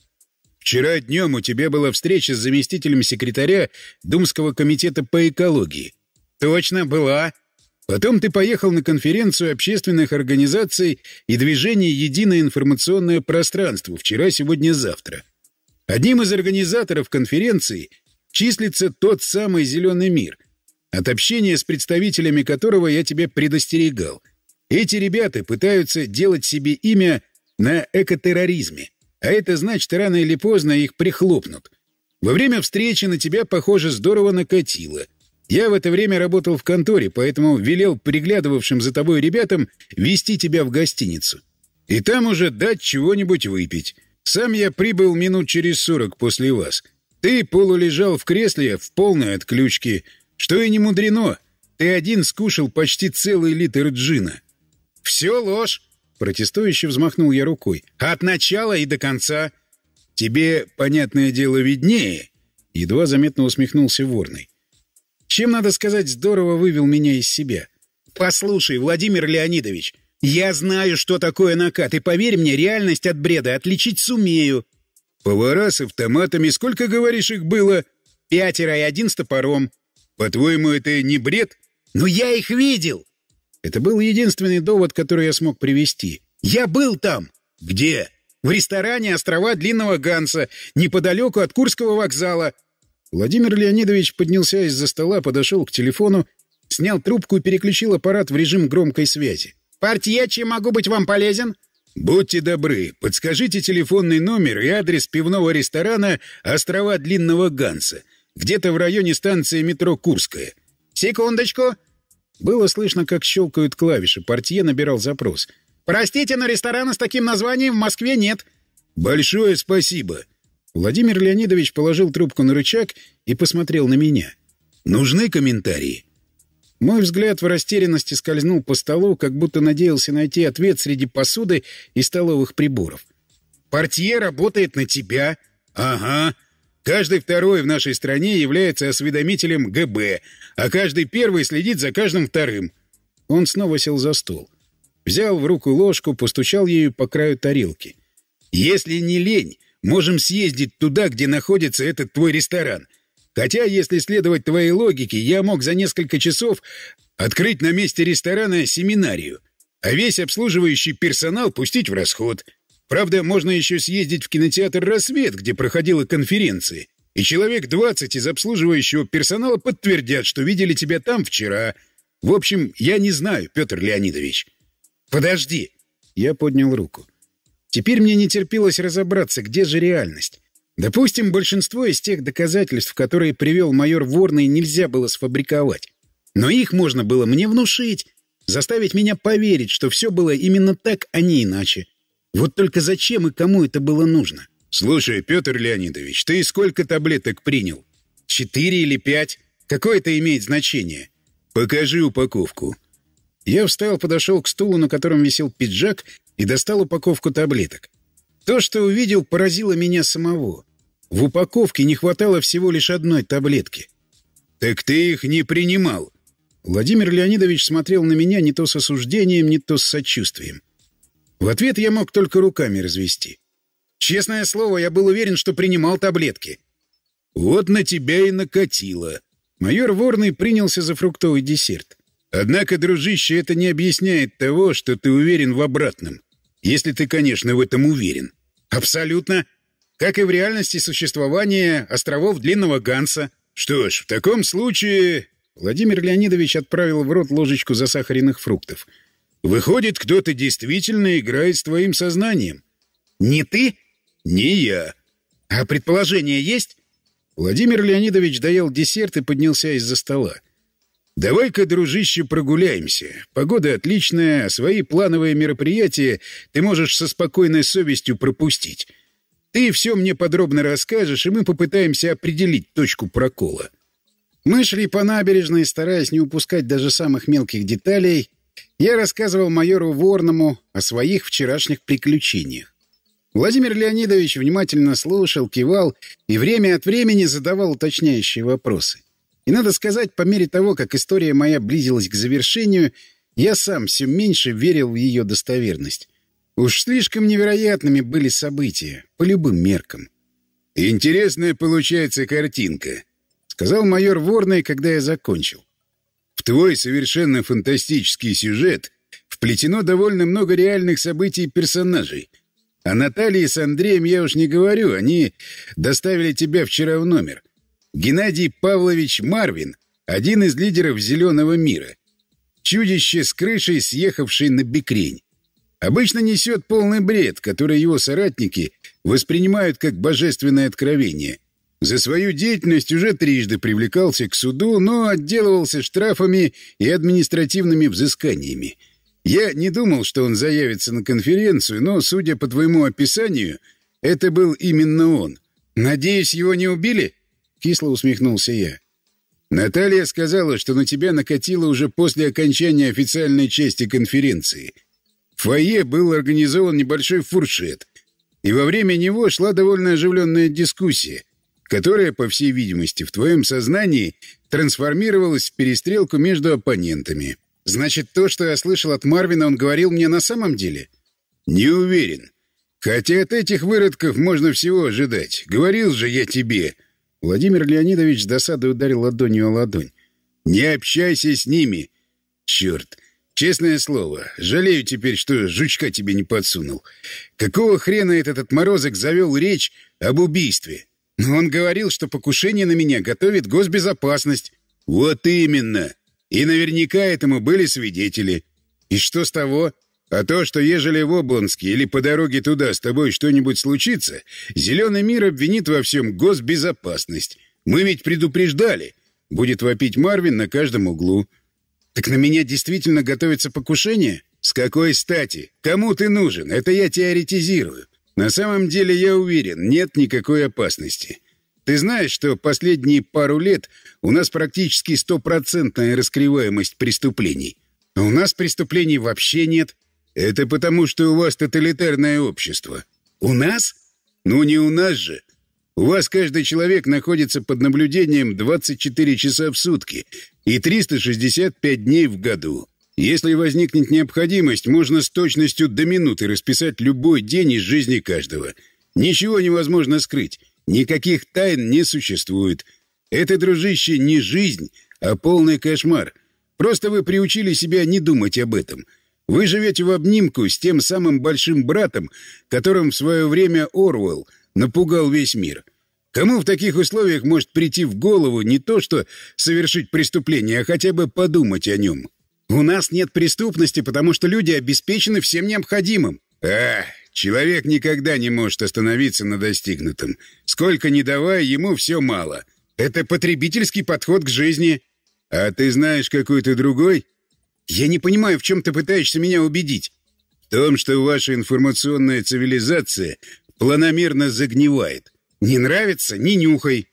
«Вчера днем у тебя была встреча с заместителем секретаря Думского комитета по экологии». «Точно, была!» Потом ты поехал на конференцию общественных организаций и движений «Единое информационное пространство» вчера, сегодня, завтра. Одним из организаторов конференции числится тот самый «Зеленый мир», от общения с представителями которого я тебя предостерегал. Эти ребята пытаются делать себе имя на экотерроризме, а это значит, рано или поздно их прихлопнут. Во время встречи на тебя, похоже, здорово накатило. Я в это время работал в конторе, поэтому велел приглядывавшим за тобой ребятам вести тебя в гостиницу. И там уже дать чего-нибудь выпить. Сам я прибыл минут через сорок после вас. Ты полулежал в кресле в полной отключке, что и не мудрено. Ты один скушал почти целый литр джина. «Все ложь!» — протестующе взмахнул я рукой. «От начала и до конца!» «Тебе, понятное дело, виднее!» — едва заметно усмехнулся Ворный. «Чем, надо сказать, здорово вывел меня из себя!» «Послушай, Владимир Леонидович, я знаю, что такое накат, и поверь мне, реальность от бреда отличить сумею. Повара с автоматами, сколько, говоришь, их было? Пятеро и один с топором. По-твоему, это не бред? Но я их видел. Это был единственный довод, который я смог привести. Я был там. Где? В ресторане «Острова Длинного Ганса», неподалеку от Курского вокзала. Владимир Леонидович поднялся из-за стола, подошел к телефону, снял трубку и переключил аппарат в режим громкой связи. «Портье, чем могу быть вам полезен?» «Будьте добры, подскажите телефонный номер и адрес пивного ресторана «Острова Длинного Ганса», где-то в районе станции метро «Курская». «Секундочку!» Было слышно, как щелкают клавиши. Портье набирал запрос. «Простите, но ресторана с таким названием в Москве нет». «Большое спасибо». Владимир Леонидович положил трубку на рычаг и посмотрел на меня. «Нужны комментарии?» Мой взгляд в растерянности скользнул по столу, как будто надеялся найти ответ среди посуды и столовых приборов. «Портье работает на тебя?» «Ага. Каждый второй в нашей стране является осведомителем ГБ, а каждый первый следит за каждым вторым». Он снова сел за стол. Взял в руку ложку, постучал ею по краю тарелки. «Если не лень, можем съездить туда, где находится этот твой ресторан. Хотя, если следовать твоей логике, я мог за несколько часов открыть на месте ресторана семинарию, а весь обслуживающий персонал пустить в расход. Правда, можно еще съездить в кинотеатр «Рассвет», где проходила конференция, и человек 20 из обслуживающего персонала подтвердят, что видели тебя там вчера. В общем, я не знаю, Петр Леонидович. «Подожди!» Я поднял руку. Теперь мне не терпелось разобраться, где же реальность. Допустим, большинство из тех доказательств, которые привел майор Ворный, нельзя было сфабриковать. Но их можно было мне внушить, заставить меня поверить, что все было именно так, а не иначе. Вот только зачем и кому это было нужно? «Слушай, Петр Леонидович, ты сколько таблеток принял?» «Четыре или пять? Какое это имеет значение?» «Покажи упаковку». Я встал, подошел к стулу, на котором висел пиджак, и достал упаковку таблеток. То, что увидел, поразило меня самого. В упаковке не хватало всего лишь одной таблетки. «Так ты их не принимал!» Владимир Леонидович смотрел на меня не то с осуждением, не то с сочувствием. В ответ я мог только руками развести. Честное слово, я был уверен, что принимал таблетки. «Вот на тебя и накатило!» Майор Ворный принялся за фруктовый десерт. «Однако, дружище, это не объясняет того, что ты уверен в обратном. Если ты, конечно, в этом уверен. Абсолютно. Как и в реальности существования островов Длинного Ганса. Что ж, в таком случае... Владимир Леонидович отправил в рот ложечку засахаренных фруктов. «Выходит, кто-то действительно играет с твоим сознанием». «Не ты?» «Не я». «А предположение есть?» Владимир Леонидович доел десерт и поднялся из-за стола. «Давай-ка, дружище, прогуляемся. Погода отличная, свои плановые мероприятия ты можешь со спокойной совестью пропустить. Ты все мне подробно расскажешь, и мы попытаемся определить точку прокола». Мы шли по набережной, стараясь не упускать даже самых мелких деталей. Я рассказывал майору Ворному о своих вчерашних приключениях. Владимир Леонидович внимательно слушал, кивал и время от времени задавал уточняющие вопросы. — и надо сказать, по мере того, как история моя близилась к завершению, я сам все меньше верил в ее достоверность. Уж слишком невероятными были события, по любым меркам. «Интересная получается картинка», — сказал майор Ворный, когда я закончил. «В твой совершенно фантастический сюжет вплетено довольно много реальных событий и персонажей. О Наталье с Андреем я уж не говорю, они доставили тебя вчера в номер». Геннадий Павлович Марвин, один из лидеров «Зеленого мира». Чудище с крышей, съехавший на бекрень. Обычно несет полный бред, который его соратники воспринимают как божественное откровение. За свою деятельность уже трижды привлекался к суду, но отделывался штрафами и административными взысканиями. Я не думал, что он заявится на конференцию, но, судя по твоему описанию, это был именно он. «Надеюсь, его не убили?» Кисло усмехнулся я. Наталья сказала, что на тебя накатило уже после окончания официальной части конференции. В фойе был организован небольшой фуршет, и во время него шла довольно оживленная дискуссия, которая, по всей видимости, в твоем сознании трансформировалась в перестрелку между оппонентами. Значит, то, что я слышал от Марвина, он говорил мне на самом деле? Не уверен. Хотя от этих выродков можно всего ожидать. Говорил же я тебе, Владимир Леонидович с досадой ударил ладонью о ладонь. «Не общайся с ними!» «Черт! Честное слово, жалею теперь, что жучка тебе не подсунул. Какого хрена этот отморозок завел речь об убийстве? Но он говорил, что покушение на меня готовит госбезопасность». «Вот именно! И наверняка этому были свидетели. И что с того?» А то, что ежели в Обонске или по дороге туда с тобой что-нибудь случится, «Зеленый мир» обвинит во всем госбезопасность. Мы ведь предупреждали. Будет вопить Марвин на каждом углу. Так на меня действительно готовится покушение? С какой стати? Кому ты нужен? Это я теоретизирую. На самом деле я уверен, нет никакой опасности. Ты знаешь, что последние пару лет у нас практически стопроцентная раскрываемость преступлений. А у нас преступлений вообще нет. Это потому, что у вас тоталитарное общество. У нас? Ну не у нас же. У вас каждый человек находится под наблюдением 24 часа в сутки и 365 дней в году. Если возникнет необходимость, можно с точностью до минуты расписать любой день из жизни каждого. Ничего невозможно скрыть, никаких тайн не существует. Это, дружище, не жизнь, а полный кошмар. Просто вы приучили себя не думать об этом — вы живете в обнимку с тем самым большим братом, которым в свое время Оруэлл напугал весь мир. Кому в таких условиях может прийти в голову не то, что совершить преступление, а хотя бы подумать о нем? У нас нет преступности, потому что люди обеспечены всем необходимым. А, человек никогда не может остановиться на достигнутом. Сколько ни давай, ему все мало. Это потребительский подход к жизни. А ты знаешь какой-то другой? Я не понимаю, в чем ты пытаешься меня убедить. В том, что ваша информационная цивилизация планомерно загнивает. Не нравится — не нюхай.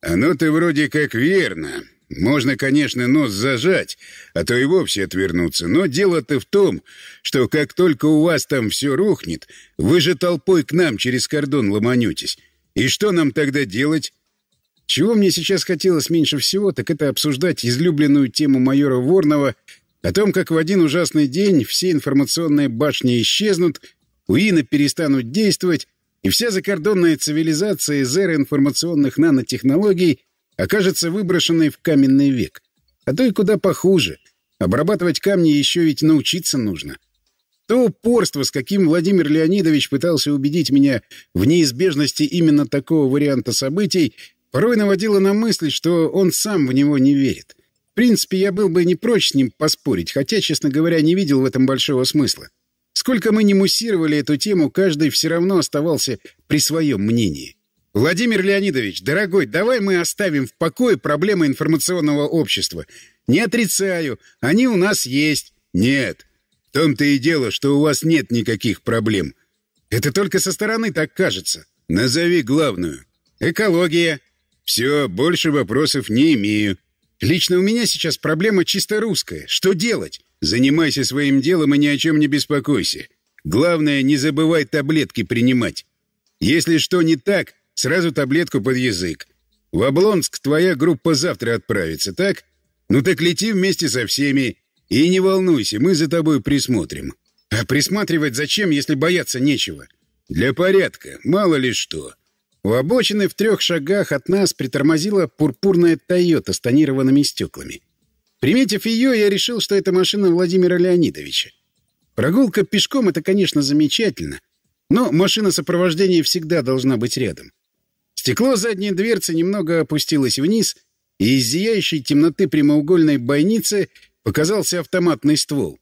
Оно-то вроде как верно. Можно, конечно, нос зажать, а то и вовсе отвернуться. Но дело-то в том, что как только у вас там все рухнет, вы же толпой к нам через кордон ломанетесь. И что нам тогда делать? Чего мне сейчас хотелось меньше всего, так это обсуждать излюбленную тему майора Ворнова о том, как в один ужасный день все информационные башни исчезнут, уины перестанут действовать, и вся закордонная цивилизация из эры информационных нанотехнологий окажется выброшенной в каменный век. А то и куда похуже. Обрабатывать камни еще ведь научиться нужно. То упорство, с каким Владимир Леонидович пытался убедить меня в неизбежности именно такого варианта событий, порой наводило на мысль, что он сам в него не верит принципе, я был бы не прочь с ним поспорить, хотя, честно говоря, не видел в этом большого смысла. Сколько мы не муссировали эту тему, каждый все равно оставался при своем мнении. «Владимир Леонидович, дорогой, давай мы оставим в покое проблемы информационного общества. Не отрицаю, они у нас есть». «Нет, в том-то и дело, что у вас нет никаких проблем. Это только со стороны так кажется. Назови главную». «Экология». «Все, больше вопросов не имею». Лично у меня сейчас проблема чисто русская. Что делать? Занимайся своим делом и ни о чем не беспокойся. Главное, не забывай таблетки принимать. Если что не так, сразу таблетку под язык. В Облонск твоя группа завтра отправится, так? Ну так лети вместе со всеми. И не волнуйся, мы за тобой присмотрим. А присматривать зачем, если бояться нечего? Для порядка, мало ли что. У обочины в трех шагах от нас притормозила пурпурная «Тойота» с тонированными стеклами. Приметив ее, я решил, что это машина Владимира Леонидовича. Прогулка пешком — это, конечно, замечательно, но машина сопровождения всегда должна быть рядом. Стекло задней дверцы немного опустилось вниз, и из зияющей темноты прямоугольной бойницы показался автоматный ствол.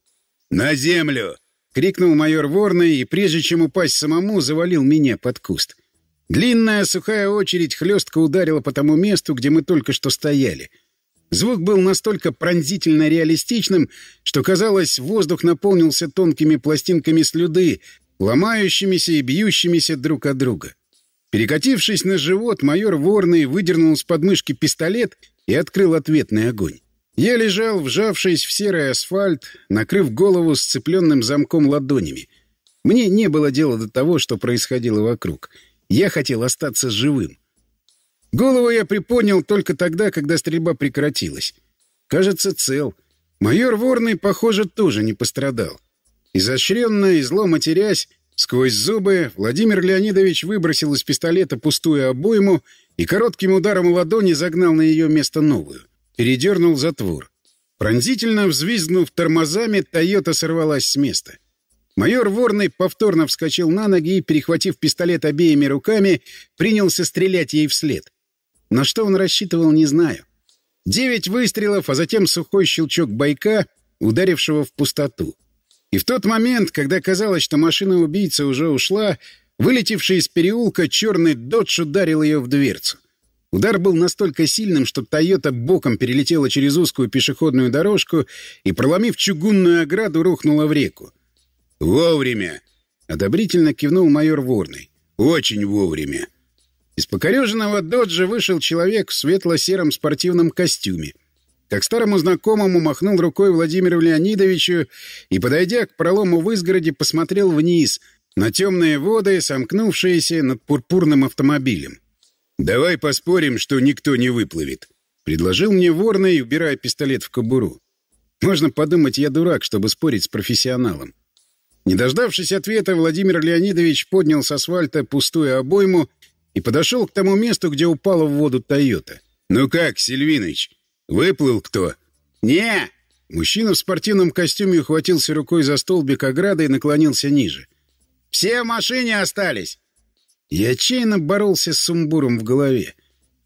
«На землю!» — крикнул майор Ворный, и прежде чем упасть самому, завалил меня под куст — Длинная сухая очередь хлестко ударила по тому месту, где мы только что стояли. Звук был настолько пронзительно реалистичным, что, казалось, воздух наполнился тонкими пластинками слюды, ломающимися и бьющимися друг от друга. Перекатившись на живот, майор Ворный выдернул с подмышки пистолет и открыл ответный огонь. Я лежал, вжавшись в серый асфальт, накрыв голову сцепленным замком ладонями. Мне не было дела до того, что происходило вокруг — я хотел остаться живым. Голову я припонял только тогда, когда стрельба прекратилась. Кажется, цел. Майор Ворный, похоже, тоже не пострадал. Изощренно и зло матерясь, сквозь зубы Владимир Леонидович выбросил из пистолета пустую обойму и коротким ударом ладони загнал на ее место новую. Передернул затвор. Пронзительно взвизгнув тормозами, «Тойота» сорвалась с места. Майор Ворный повторно вскочил на ноги и, перехватив пистолет обеими руками, принялся стрелять ей вслед. На что он рассчитывал, не знаю. Девять выстрелов, а затем сухой щелчок байка, ударившего в пустоту. И в тот момент, когда казалось, что машина убийцы уже ушла, вылетевший из переулка черный додж ударил ее в дверцу. Удар был настолько сильным, что «Тойота» боком перелетела через узкую пешеходную дорожку и, проломив чугунную ограду, рухнула в реку. «Вовремя!» — одобрительно кивнул майор Ворный. «Очень вовремя!» Из покореженного доджа вышел человек в светло-сером спортивном костюме. Как старому знакомому махнул рукой Владимиру Леонидовичу и, подойдя к пролому в изгороде, посмотрел вниз на темные воды, сомкнувшиеся над пурпурным автомобилем. «Давай поспорим, что никто не выплывет», — предложил мне Ворный, убирая пистолет в кобуру. «Можно подумать, я дурак, чтобы спорить с профессионалом. Не дождавшись ответа, Владимир Леонидович поднял с асфальта пустую обойму и подошел к тому месту, где упала в воду «Тойота». «Ну как, Сильвиныч, выплыл кто?» «Не!» Мужчина в спортивном костюме ухватился рукой за столбик ограды и наклонился ниже. «Все в машине остались!» Я отчаянно боролся с сумбуром в голове.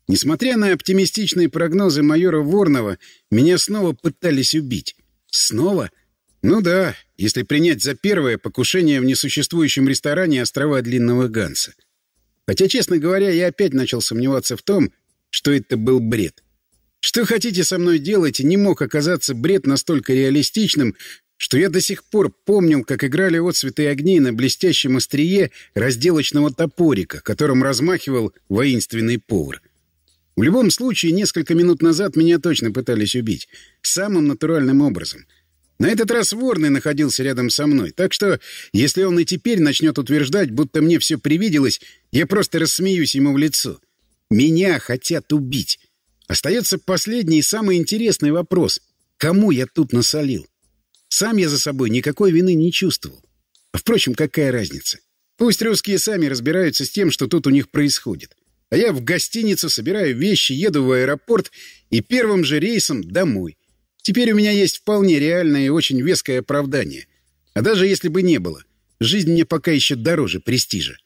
Несмотря на оптимистичные прогнозы майора Ворнова, меня снова пытались убить. Снова? Ну да, если принять за первое покушение в несуществующем ресторане острова Длинного Ганса. Хотя, честно говоря, я опять начал сомневаться в том, что это был бред. Что хотите со мной делать, не мог оказаться бред настолько реалистичным, что я до сих пор помнил, как играли отцветы огней на блестящем острие разделочного топорика, которым размахивал воинственный повар. В любом случае, несколько минут назад меня точно пытались убить. Самым натуральным образом — на этот раз Ворный находился рядом со мной, так что, если он и теперь начнет утверждать, будто мне все привиделось, я просто рассмеюсь ему в лицо. Меня хотят убить. Остается последний и самый интересный вопрос. Кому я тут насолил? Сам я за собой никакой вины не чувствовал. впрочем, какая разница? Пусть русские сами разбираются с тем, что тут у них происходит. А я в гостиницу собираю вещи, еду в аэропорт и первым же рейсом домой. Теперь у меня есть вполне реальное и очень веское оправдание. А даже если бы не было, жизнь мне пока еще дороже престижа.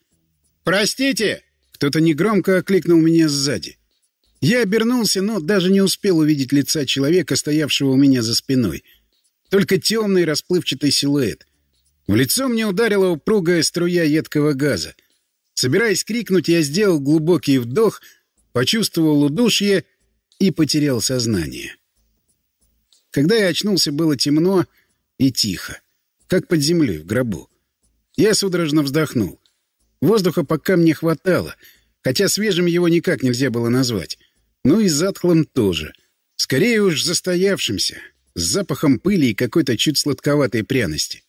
«Простите!» — кто-то негромко окликнул меня сзади. Я обернулся, но даже не успел увидеть лица человека, стоявшего у меня за спиной. Только темный расплывчатый силуэт. В лицо мне ударила упругая струя едкого газа. Собираясь крикнуть, я сделал глубокий вдох, почувствовал удушье и потерял сознание. Когда я очнулся, было темно и тихо, как под землей, в гробу. Я судорожно вздохнул. Воздуха пока мне хватало, хотя свежим его никак нельзя было назвать. Ну и затхлым тоже. Скорее уж застоявшимся, с запахом пыли и какой-то чуть сладковатой пряности.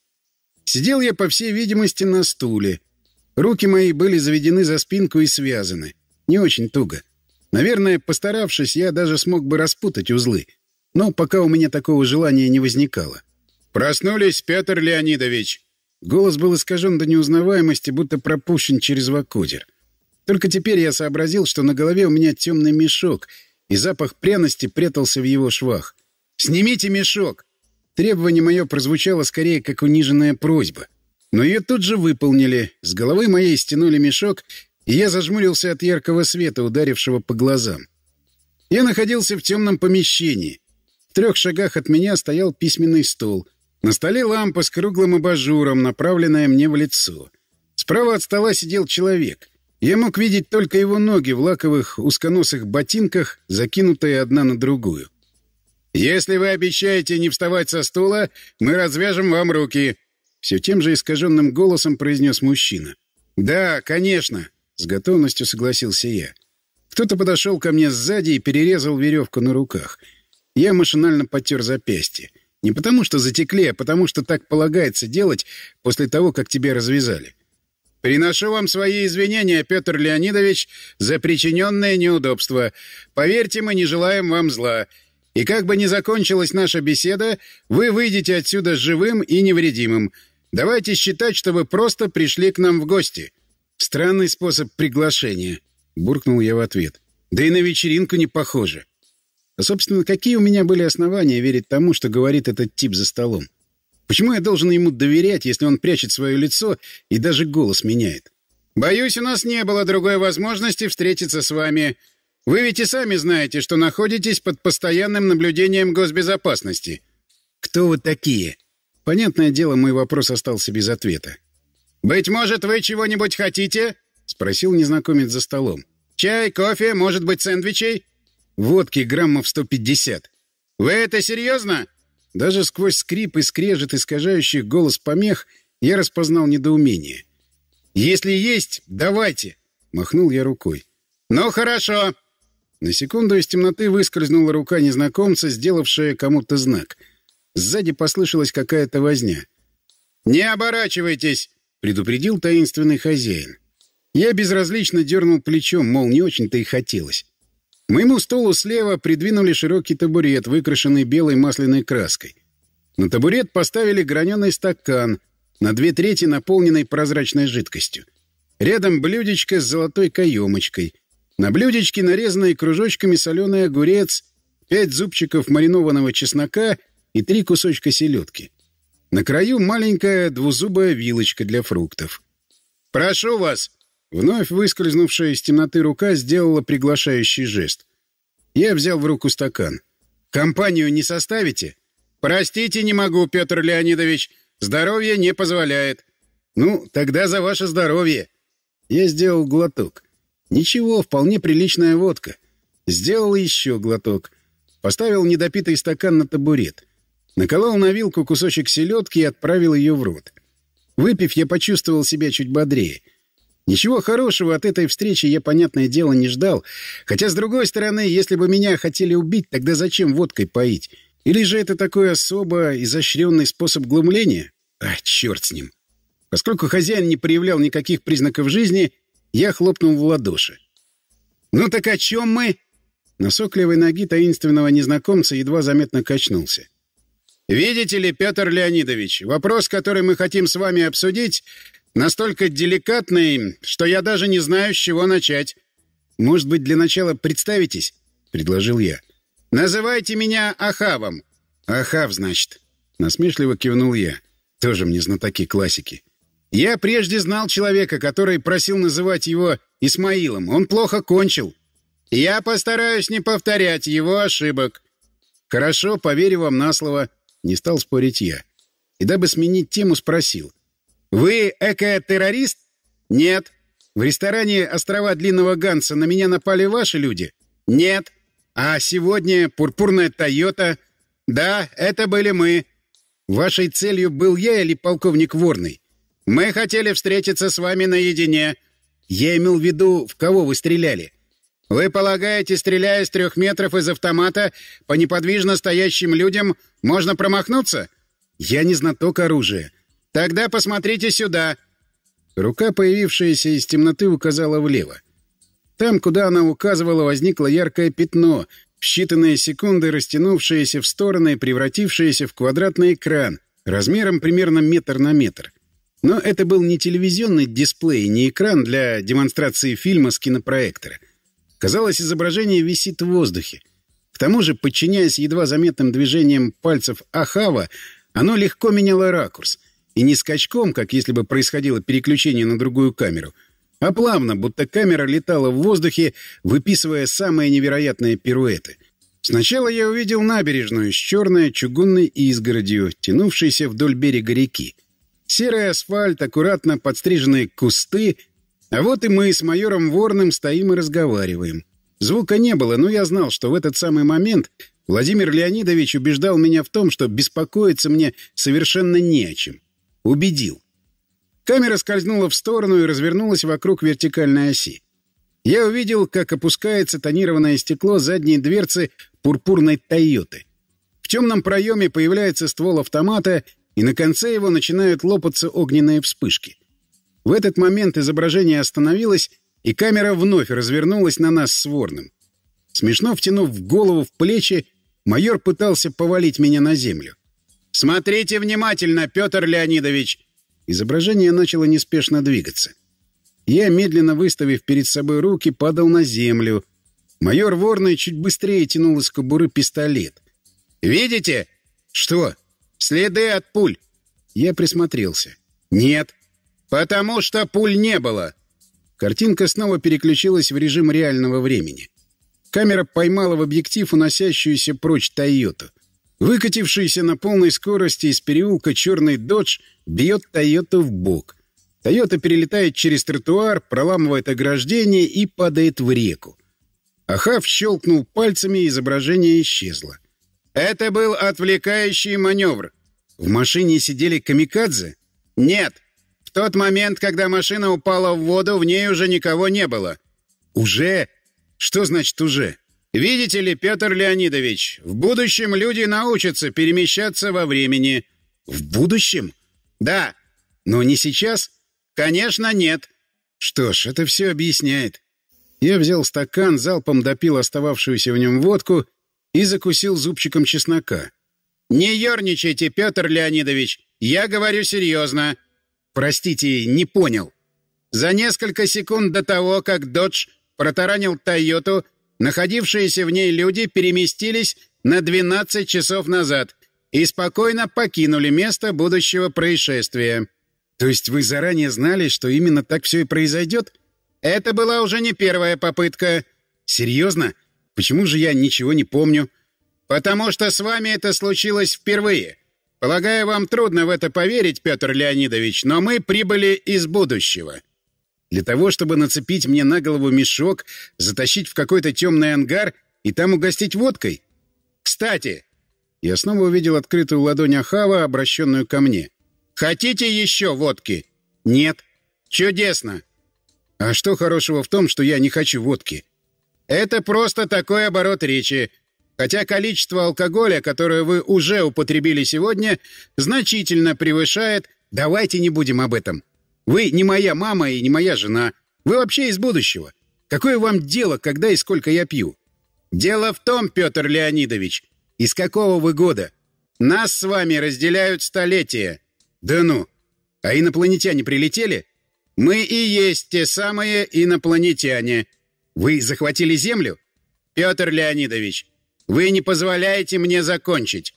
Сидел я, по всей видимости, на стуле. Руки мои были заведены за спинку и связаны. Не очень туго. Наверное, постаравшись, я даже смог бы распутать узлы — но пока у меня такого желания не возникало. «Проснулись, Петр Леонидович!» Голос был искажен до неузнаваемости, будто пропущен через вакудер. Только теперь я сообразил, что на голове у меня темный мешок, и запах пряности прятался в его швах. «Снимите мешок!» Требование мое прозвучало скорее как униженная просьба. Но ее тут же выполнили. С головы моей стянули мешок, и я зажмурился от яркого света, ударившего по глазам. Я находился в темном помещении. В трех шагах от меня стоял письменный стол. На столе лампа с круглым абажуром, направленная мне в лицо. Справа от стола сидел человек. Я мог видеть только его ноги в лаковых узконосых ботинках, закинутые одна на другую. «Если вы обещаете не вставать со стула, мы развяжем вам руки», — все тем же искаженным голосом произнес мужчина. «Да, конечно», — с готовностью согласился я. Кто-то подошел ко мне сзади и перерезал веревку на руках — я машинально потер запястье. Не потому что затекли, а потому что так полагается делать после того, как тебе развязали. Приношу вам свои извинения, Петр Леонидович, за причиненное неудобство. Поверьте, мы не желаем вам зла. И как бы ни закончилась наша беседа, вы выйдете отсюда живым и невредимым. Давайте считать, что вы просто пришли к нам в гости. Странный способ приглашения, буркнул я в ответ. Да и на вечеринку не похоже. А, собственно, какие у меня были основания верить тому, что говорит этот тип за столом? Почему я должен ему доверять, если он прячет свое лицо и даже голос меняет? «Боюсь, у нас не было другой возможности встретиться с вами. Вы ведь и сами знаете, что находитесь под постоянным наблюдением госбезопасности». «Кто вы такие?» Понятное дело, мой вопрос остался без ответа. «Быть может, вы чего-нибудь хотите?» — спросил незнакомец за столом. «Чай, кофе, может быть, сэндвичей?» Водки граммов 150. «Вы это серьезно?» Даже сквозь скрип и скрежет искажающих голос помех я распознал недоумение. «Если есть, давайте!» — махнул я рукой. «Ну хорошо!» На секунду из темноты выскользнула рука незнакомца, сделавшая кому-то знак. Сзади послышалась какая-то возня. «Не оборачивайтесь!» — предупредил таинственный хозяин. Я безразлично дернул плечом, мол, не очень-то и хотелось. К моему столу слева придвинули широкий табурет, выкрашенный белой масляной краской. На табурет поставили граненый стакан, на две трети наполненный прозрачной жидкостью. Рядом блюдечко с золотой каемочкой. На блюдечке нарезанные кружочками соленый огурец, пять зубчиков маринованного чеснока и три кусочка селедки. На краю маленькая двузубая вилочка для фруктов. «Прошу вас!» Вновь выскользнувшая из темноты рука сделала приглашающий жест. Я взял в руку стакан. «Компанию не составите?» «Простите, не могу, Петр Леонидович. Здоровье не позволяет». «Ну, тогда за ваше здоровье». Я сделал глоток. Ничего, вполне приличная водка. Сделал еще глоток. Поставил недопитый стакан на табурет. Наколол на вилку кусочек селедки и отправил ее в рот. Выпив, я почувствовал себя чуть бодрее — Ничего хорошего от этой встречи я, понятное дело, не ждал. Хотя, с другой стороны, если бы меня хотели убить, тогда зачем водкой поить? Или же это такой особо изощренный способ глумления? А, черт с ним. Поскольку хозяин не проявлял никаких признаков жизни, я хлопнул в ладоши. «Ну так о чем мы?» Носокливой ноги таинственного незнакомца едва заметно качнулся. «Видите ли, Петр Леонидович, вопрос, который мы хотим с вами обсудить, Настолько деликатный, что я даже не знаю, с чего начать. Может быть, для начала представитесь? предложил я. Называйте меня Ахавом. Ахав, значит, насмешливо кивнул я. Тоже мне знатоки классики. Я прежде знал человека, который просил называть его Исмаилом. Он плохо кончил. Я постараюсь не повторять его ошибок. Хорошо, поверю вам на слово, не стал спорить я. И дабы сменить тему, спросил: «Вы эко-террорист?» «Нет». «В ресторане «Острова Длинного Ганса» на меня напали ваши люди?» «Нет». «А сегодня пурпурная «Тойота»?» «Да, это были мы». «Вашей целью был я или полковник Ворный?» «Мы хотели встретиться с вами наедине». «Я имел в виду, в кого вы стреляли?» «Вы полагаете, стреляя с трех метров из автомата по неподвижно стоящим людям, можно промахнуться?» «Я не знаток оружия». «Тогда посмотрите сюда!» Рука, появившаяся из темноты, указала влево. Там, куда она указывала, возникло яркое пятно, в считанные секунды растянувшееся в стороны и превратившееся в квадратный экран, размером примерно метр на метр. Но это был не телевизионный дисплей, не экран для демонстрации фильма с кинопроектора. Казалось, изображение висит в воздухе. К тому же, подчиняясь едва заметным движениям пальцев Ахава, оно легко меняло ракурс — и не скачком, как если бы происходило переключение на другую камеру, а плавно, будто камера летала в воздухе, выписывая самые невероятные пируэты. Сначала я увидел набережную с черной чугунной изгородью, тянувшейся вдоль берега реки. Серый асфальт, аккуратно подстриженные кусты. А вот и мы с майором Ворным стоим и разговариваем. Звука не было, но я знал, что в этот самый момент Владимир Леонидович убеждал меня в том, что беспокоиться мне совершенно не о чем. Убедил. Камера скользнула в сторону и развернулась вокруг вертикальной оси. Я увидел, как опускается тонированное стекло задней дверцы пурпурной «Тойоты». В темном проеме появляется ствол автомата, и на конце его начинают лопаться огненные вспышки. В этот момент изображение остановилось, и камера вновь развернулась на нас с Ворным. Смешно втянув голову в плечи, майор пытался повалить меня на землю. «Смотрите внимательно, Петр Леонидович!» Изображение начало неспешно двигаться. Я, медленно выставив перед собой руки, падал на землю. Майор Ворный чуть быстрее тянул из кобуры пистолет. «Видите?» «Что?» «Следы от пуль!» Я присмотрелся. «Нет!» «Потому что пуль не было!» Картинка снова переключилась в режим реального времени. Камера поймала в объектив уносящуюся прочь «Тойоту». Выкатившийся на полной скорости из переулка черный додж бьет Тойоту в бок. Тойота перелетает через тротуар, проламывает ограждение и падает в реку. Ахав щелкнул пальцами, и изображение исчезло. «Это был отвлекающий маневр». «В машине сидели камикадзе?» «Нет. В тот момент, когда машина упала в воду, в ней уже никого не было». «Уже? Что значит «уже»?» Видите ли, Петр Леонидович, в будущем люди научатся перемещаться во времени. В будущем? Да. Но не сейчас? Конечно, нет. Что ж, это все объясняет. Я взял стакан, залпом допил остававшуюся в нем водку и закусил зубчиком чеснока. «Не ерничайте, Петр Леонидович, я говорю серьезно». «Простите, не понял». За несколько секунд до того, как Додж протаранил «Тойоту», Находившиеся в ней люди переместились на 12 часов назад и спокойно покинули место будущего происшествия. То есть вы заранее знали, что именно так все и произойдет? Это была уже не первая попытка. Серьезно? Почему же я ничего не помню? Потому что с вами это случилось впервые. Полагаю, вам трудно в это поверить, Петр Леонидович, но мы прибыли из будущего. Для того, чтобы нацепить мне на голову мешок, затащить в какой-то темный ангар и там угостить водкой? Кстати, я снова увидел открытую ладонь Ахава, обращенную ко мне. «Хотите еще водки?» «Нет». «Чудесно!» «А что хорошего в том, что я не хочу водки?» «Это просто такой оборот речи. Хотя количество алкоголя, которое вы уже употребили сегодня, значительно превышает... Давайте не будем об этом. Вы не моя мама и не моя жена. Вы вообще из будущего. Какое вам дело, когда и сколько я пью? Дело в том, Петр Леонидович, из какого вы года? Нас с вами разделяют столетия. Да ну. А инопланетяне прилетели? Мы и есть те самые инопланетяне. Вы захватили Землю? Петр Леонидович, вы не позволяете мне закончить.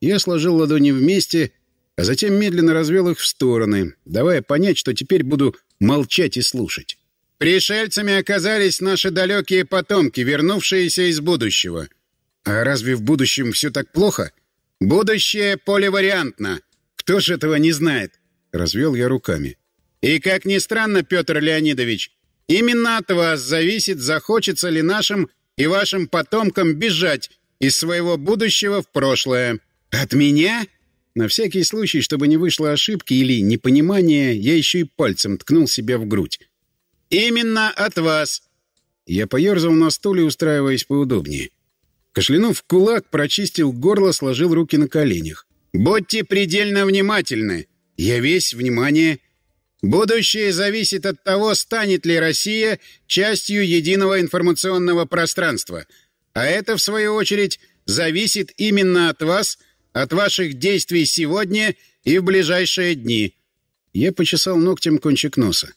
Я сложил ладони вместе а затем медленно развел их в стороны, давая понять, что теперь буду молчать и слушать. «Пришельцами оказались наши далекие потомки, вернувшиеся из будущего». «А разве в будущем все так плохо?» «Будущее поливариантно. Кто же этого не знает?» Развел я руками. «И как ни странно, Петр Леонидович, именно от вас зависит, захочется ли нашим и вашим потомкам бежать из своего будущего в прошлое». «От меня?» На всякий случай, чтобы не вышло ошибки или непонимания, я еще и пальцем ткнул себя в грудь. «Именно от вас!» Я поерзал на стуле, устраиваясь поудобнее. Кашлянув кулак, прочистил горло, сложил руки на коленях. «Будьте предельно внимательны! Я весь внимание!» «Будущее зависит от того, станет ли Россия частью единого информационного пространства. А это, в свою очередь, зависит именно от вас — от ваших действий сегодня и в ближайшие дни». Я почесал ногтем кончик носа.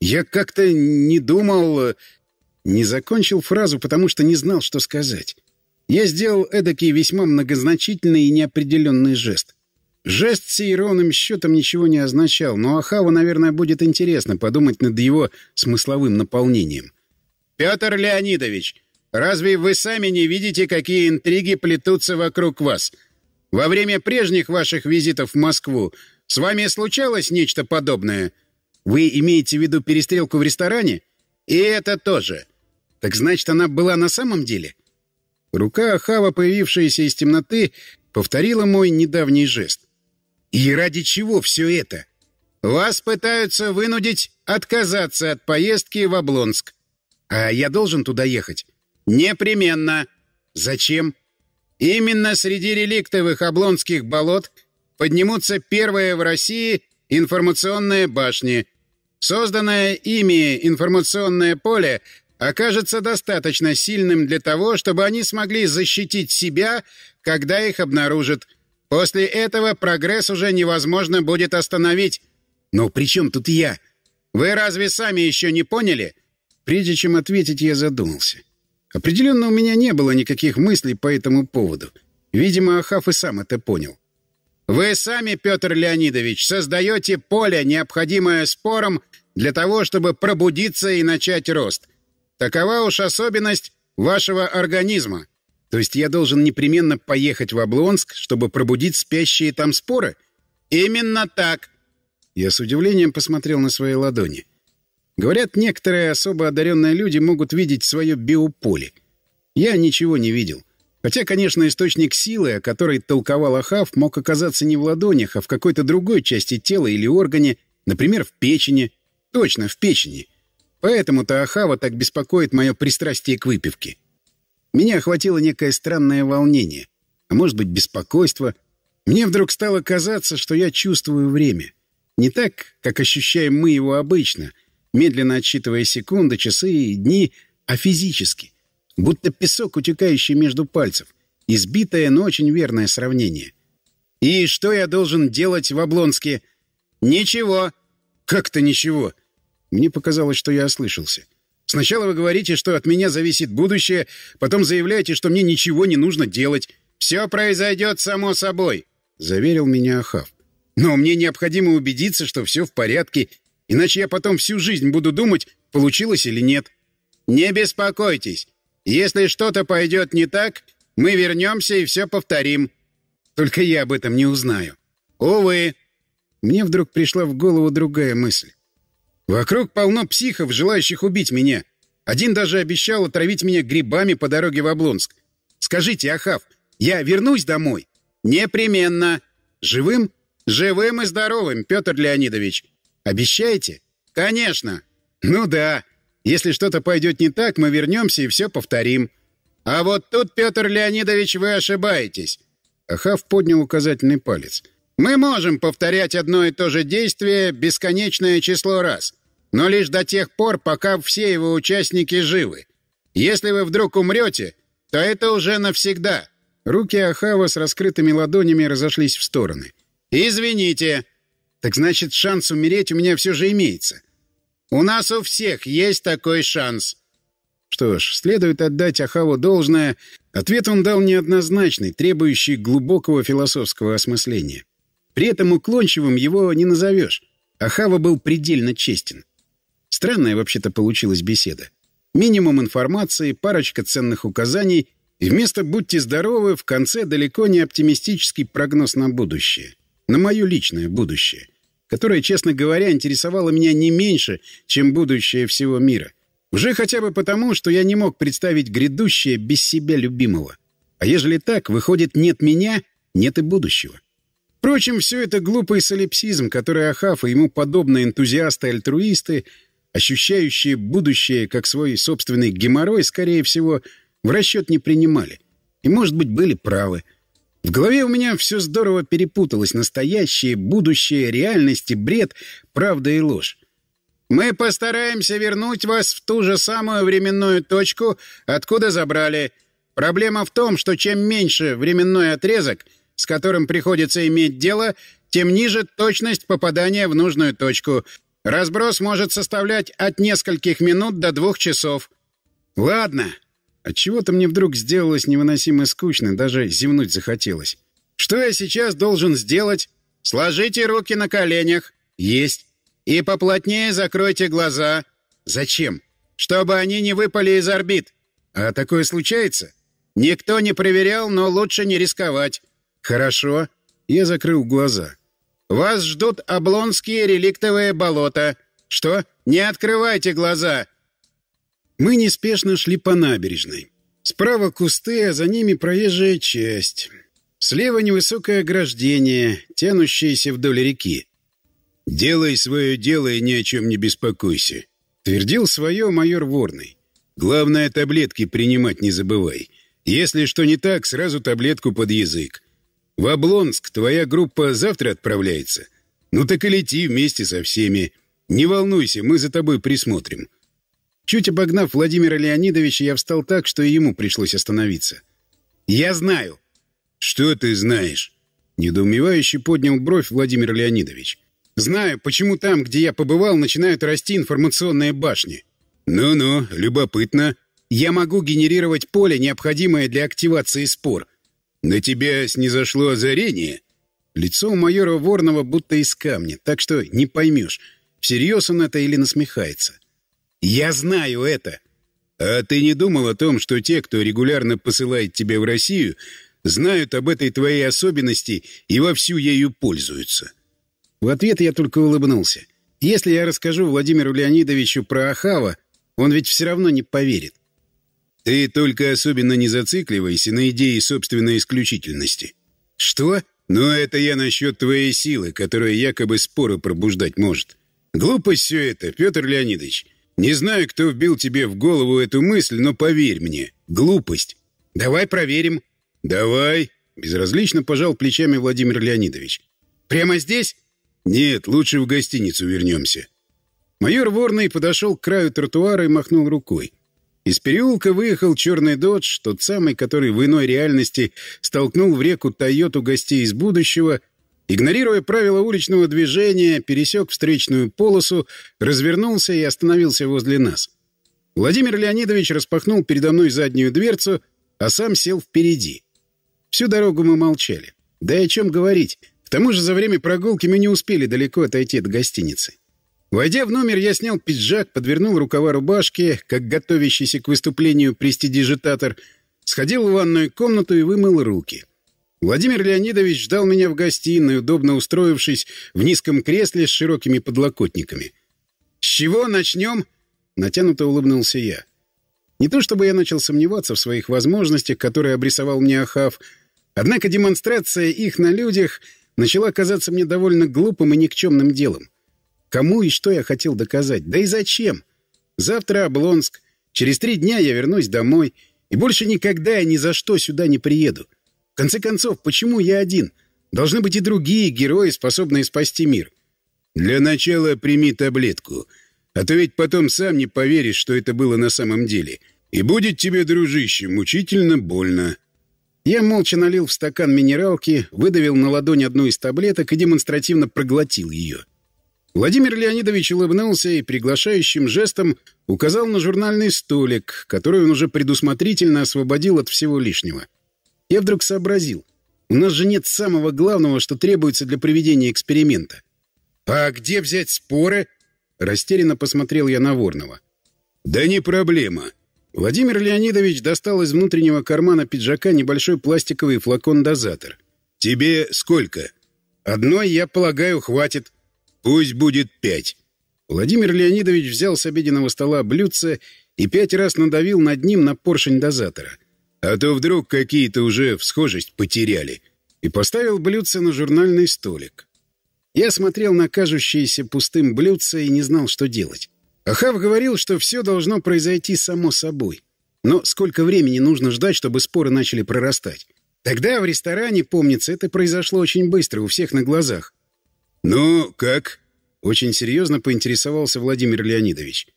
«Я как-то не думал...» Не закончил фразу, потому что не знал, что сказать. Я сделал эдакий весьма многозначительный и неопределенный жест. Жест с ровным счетом ничего не означал, но Ахаву, наверное, будет интересно подумать над его смысловым наполнением. «Петр Леонидович, разве вы сами не видите, какие интриги плетутся вокруг вас?» Во время прежних ваших визитов в Москву с вами случалось нечто подобное? Вы имеете в виду перестрелку в ресторане? И это тоже. Так значит, она была на самом деле? Рука Ахава, появившаяся из темноты, повторила мой недавний жест. И ради чего все это? Вас пытаются вынудить отказаться от поездки в Облонск. А я должен туда ехать? Непременно. Зачем? Именно среди реликтовых облонских болот поднимутся первые в России информационные башни. Созданное ими информационное поле окажется достаточно сильным для того, чтобы они смогли защитить себя, когда их обнаружат. После этого прогресс уже невозможно будет остановить. Но при чем тут я? Вы разве сами еще не поняли? Прежде чем ответить, я задумался. Определенно у меня не было никаких мыслей по этому поводу. Видимо, Ахав и сам это понял. «Вы сами, Петр Леонидович, создаете поле, необходимое спорам для того, чтобы пробудиться и начать рост. Такова уж особенность вашего организма. То есть я должен непременно поехать в Облонск, чтобы пробудить спящие там споры? Именно так!» Я с удивлением посмотрел на свои ладони. Говорят, некоторые особо одаренные люди могут видеть свое биополе. Я ничего не видел. Хотя, конечно, источник силы, о которой толковал Ахав, мог оказаться не в ладонях, а в какой-то другой части тела или органе, например, в печени. Точно, в печени. Поэтому-то Ахава так беспокоит мое пристрастие к выпивке. Меня охватило некое странное волнение, а может быть беспокойство. Мне вдруг стало казаться, что я чувствую время. Не так, как ощущаем мы его обычно — медленно отсчитывая секунды, часы и дни, а физически. Будто песок, утекающий между пальцев. Избитое, но очень верное сравнение. «И что я должен делать в Облонске?» «Ничего». «Как-то ничего». Мне показалось, что я ослышался. Сначала вы говорите, что от меня зависит будущее, потом заявляете, что мне ничего не нужно делать. «Все произойдет само собой», — заверил меня Ахав. «Но мне необходимо убедиться, что все в порядке, Иначе я потом всю жизнь буду думать, получилось или нет. Не беспокойтесь. Если что-то пойдет не так, мы вернемся и все повторим. Только я об этом не узнаю. Увы. Мне вдруг пришла в голову другая мысль. Вокруг полно психов, желающих убить меня. Один даже обещал отравить меня грибами по дороге в Облонск. Скажите, Ахав, я вернусь домой? Непременно. Живым? Живым и здоровым, Петр Леонидович. Обещаете? Конечно. Ну да. Если что-то пойдет не так, мы вернемся и все повторим. А вот тут, Петр Леонидович, вы ошибаетесь. Ахав поднял указательный палец. Мы можем повторять одно и то же действие бесконечное число раз, но лишь до тех пор, пока все его участники живы. Если вы вдруг умрете, то это уже навсегда. Руки Ахава с раскрытыми ладонями разошлись в стороны. «Извините, так значит, шанс умереть у меня все же имеется. У нас у всех есть такой шанс. Что ж, следует отдать Ахаву должное. Ответ он дал неоднозначный, требующий глубокого философского осмысления. При этом уклончивым его не назовешь. Ахава был предельно честен. Странная вообще-то получилась беседа. Минимум информации, парочка ценных указаний — и вместо «будьте здоровы» в конце далеко не оптимистический прогноз на будущее на мое личное будущее, которое, честно говоря, интересовало меня не меньше, чем будущее всего мира. Уже хотя бы потому, что я не мог представить грядущее без себя любимого. А ежели так, выходит, нет меня, нет и будущего. Впрочем, все это глупый солипсизм, который Ахаф и ему подобные энтузиасты-альтруисты, ощущающие будущее как свой собственный геморрой, скорее всего, в расчет не принимали. И, может быть, были правы — в голове у меня все здорово перепуталось. Настоящее, будущее, реальность и бред, правда и ложь. «Мы постараемся вернуть вас в ту же самую временную точку, откуда забрали. Проблема в том, что чем меньше временной отрезок, с которым приходится иметь дело, тем ниже точность попадания в нужную точку. Разброс может составлять от нескольких минут до двух часов». «Ладно», от чего то мне вдруг сделалось невыносимо скучно, даже зевнуть захотелось. «Что я сейчас должен сделать?» «Сложите руки на коленях». «Есть». «И поплотнее закройте глаза». «Зачем?» «Чтобы они не выпали из орбит». «А такое случается?» «Никто не проверял, но лучше не рисковать». «Хорошо». Я закрыл глаза. «Вас ждут облонские реликтовые болота». «Что?» «Не открывайте глаза!» Мы неспешно шли по набережной. Справа кусты, а за ними проезжая часть. Слева невысокое ограждение, тянущееся вдоль реки. «Делай свое дело и ни о чем не беспокойся», — твердил свое майор Ворный. «Главное, таблетки принимать не забывай. Если что не так, сразу таблетку под язык. В Облонск твоя группа завтра отправляется. Ну так и лети вместе со всеми. Не волнуйся, мы за тобой присмотрим. Чуть обогнав Владимира Леонидовича, я встал так, что и ему пришлось остановиться. «Я знаю!» «Что ты знаешь?» Недоумевающе поднял бровь Владимир Леонидович. «Знаю, почему там, где я побывал, начинают расти информационные башни». «Ну-ну, любопытно». «Я могу генерировать поле, необходимое для активации спор». «На тебя снизошло озарение?» Лицо у майора Ворнова будто из камня, так что не поймешь, всерьез он это или насмехается. «Я знаю это!» «А ты не думал о том, что те, кто регулярно посылает тебя в Россию, знают об этой твоей особенности и вовсю ею пользуются?» В ответ я только улыбнулся. «Если я расскажу Владимиру Леонидовичу про Ахава, он ведь все равно не поверит». «Ты только особенно не зацикливайся на идее собственной исключительности». «Что?» «Ну, это я насчет твоей силы, которая якобы споры пробуждать может». «Глупость все это, Петр Леонидович». Не знаю, кто вбил тебе в голову эту мысль, но поверь мне, глупость. Давай проверим. Давай, безразлично пожал плечами Владимир Леонидович. Прямо здесь? Нет, лучше в гостиницу вернемся. Майор Ворный подошел к краю тротуара и махнул рукой. Из переулка выехал черный додж, тот самый, который в иной реальности столкнул в реку Тойоту гостей из будущего Игнорируя правила уличного движения, пересек встречную полосу, развернулся и остановился возле нас. Владимир Леонидович распахнул передо мной заднюю дверцу, а сам сел впереди. Всю дорогу мы молчали. Да и о чем говорить. К тому же за время прогулки мы не успели далеко отойти от гостиницы. Войдя в номер, я снял пиджак, подвернул рукава рубашки, как готовящийся к выступлению престидижитатор, сходил в ванную комнату и вымыл руки. Владимир Леонидович ждал меня в гостиной, удобно устроившись в низком кресле с широкими подлокотниками. «С чего начнем?» — натянуто улыбнулся я. Не то чтобы я начал сомневаться в своих возможностях, которые обрисовал мне Ахав, однако демонстрация их на людях начала казаться мне довольно глупым и никчемным делом. Кому и что я хотел доказать? Да и зачем? Завтра Облонск, через три дня я вернусь домой, и больше никогда и ни за что сюда не приеду. — в конце концов, почему я один? Должны быть и другие герои, способные спасти мир. Для начала прими таблетку. А то ведь потом сам не поверишь, что это было на самом деле. И будет тебе, дружище, мучительно больно. Я молча налил в стакан минералки, выдавил на ладонь одну из таблеток и демонстративно проглотил ее. Владимир Леонидович улыбнулся и приглашающим жестом указал на журнальный столик, который он уже предусмотрительно освободил от всего лишнего. — я вдруг сообразил. У нас же нет самого главного, что требуется для проведения эксперимента. «А где взять споры?» Растерянно посмотрел я на Ворнова. «Да не проблема». Владимир Леонидович достал из внутреннего кармана пиджака небольшой пластиковый флакон-дозатор. «Тебе сколько?» «Одной, я полагаю, хватит». «Пусть будет пять». Владимир Леонидович взял с обеденного стола блюдце и пять раз надавил над ним на поршень дозатора. А то вдруг какие-то уже в схожесть потеряли. И поставил блюдце на журнальный столик. Я смотрел на кажущееся пустым блюдце и не знал, что делать. Ахав говорил, что все должно произойти само собой. Но сколько времени нужно ждать, чтобы споры начали прорастать? Тогда в ресторане, помнится, это произошло очень быстро, у всех на глазах. «Ну, как?» — очень серьезно поинтересовался Владимир Леонидович.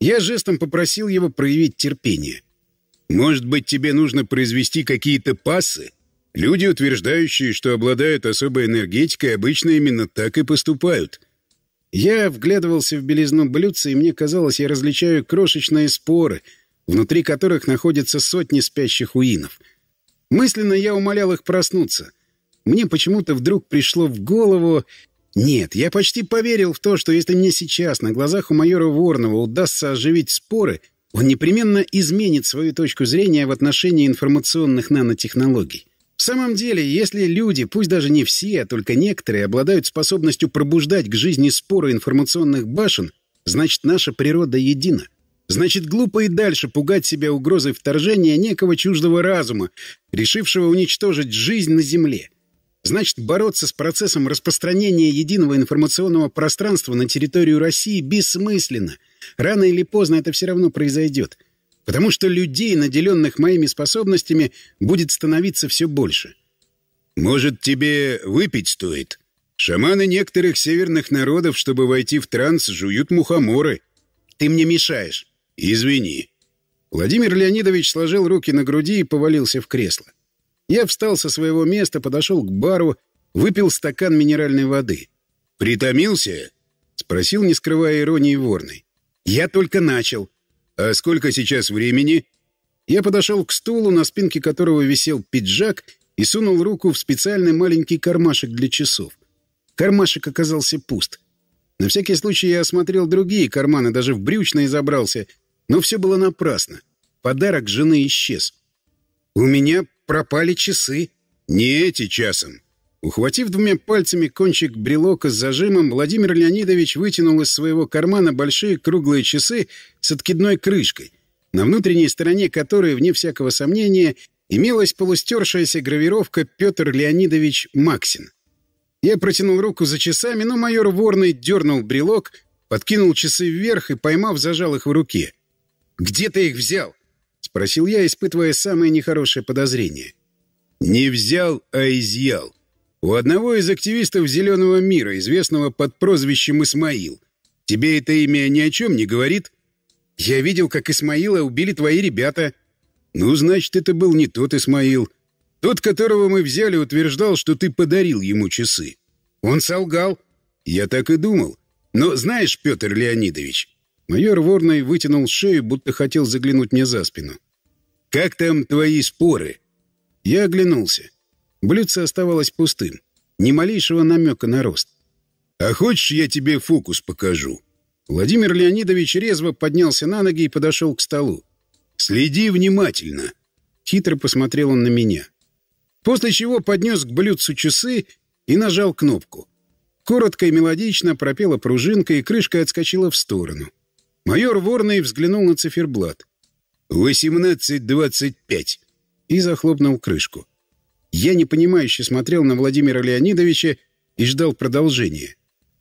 Я жестом попросил его проявить терпение. Может быть, тебе нужно произвести какие-то пассы? Люди, утверждающие, что обладают особой энергетикой, обычно именно так и поступают. Я вглядывался в белизну блюдца, и мне казалось, я различаю крошечные споры, внутри которых находятся сотни спящих уинов. Мысленно я умолял их проснуться. Мне почему-то вдруг пришло в голову... Нет, я почти поверил в то, что если мне сейчас на глазах у майора Ворнова удастся оживить споры, он непременно изменит свою точку зрения в отношении информационных нанотехнологий. В самом деле, если люди, пусть даже не все, а только некоторые, обладают способностью пробуждать к жизни споры информационных башен, значит, наша природа едина. Значит, глупо и дальше пугать себя угрозой вторжения некого чуждого разума, решившего уничтожить жизнь на Земле. Значит, бороться с процессом распространения единого информационного пространства на территорию России бессмысленно. Рано или поздно это все равно произойдет. Потому что людей, наделенных моими способностями, будет становиться все больше. «Может, тебе выпить стоит?» «Шаманы некоторых северных народов, чтобы войти в транс, жуют мухоморы». «Ты мне мешаешь». «Извини». Владимир Леонидович сложил руки на груди и повалился в кресло. Я встал со своего места, подошел к бару, выпил стакан минеральной воды. «Притомился?» — спросил, не скрывая иронии ворной. «Я только начал». «А сколько сейчас времени?» Я подошел к стулу, на спинке которого висел пиджак, и сунул руку в специальный маленький кармашек для часов. Кармашек оказался пуст. На всякий случай я осмотрел другие карманы, даже в брючные забрался, но все было напрасно. Подарок жены исчез. «У меня пропали часы». «Не эти часом». Ухватив двумя пальцами кончик брелока с зажимом, Владимир Леонидович вытянул из своего кармана большие круглые часы с откидной крышкой, на внутренней стороне которой, вне всякого сомнения, имелась полустершаяся гравировка «Петр Леонидович Максин». Я протянул руку за часами, но майор Ворный дернул брелок, подкинул часы вверх и, поймав, зажал их в руке. «Где ты их взял?» — спросил я, испытывая самое нехорошее подозрение. «Не взял, а изъял. У одного из активистов «Зеленого мира», известного под прозвищем Исмаил. Тебе это имя ни о чем не говорит?» «Я видел, как Исмаила убили твои ребята». «Ну, значит, это был не тот Исмаил. Тот, которого мы взяли, утверждал, что ты подарил ему часы». «Он солгал». «Я так и думал. Но знаешь, Петр Леонидович, Майор Ворный вытянул шею, будто хотел заглянуть мне за спину. «Как там твои споры?» Я оглянулся. Блюдце оставалось пустым. Ни малейшего намека на рост. «А хочешь, я тебе фокус покажу?» Владимир Леонидович резво поднялся на ноги и подошел к столу. «Следи внимательно!» Хитро посмотрел он на меня. После чего поднес к блюдцу часы и нажал кнопку. Коротко и мелодично пропела пружинка, и крышка отскочила в сторону. Майор Ворный взглянул на циферблат. «Восемнадцать двадцать пять!» И захлопнул крышку. Я непонимающе смотрел на Владимира Леонидовича и ждал продолжения.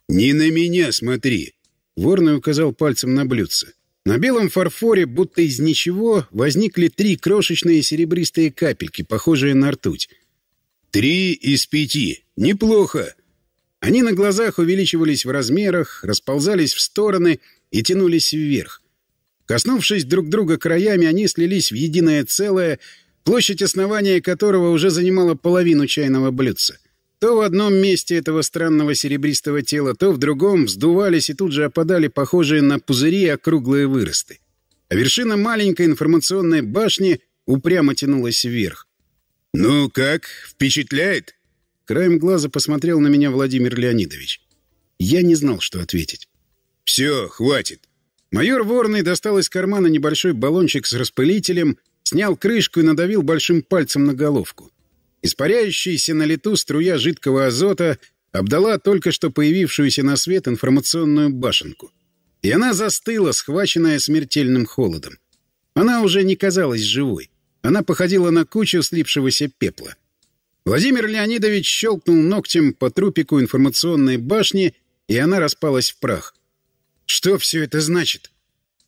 «Не на меня смотри!» Ворный указал пальцем на блюдце. На белом фарфоре, будто из ничего, возникли три крошечные серебристые капельки, похожие на ртуть. «Три из пяти. Неплохо!» Они на глазах увеличивались в размерах, расползались в стороны — и тянулись вверх. Коснувшись друг друга краями, они слились в единое целое, площадь основания которого уже занимала половину чайного блюдца. То в одном месте этого странного серебристого тела, то в другом вздувались и тут же опадали похожие на пузыри округлые выросты. А вершина маленькой информационной башни упрямо тянулась вверх. «Ну как, впечатляет?» Краем глаза посмотрел на меня Владимир Леонидович. Я не знал, что ответить. «Все, хватит». Майор Ворный достал из кармана небольшой баллончик с распылителем, снял крышку и надавил большим пальцем на головку. Испаряющаяся на лету струя жидкого азота обдала только что появившуюся на свет информационную башенку. И она застыла, схваченная смертельным холодом. Она уже не казалась живой. Она походила на кучу слипшегося пепла. Владимир Леонидович щелкнул ногтем по трупику информационной башни, и она распалась в прах. Что все это значит?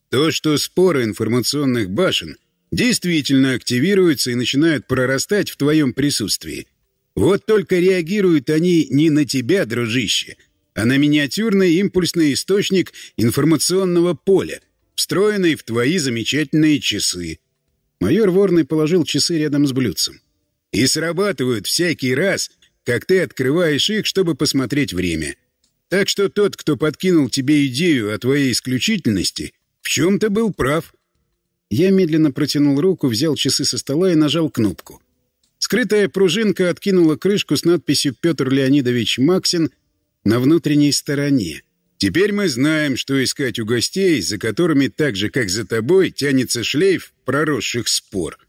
То, что споры информационных башен действительно активируются и начинают прорастать в твоем присутствии. Вот только реагируют они не на тебя, дружище, а на миниатюрный импульсный источник информационного поля, встроенный в твои замечательные часы. Майор Ворный положил часы рядом с блюдцем. И срабатывают всякий раз, как ты открываешь их, чтобы посмотреть время. Так что тот, кто подкинул тебе идею о твоей исключительности, в чем-то был прав. Я медленно протянул руку, взял часы со стола и нажал кнопку. Скрытая пружинка откинула крышку с надписью «Петр Леонидович Максин» на внутренней стороне. Теперь мы знаем, что искать у гостей, за которыми так же, как за тобой, тянется шлейф проросших спор.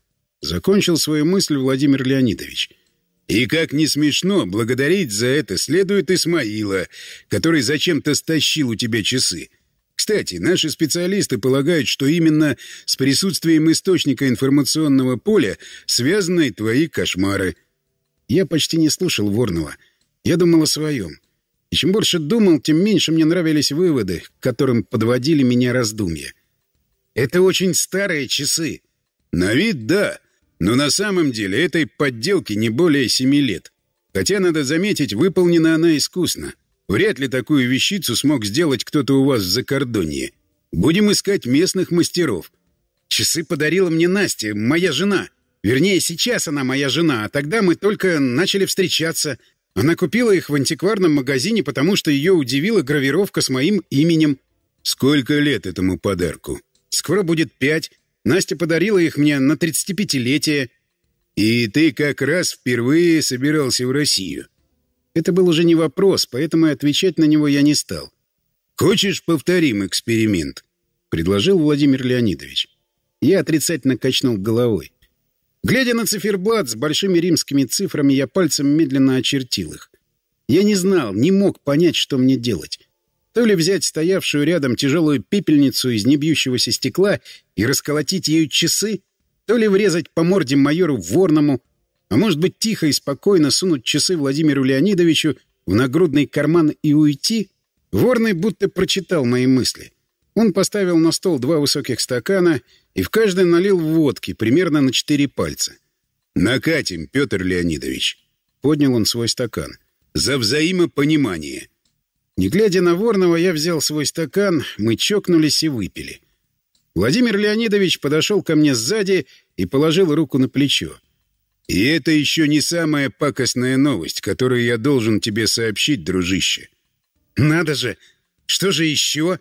Закончил свою мысль Владимир Леонидович — и, как не смешно, благодарить за это следует Исмаила, который зачем-то стащил у тебя часы. Кстати, наши специалисты полагают, что именно с присутствием источника информационного поля связаны твои кошмары. Я почти не слушал Ворнова. Я думал о своем. И чем больше думал, тем меньше мне нравились выводы, к которым подводили меня раздумья. «Это очень старые часы». «На вид — да», но на самом деле этой подделке не более семи лет. Хотя, надо заметить, выполнена она искусно. Вряд ли такую вещицу смог сделать кто-то у вас в закордонье. Будем искать местных мастеров. Часы подарила мне Настя, моя жена. Вернее, сейчас она моя жена, а тогда мы только начали встречаться. Она купила их в антикварном магазине, потому что ее удивила гравировка с моим именем. Сколько лет этому подарку? Скоро будет пять. Настя подарила их мне на 35-летие. И ты как раз впервые собирался в Россию. Это был уже не вопрос, поэтому и отвечать на него я не стал. «Хочешь, повторим эксперимент?» — предложил Владимир Леонидович. Я отрицательно качнул головой. Глядя на циферблат с большими римскими цифрами, я пальцем медленно очертил их. Я не знал, не мог понять, что мне делать. То ли взять стоявшую рядом тяжелую пепельницу из небьющегося стекла и расколотить ею часы, то ли врезать по морде майору Ворному, а может быть, тихо и спокойно сунуть часы Владимиру Леонидовичу в нагрудный карман и уйти? Ворный будто прочитал мои мысли. Он поставил на стол два высоких стакана и в каждый налил водки примерно на четыре пальца. «Накатим, Петр Леонидович!» — поднял он свой стакан. «За взаимопонимание!» Не глядя на Ворнова, я взял свой стакан, мы чокнулись и выпили. Владимир Леонидович подошел ко мне сзади и положил руку на плечо. «И это еще не самая пакостная новость, которую я должен тебе сообщить, дружище». «Надо же! Что же еще?»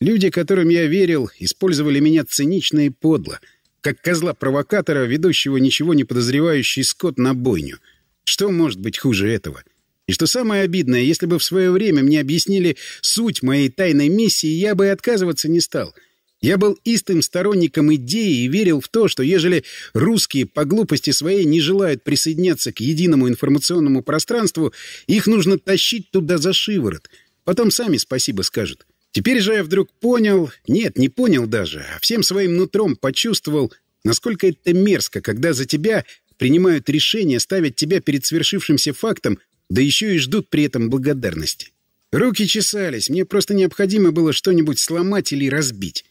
Люди, которым я верил, использовали меня цинично и подло, как козла-провокатора, ведущего ничего не подозревающий скот на бойню. Что может быть хуже этого? И что самое обидное, если бы в свое время мне объяснили суть моей тайной миссии, я бы и отказываться не стал. Я был истым сторонником идеи и верил в то, что ежели русские по глупости своей не желают присоединяться к единому информационному пространству, их нужно тащить туда за шиворот. Потом сами спасибо скажут. Теперь же я вдруг понял... Нет, не понял даже, а всем своим нутром почувствовал, насколько это мерзко, когда за тебя принимают решение ставить тебя перед свершившимся фактом, да еще и ждут при этом благодарности. Руки чесались, мне просто необходимо было что-нибудь сломать или разбить.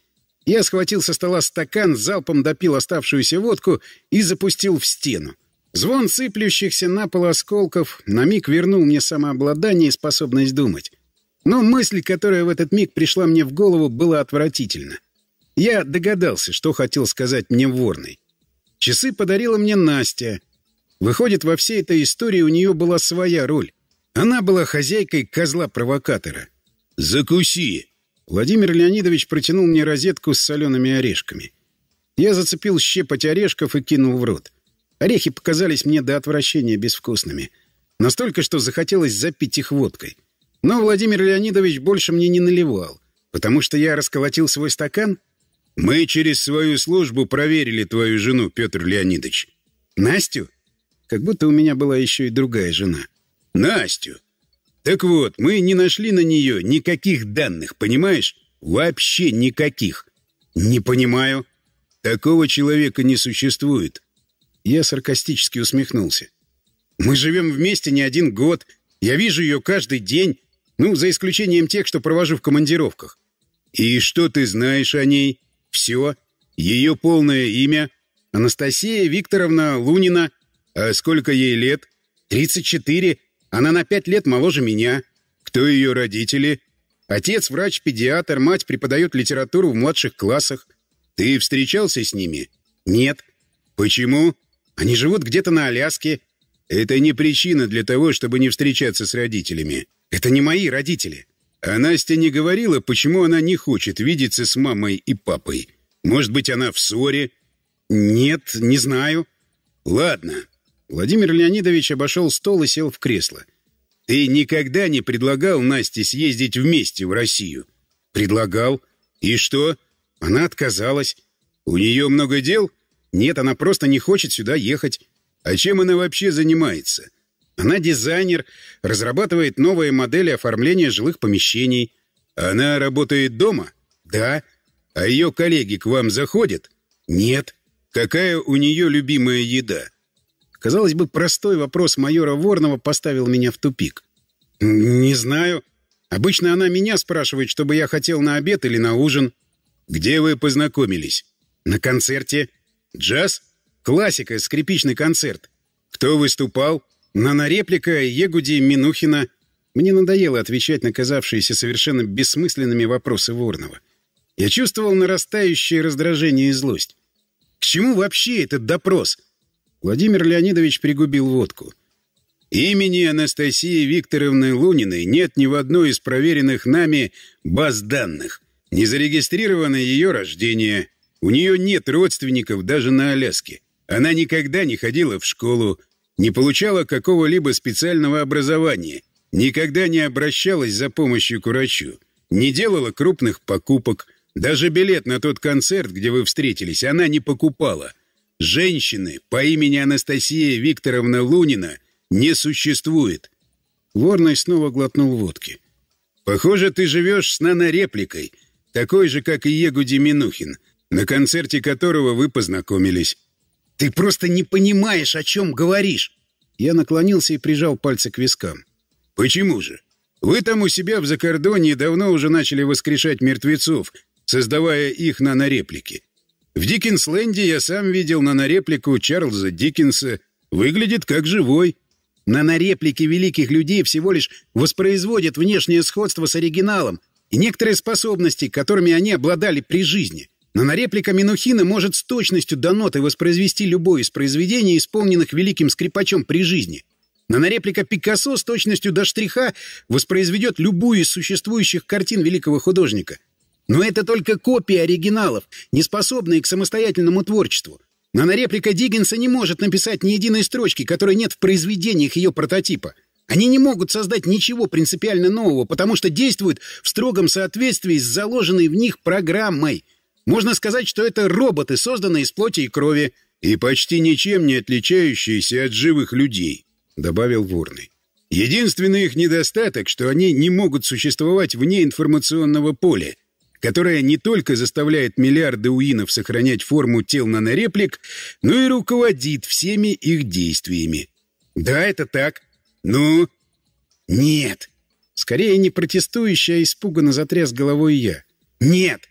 Я схватил со стола стакан, залпом допил оставшуюся водку и запустил в стену. Звон сыплющихся на пол осколков на миг вернул мне самообладание и способность думать. Но мысль, которая в этот миг пришла мне в голову, была отвратительна. Я догадался, что хотел сказать мне Ворный. Часы подарила мне Настя, Выходит, во всей этой истории у нее была своя роль. Она была хозяйкой козла-провокатора. «Закуси!» Владимир Леонидович протянул мне розетку с солеными орешками. Я зацепил щепоть орешков и кинул в рот. Орехи показались мне до отвращения безвкусными. Настолько, что захотелось запить их водкой. Но Владимир Леонидович больше мне не наливал, потому что я расколотил свой стакан. «Мы через свою службу проверили твою жену, Петр Леонидович». «Настю?» как будто у меня была еще и другая жена. «Настю!» «Так вот, мы не нашли на нее никаких данных, понимаешь? Вообще никаких!» «Не понимаю!» «Такого человека не существует!» Я саркастически усмехнулся. «Мы живем вместе не один год. Я вижу ее каждый день, ну, за исключением тех, что провожу в командировках. И что ты знаешь о ней? Все. Ее полное имя. Анастасия Викторовна Лунина. А сколько ей лет? Тридцать четыре. Она на пять лет моложе меня. Кто ее родители? Отец врач-педиатр, мать преподает литературу в младших классах. Ты встречался с ними? Нет. Почему? Они живут где-то на Аляске. Это не причина для того, чтобы не встречаться с родителями. Это не мои родители. А Настя не говорила, почему она не хочет видеться с мамой и папой. Может быть, она в ссоре? Нет, не знаю. Ладно, Владимир Леонидович обошел стол и сел в кресло. «Ты никогда не предлагал Насте съездить вместе в Россию?» «Предлагал. И что?» «Она отказалась. У нее много дел?» «Нет, она просто не хочет сюда ехать. А чем она вообще занимается?» «Она дизайнер, разрабатывает новые модели оформления жилых помещений». «Она работает дома?» «Да». «А ее коллеги к вам заходят?» «Нет». «Какая у нее любимая еда?» Казалось бы, простой вопрос майора Ворнова поставил меня в тупик. «Не знаю. Обычно она меня спрашивает, чтобы я хотел на обед или на ужин». «Где вы познакомились?» «На концерте». «Джаз?» «Классика, скрипичный концерт». «Кто выступал?» На нареплика Егуди Минухина». Мне надоело отвечать на казавшиеся совершенно бессмысленными вопросы Ворнова. Я чувствовал нарастающее раздражение и злость. «К чему вообще этот допрос?» Владимир Леонидович пригубил водку. Имени Анастасии Викторовны Луниной нет ни в одной из проверенных нами баз данных. Не зарегистрировано ее рождение. У нее нет родственников даже на Аляске. Она никогда не ходила в школу, не получала какого-либо специального образования, никогда не обращалась за помощью к врачу, не делала крупных покупок, даже билет на тот концерт, где вы встретились, она не покупала. Женщины по имени Анастасия Викторовна Лунина не существует. Ворной снова глотнул водки. Похоже, ты живешь с нано такой же, как и Егуди Минухин, на концерте которого вы познакомились. Ты просто не понимаешь, о чем говоришь. Я наклонился и прижал пальцы к вискам. Почему же? Вы там у себя в закордоне давно уже начали воскрешать мертвецов, создавая их нанореплики. В Диккенсленде я сам видел на нареплику Чарльза Диккенса. Выглядит как живой. На нареплике великих людей всего лишь воспроизводят внешнее сходство с оригиналом и некоторые способности, которыми они обладали при жизни. Но нареплика Минухина может с точностью до ноты воспроизвести любое из произведений, исполненных великим скрипачом при жизни. Но нареплика Пикассо с точностью до штриха воспроизведет любую из существующих картин великого художника — но это только копии оригиналов, не способные к самостоятельному творчеству. Нанореплика Диггинса не может написать ни единой строчки, которой нет в произведениях ее прототипа. Они не могут создать ничего принципиально нового, потому что действуют в строгом соответствии с заложенной в них программой. Можно сказать, что это роботы, созданные из плоти и крови. «И почти ничем не отличающиеся от живых людей», — добавил Ворный. «Единственный их недостаток, что они не могут существовать вне информационного поля, которая не только заставляет миллиарды уинов сохранять форму тел нанореплик, но и руководит всеми их действиями. Да, это так. Ну? Нет. Скорее не протестующая, а испуганно затряс головой я. Нет.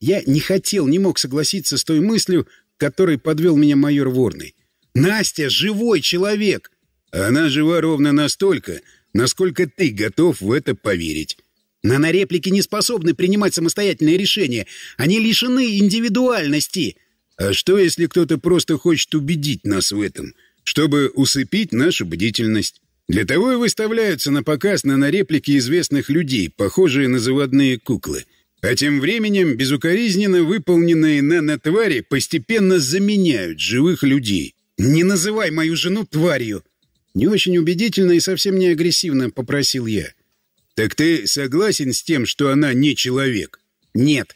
Я не хотел, не мог согласиться с той мыслью, которой подвел меня майор Ворный. Настя — живой человек! Она жива ровно настолько, насколько ты готов в это поверить. Нанореплики не способны принимать самостоятельные решения. Они лишены индивидуальности. А что, если кто-то просто хочет убедить нас в этом, чтобы усыпить нашу бдительность? Для того и выставляются на показ нанореплики известных людей, похожие на заводные куклы. А тем временем безукоризненно выполненные нанотвари постепенно заменяют живых людей. «Не называй мою жену тварью!» Не очень убедительно и совсем не агрессивно попросил я. «Так ты согласен с тем, что она не человек?» «Нет».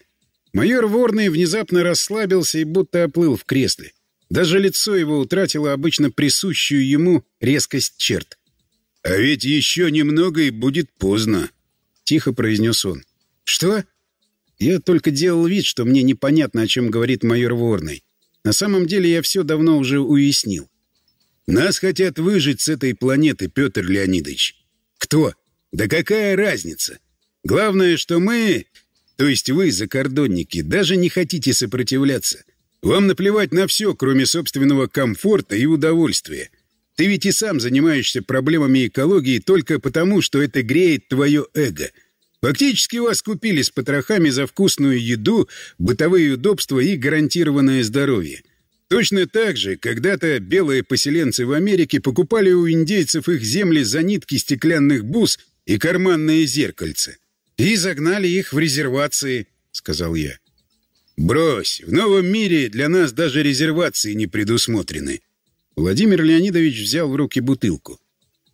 Майор Ворный внезапно расслабился и будто оплыл в кресле. Даже лицо его утратило обычно присущую ему резкость черт. «А ведь еще немного и будет поздно», — тихо произнес он. «Что?» Я только делал вид, что мне непонятно, о чем говорит майор Ворный. На самом деле я все давно уже уяснил. «Нас хотят выжить с этой планеты, Петр Леонидович». «Кто?» Да какая разница? Главное, что мы, то есть вы, закордонники, даже не хотите сопротивляться. Вам наплевать на все, кроме собственного комфорта и удовольствия. Ты ведь и сам занимаешься проблемами экологии только потому, что это греет твое эго. Фактически вас купили с потрохами за вкусную еду, бытовые удобства и гарантированное здоровье. Точно так же когда-то белые поселенцы в Америке покупали у индейцев их земли за нитки стеклянных бус и карманные зеркальце. И загнали их в резервации, сказал я. Брось, в новом мире для нас даже резервации не предусмотрены. Владимир Леонидович взял в руки бутылку.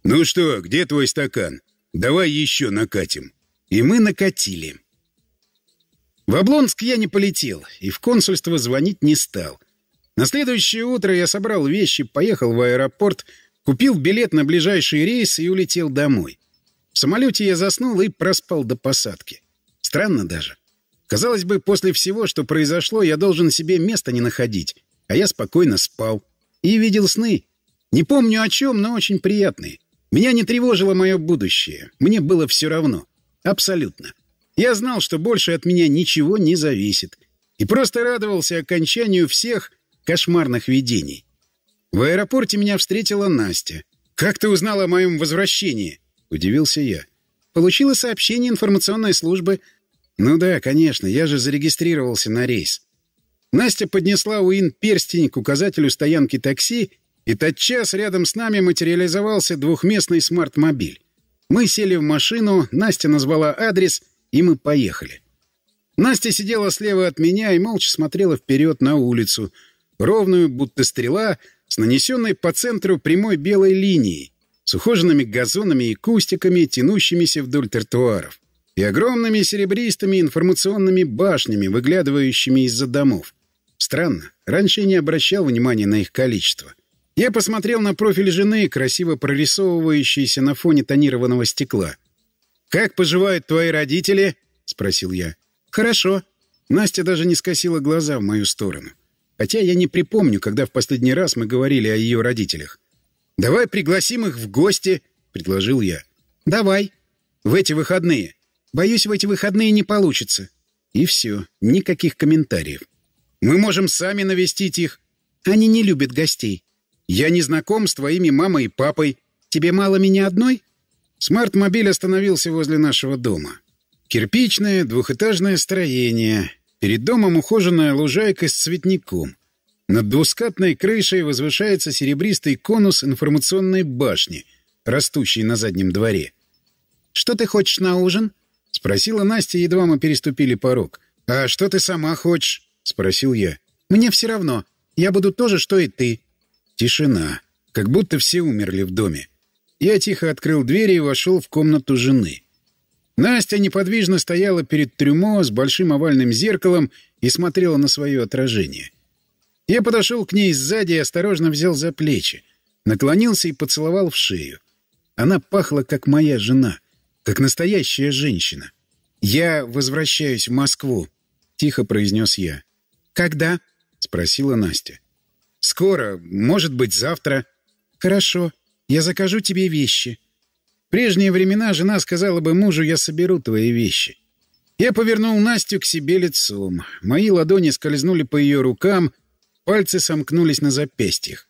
Ну что, где твой стакан? Давай еще накатим. И мы накатили. В Облонск я не полетел и в консульство звонить не стал. На следующее утро я собрал вещи, поехал в аэропорт, купил билет на ближайший рейс и улетел домой самолете я заснул и проспал до посадки. Странно даже. Казалось бы, после всего, что произошло, я должен себе места не находить, а я спокойно спал. И видел сны. Не помню о чем, но очень приятные. Меня не тревожило мое будущее. Мне было все равно. Абсолютно. Я знал, что больше от меня ничего не зависит. И просто радовался окончанию всех кошмарных видений. В аэропорте меня встретила Настя. «Как ты узнала о моем возвращении?» — удивился я. «Получила сообщение информационной службы». «Ну да, конечно, я же зарегистрировался на рейс». Настя поднесла Уин перстень к указателю стоянки такси, и тотчас рядом с нами материализовался двухместный смарт-мобиль. Мы сели в машину, Настя назвала адрес, и мы поехали. Настя сидела слева от меня и молча смотрела вперед на улицу, ровную, будто стрела, с нанесенной по центру прямой белой линией, с ухоженными газонами и кустиками, тянущимися вдоль тротуаров, и огромными серебристыми информационными башнями, выглядывающими из-за домов. Странно, раньше я не обращал внимания на их количество. Я посмотрел на профиль жены, красиво прорисовывающийся на фоне тонированного стекла. «Как поживают твои родители?» — спросил я. «Хорошо». Настя даже не скосила глаза в мою сторону. Хотя я не припомню, когда в последний раз мы говорили о ее родителях. «Давай пригласим их в гости», — предложил я. «Давай. В эти выходные. Боюсь, в эти выходные не получится». И все. Никаких комментариев. «Мы можем сами навестить их». «Они не любят гостей». «Я не знаком с твоими мамой и папой». «Тебе мало меня одной?» Смарт-мобиль остановился возле нашего дома. Кирпичное двухэтажное строение. Перед домом ухоженная лужайка с цветником. Над двускатной крышей возвышается серебристый конус информационной башни, растущей на заднем дворе. «Что ты хочешь на ужин?» — спросила Настя, едва мы переступили порог. «А что ты сама хочешь?» — спросил я. «Мне все равно. Я буду тоже, что и ты». Тишина. Как будто все умерли в доме. Я тихо открыл дверь и вошел в комнату жены. Настя неподвижно стояла перед трюмо с большим овальным зеркалом и смотрела на свое отражение. — я подошел к ней сзади и осторожно взял за плечи, наклонился и поцеловал в шею. Она пахла, как моя жена, как настоящая женщина. «Я возвращаюсь в Москву», — тихо произнес я. «Когда?» — спросила Настя. «Скоро, может быть, завтра». «Хорошо, я закажу тебе вещи». В прежние времена жена сказала бы мужу, я соберу твои вещи. Я повернул Настю к себе лицом. Мои ладони скользнули по ее рукам, Пальцы сомкнулись на запястьях.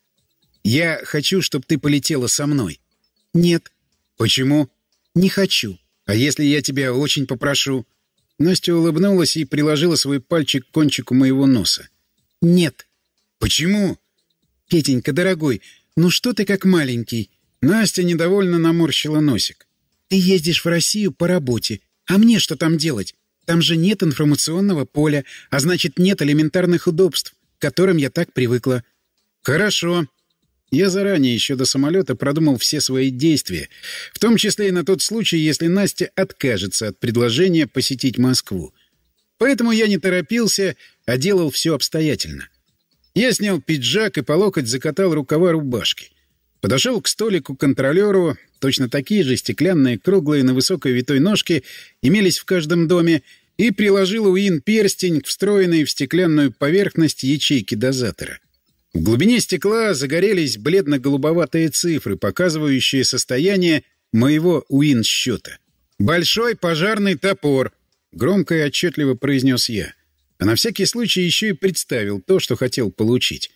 «Я хочу, чтобы ты полетела со мной». «Нет». «Почему?» «Не хочу». «А если я тебя очень попрошу?» Настя улыбнулась и приложила свой пальчик к кончику моего носа. «Нет». «Почему?» «Петенька, дорогой, ну что ты как маленький?» Настя недовольно наморщила носик. «Ты ездишь в Россию по работе. А мне что там делать? Там же нет информационного поля, а значит, нет элементарных удобств которым я так привыкла. «Хорошо». Я заранее, еще до самолета, продумал все свои действия, в том числе и на тот случай, если Настя откажется от предложения посетить Москву. Поэтому я не торопился, а делал все обстоятельно. Я снял пиджак и по локоть закатал рукава рубашки. Подошел к столику контролеру, точно такие же стеклянные, круглые, на высокой витой ножке имелись в каждом доме — и приложил Уин перстень к встроенной в стеклянную поверхность ячейки дозатора. В глубине стекла загорелись бледно-голубоватые цифры, показывающие состояние моего Уин-счета. «Большой пожарный топор», — громко и отчетливо произнес я. А на всякий случай еще и представил то, что хотел получить.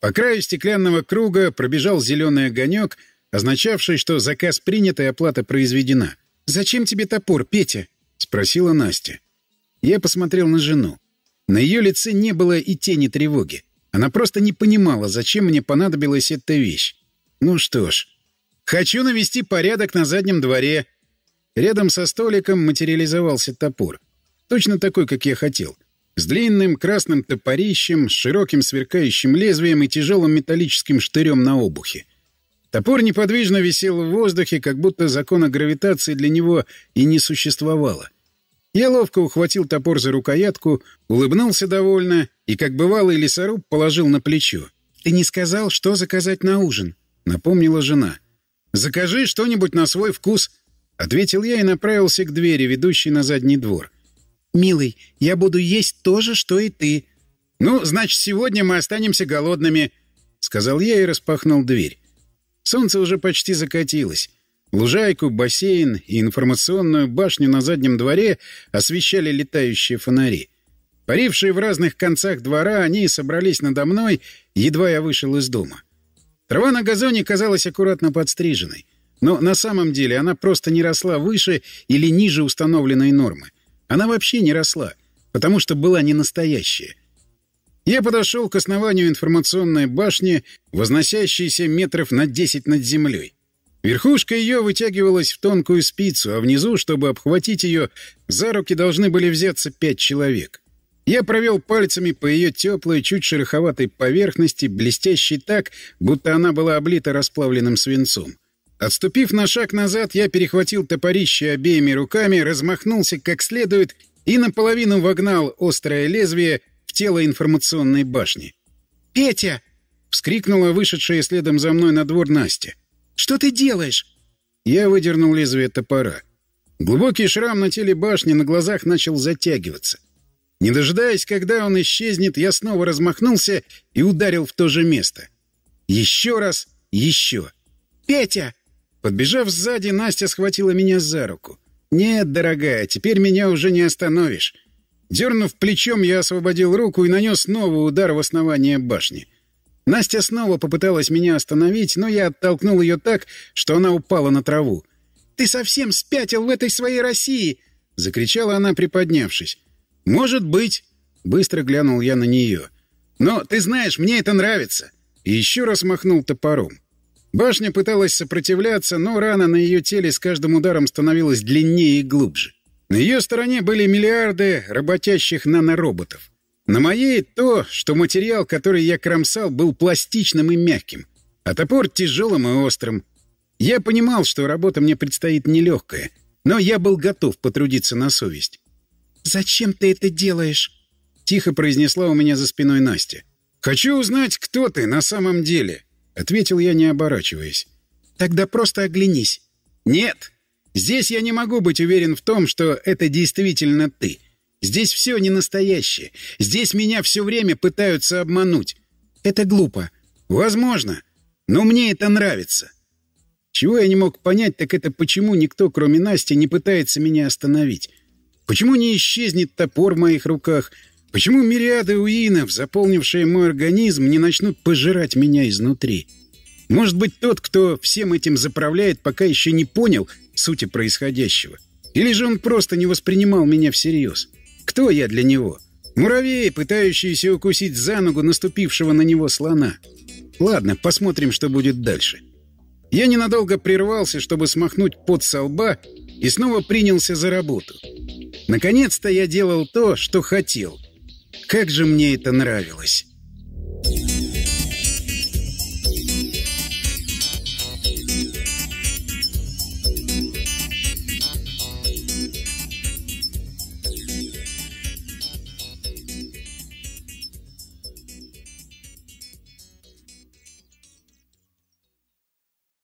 По краю стеклянного круга пробежал зеленый огонек, означавший, что заказ принят и оплата произведена. «Зачем тебе топор, Петя?» — спросила Настя. Я посмотрел на жену. На ее лице не было и тени тревоги. Она просто не понимала, зачем мне понадобилась эта вещь. Ну что ж, хочу навести порядок на заднем дворе. Рядом со столиком материализовался топор. Точно такой, как я хотел. С длинным красным топорищем, с широким сверкающим лезвием и тяжелым металлическим штырем на обухе. Топор неподвижно висел в воздухе, как будто закона гравитации для него и не существовало — я ловко ухватил топор за рукоятку, улыбнулся довольно и, как бывалый лесоруб, положил на плечо. «Ты не сказал, что заказать на ужин», — напомнила жена. «Закажи что-нибудь на свой вкус», — ответил я и направился к двери, ведущей на задний двор. «Милый, я буду есть то же, что и ты». «Ну, значит, сегодня мы останемся голодными», — сказал я и распахнул дверь. Солнце уже почти закатилось. Лужайку, бассейн и информационную башню на заднем дворе освещали летающие фонари. Парившие в разных концах двора, они собрались надо мной, едва я вышел из дома. Трава на газоне казалась аккуратно подстриженной, но на самом деле она просто не росла выше или ниже установленной нормы. Она вообще не росла, потому что была не настоящая. Я подошел к основанию информационной башни, возносящейся метров на 10 над землей. Верхушка ее вытягивалась в тонкую спицу, а внизу, чтобы обхватить ее, за руки должны были взяться пять человек. Я провел пальцами по ее теплой, чуть шероховатой поверхности, блестящей так, будто она была облита расплавленным свинцом. Отступив на шаг назад, я перехватил топорище обеими руками, размахнулся как следует и наполовину вогнал острое лезвие в тело информационной башни. «Петя!» — вскрикнула вышедшая следом за мной на двор Настя. Что ты делаешь?» Я выдернул лезвие топора. Глубокий шрам на теле башни на глазах начал затягиваться. Не дожидаясь, когда он исчезнет, я снова размахнулся и ударил в то же место. Еще раз, еще. «Петя!» Подбежав сзади, Настя схватила меня за руку. «Нет, дорогая, теперь меня уже не остановишь». Дернув плечом, я освободил руку и нанес новый удар в основание башни — Настя снова попыталась меня остановить, но я оттолкнул ее так, что она упала на траву. «Ты совсем спятил в этой своей России!» — закричала она, приподнявшись. «Может быть!» — быстро глянул я на нее. «Но, ты знаешь, мне это нравится!» И еще раз махнул топором. Башня пыталась сопротивляться, но рана на ее теле с каждым ударом становилась длиннее и глубже. На ее стороне были миллиарды работящих нанороботов. На моей то, что материал, который я кромсал, был пластичным и мягким, а топор тяжелым и острым. Я понимал, что работа мне предстоит нелегкая, но я был готов потрудиться на совесть. «Зачем ты это делаешь?» — тихо произнесла у меня за спиной Настя. «Хочу узнать, кто ты на самом деле», — ответил я, не оборачиваясь. «Тогда просто оглянись». «Нет, здесь я не могу быть уверен в том, что это действительно ты». Здесь все не настоящее. Здесь меня все время пытаются обмануть. Это глупо. Возможно. Но мне это нравится. Чего я не мог понять, так это почему никто, кроме Насти, не пытается меня остановить. Почему не исчезнет топор в моих руках? Почему мириады уинов, заполнившие мой организм, не начнут пожирать меня изнутри? Может быть, тот, кто всем этим заправляет, пока еще не понял сути происходящего. Или же он просто не воспринимал меня всерьез. — кто я для него? Муравей, пытающийся укусить за ногу наступившего на него слона. Ладно, посмотрим, что будет дальше. Я ненадолго прервался, чтобы смахнуть пот со лба, и снова принялся за работу. Наконец-то я делал то, что хотел. Как же мне это нравилось!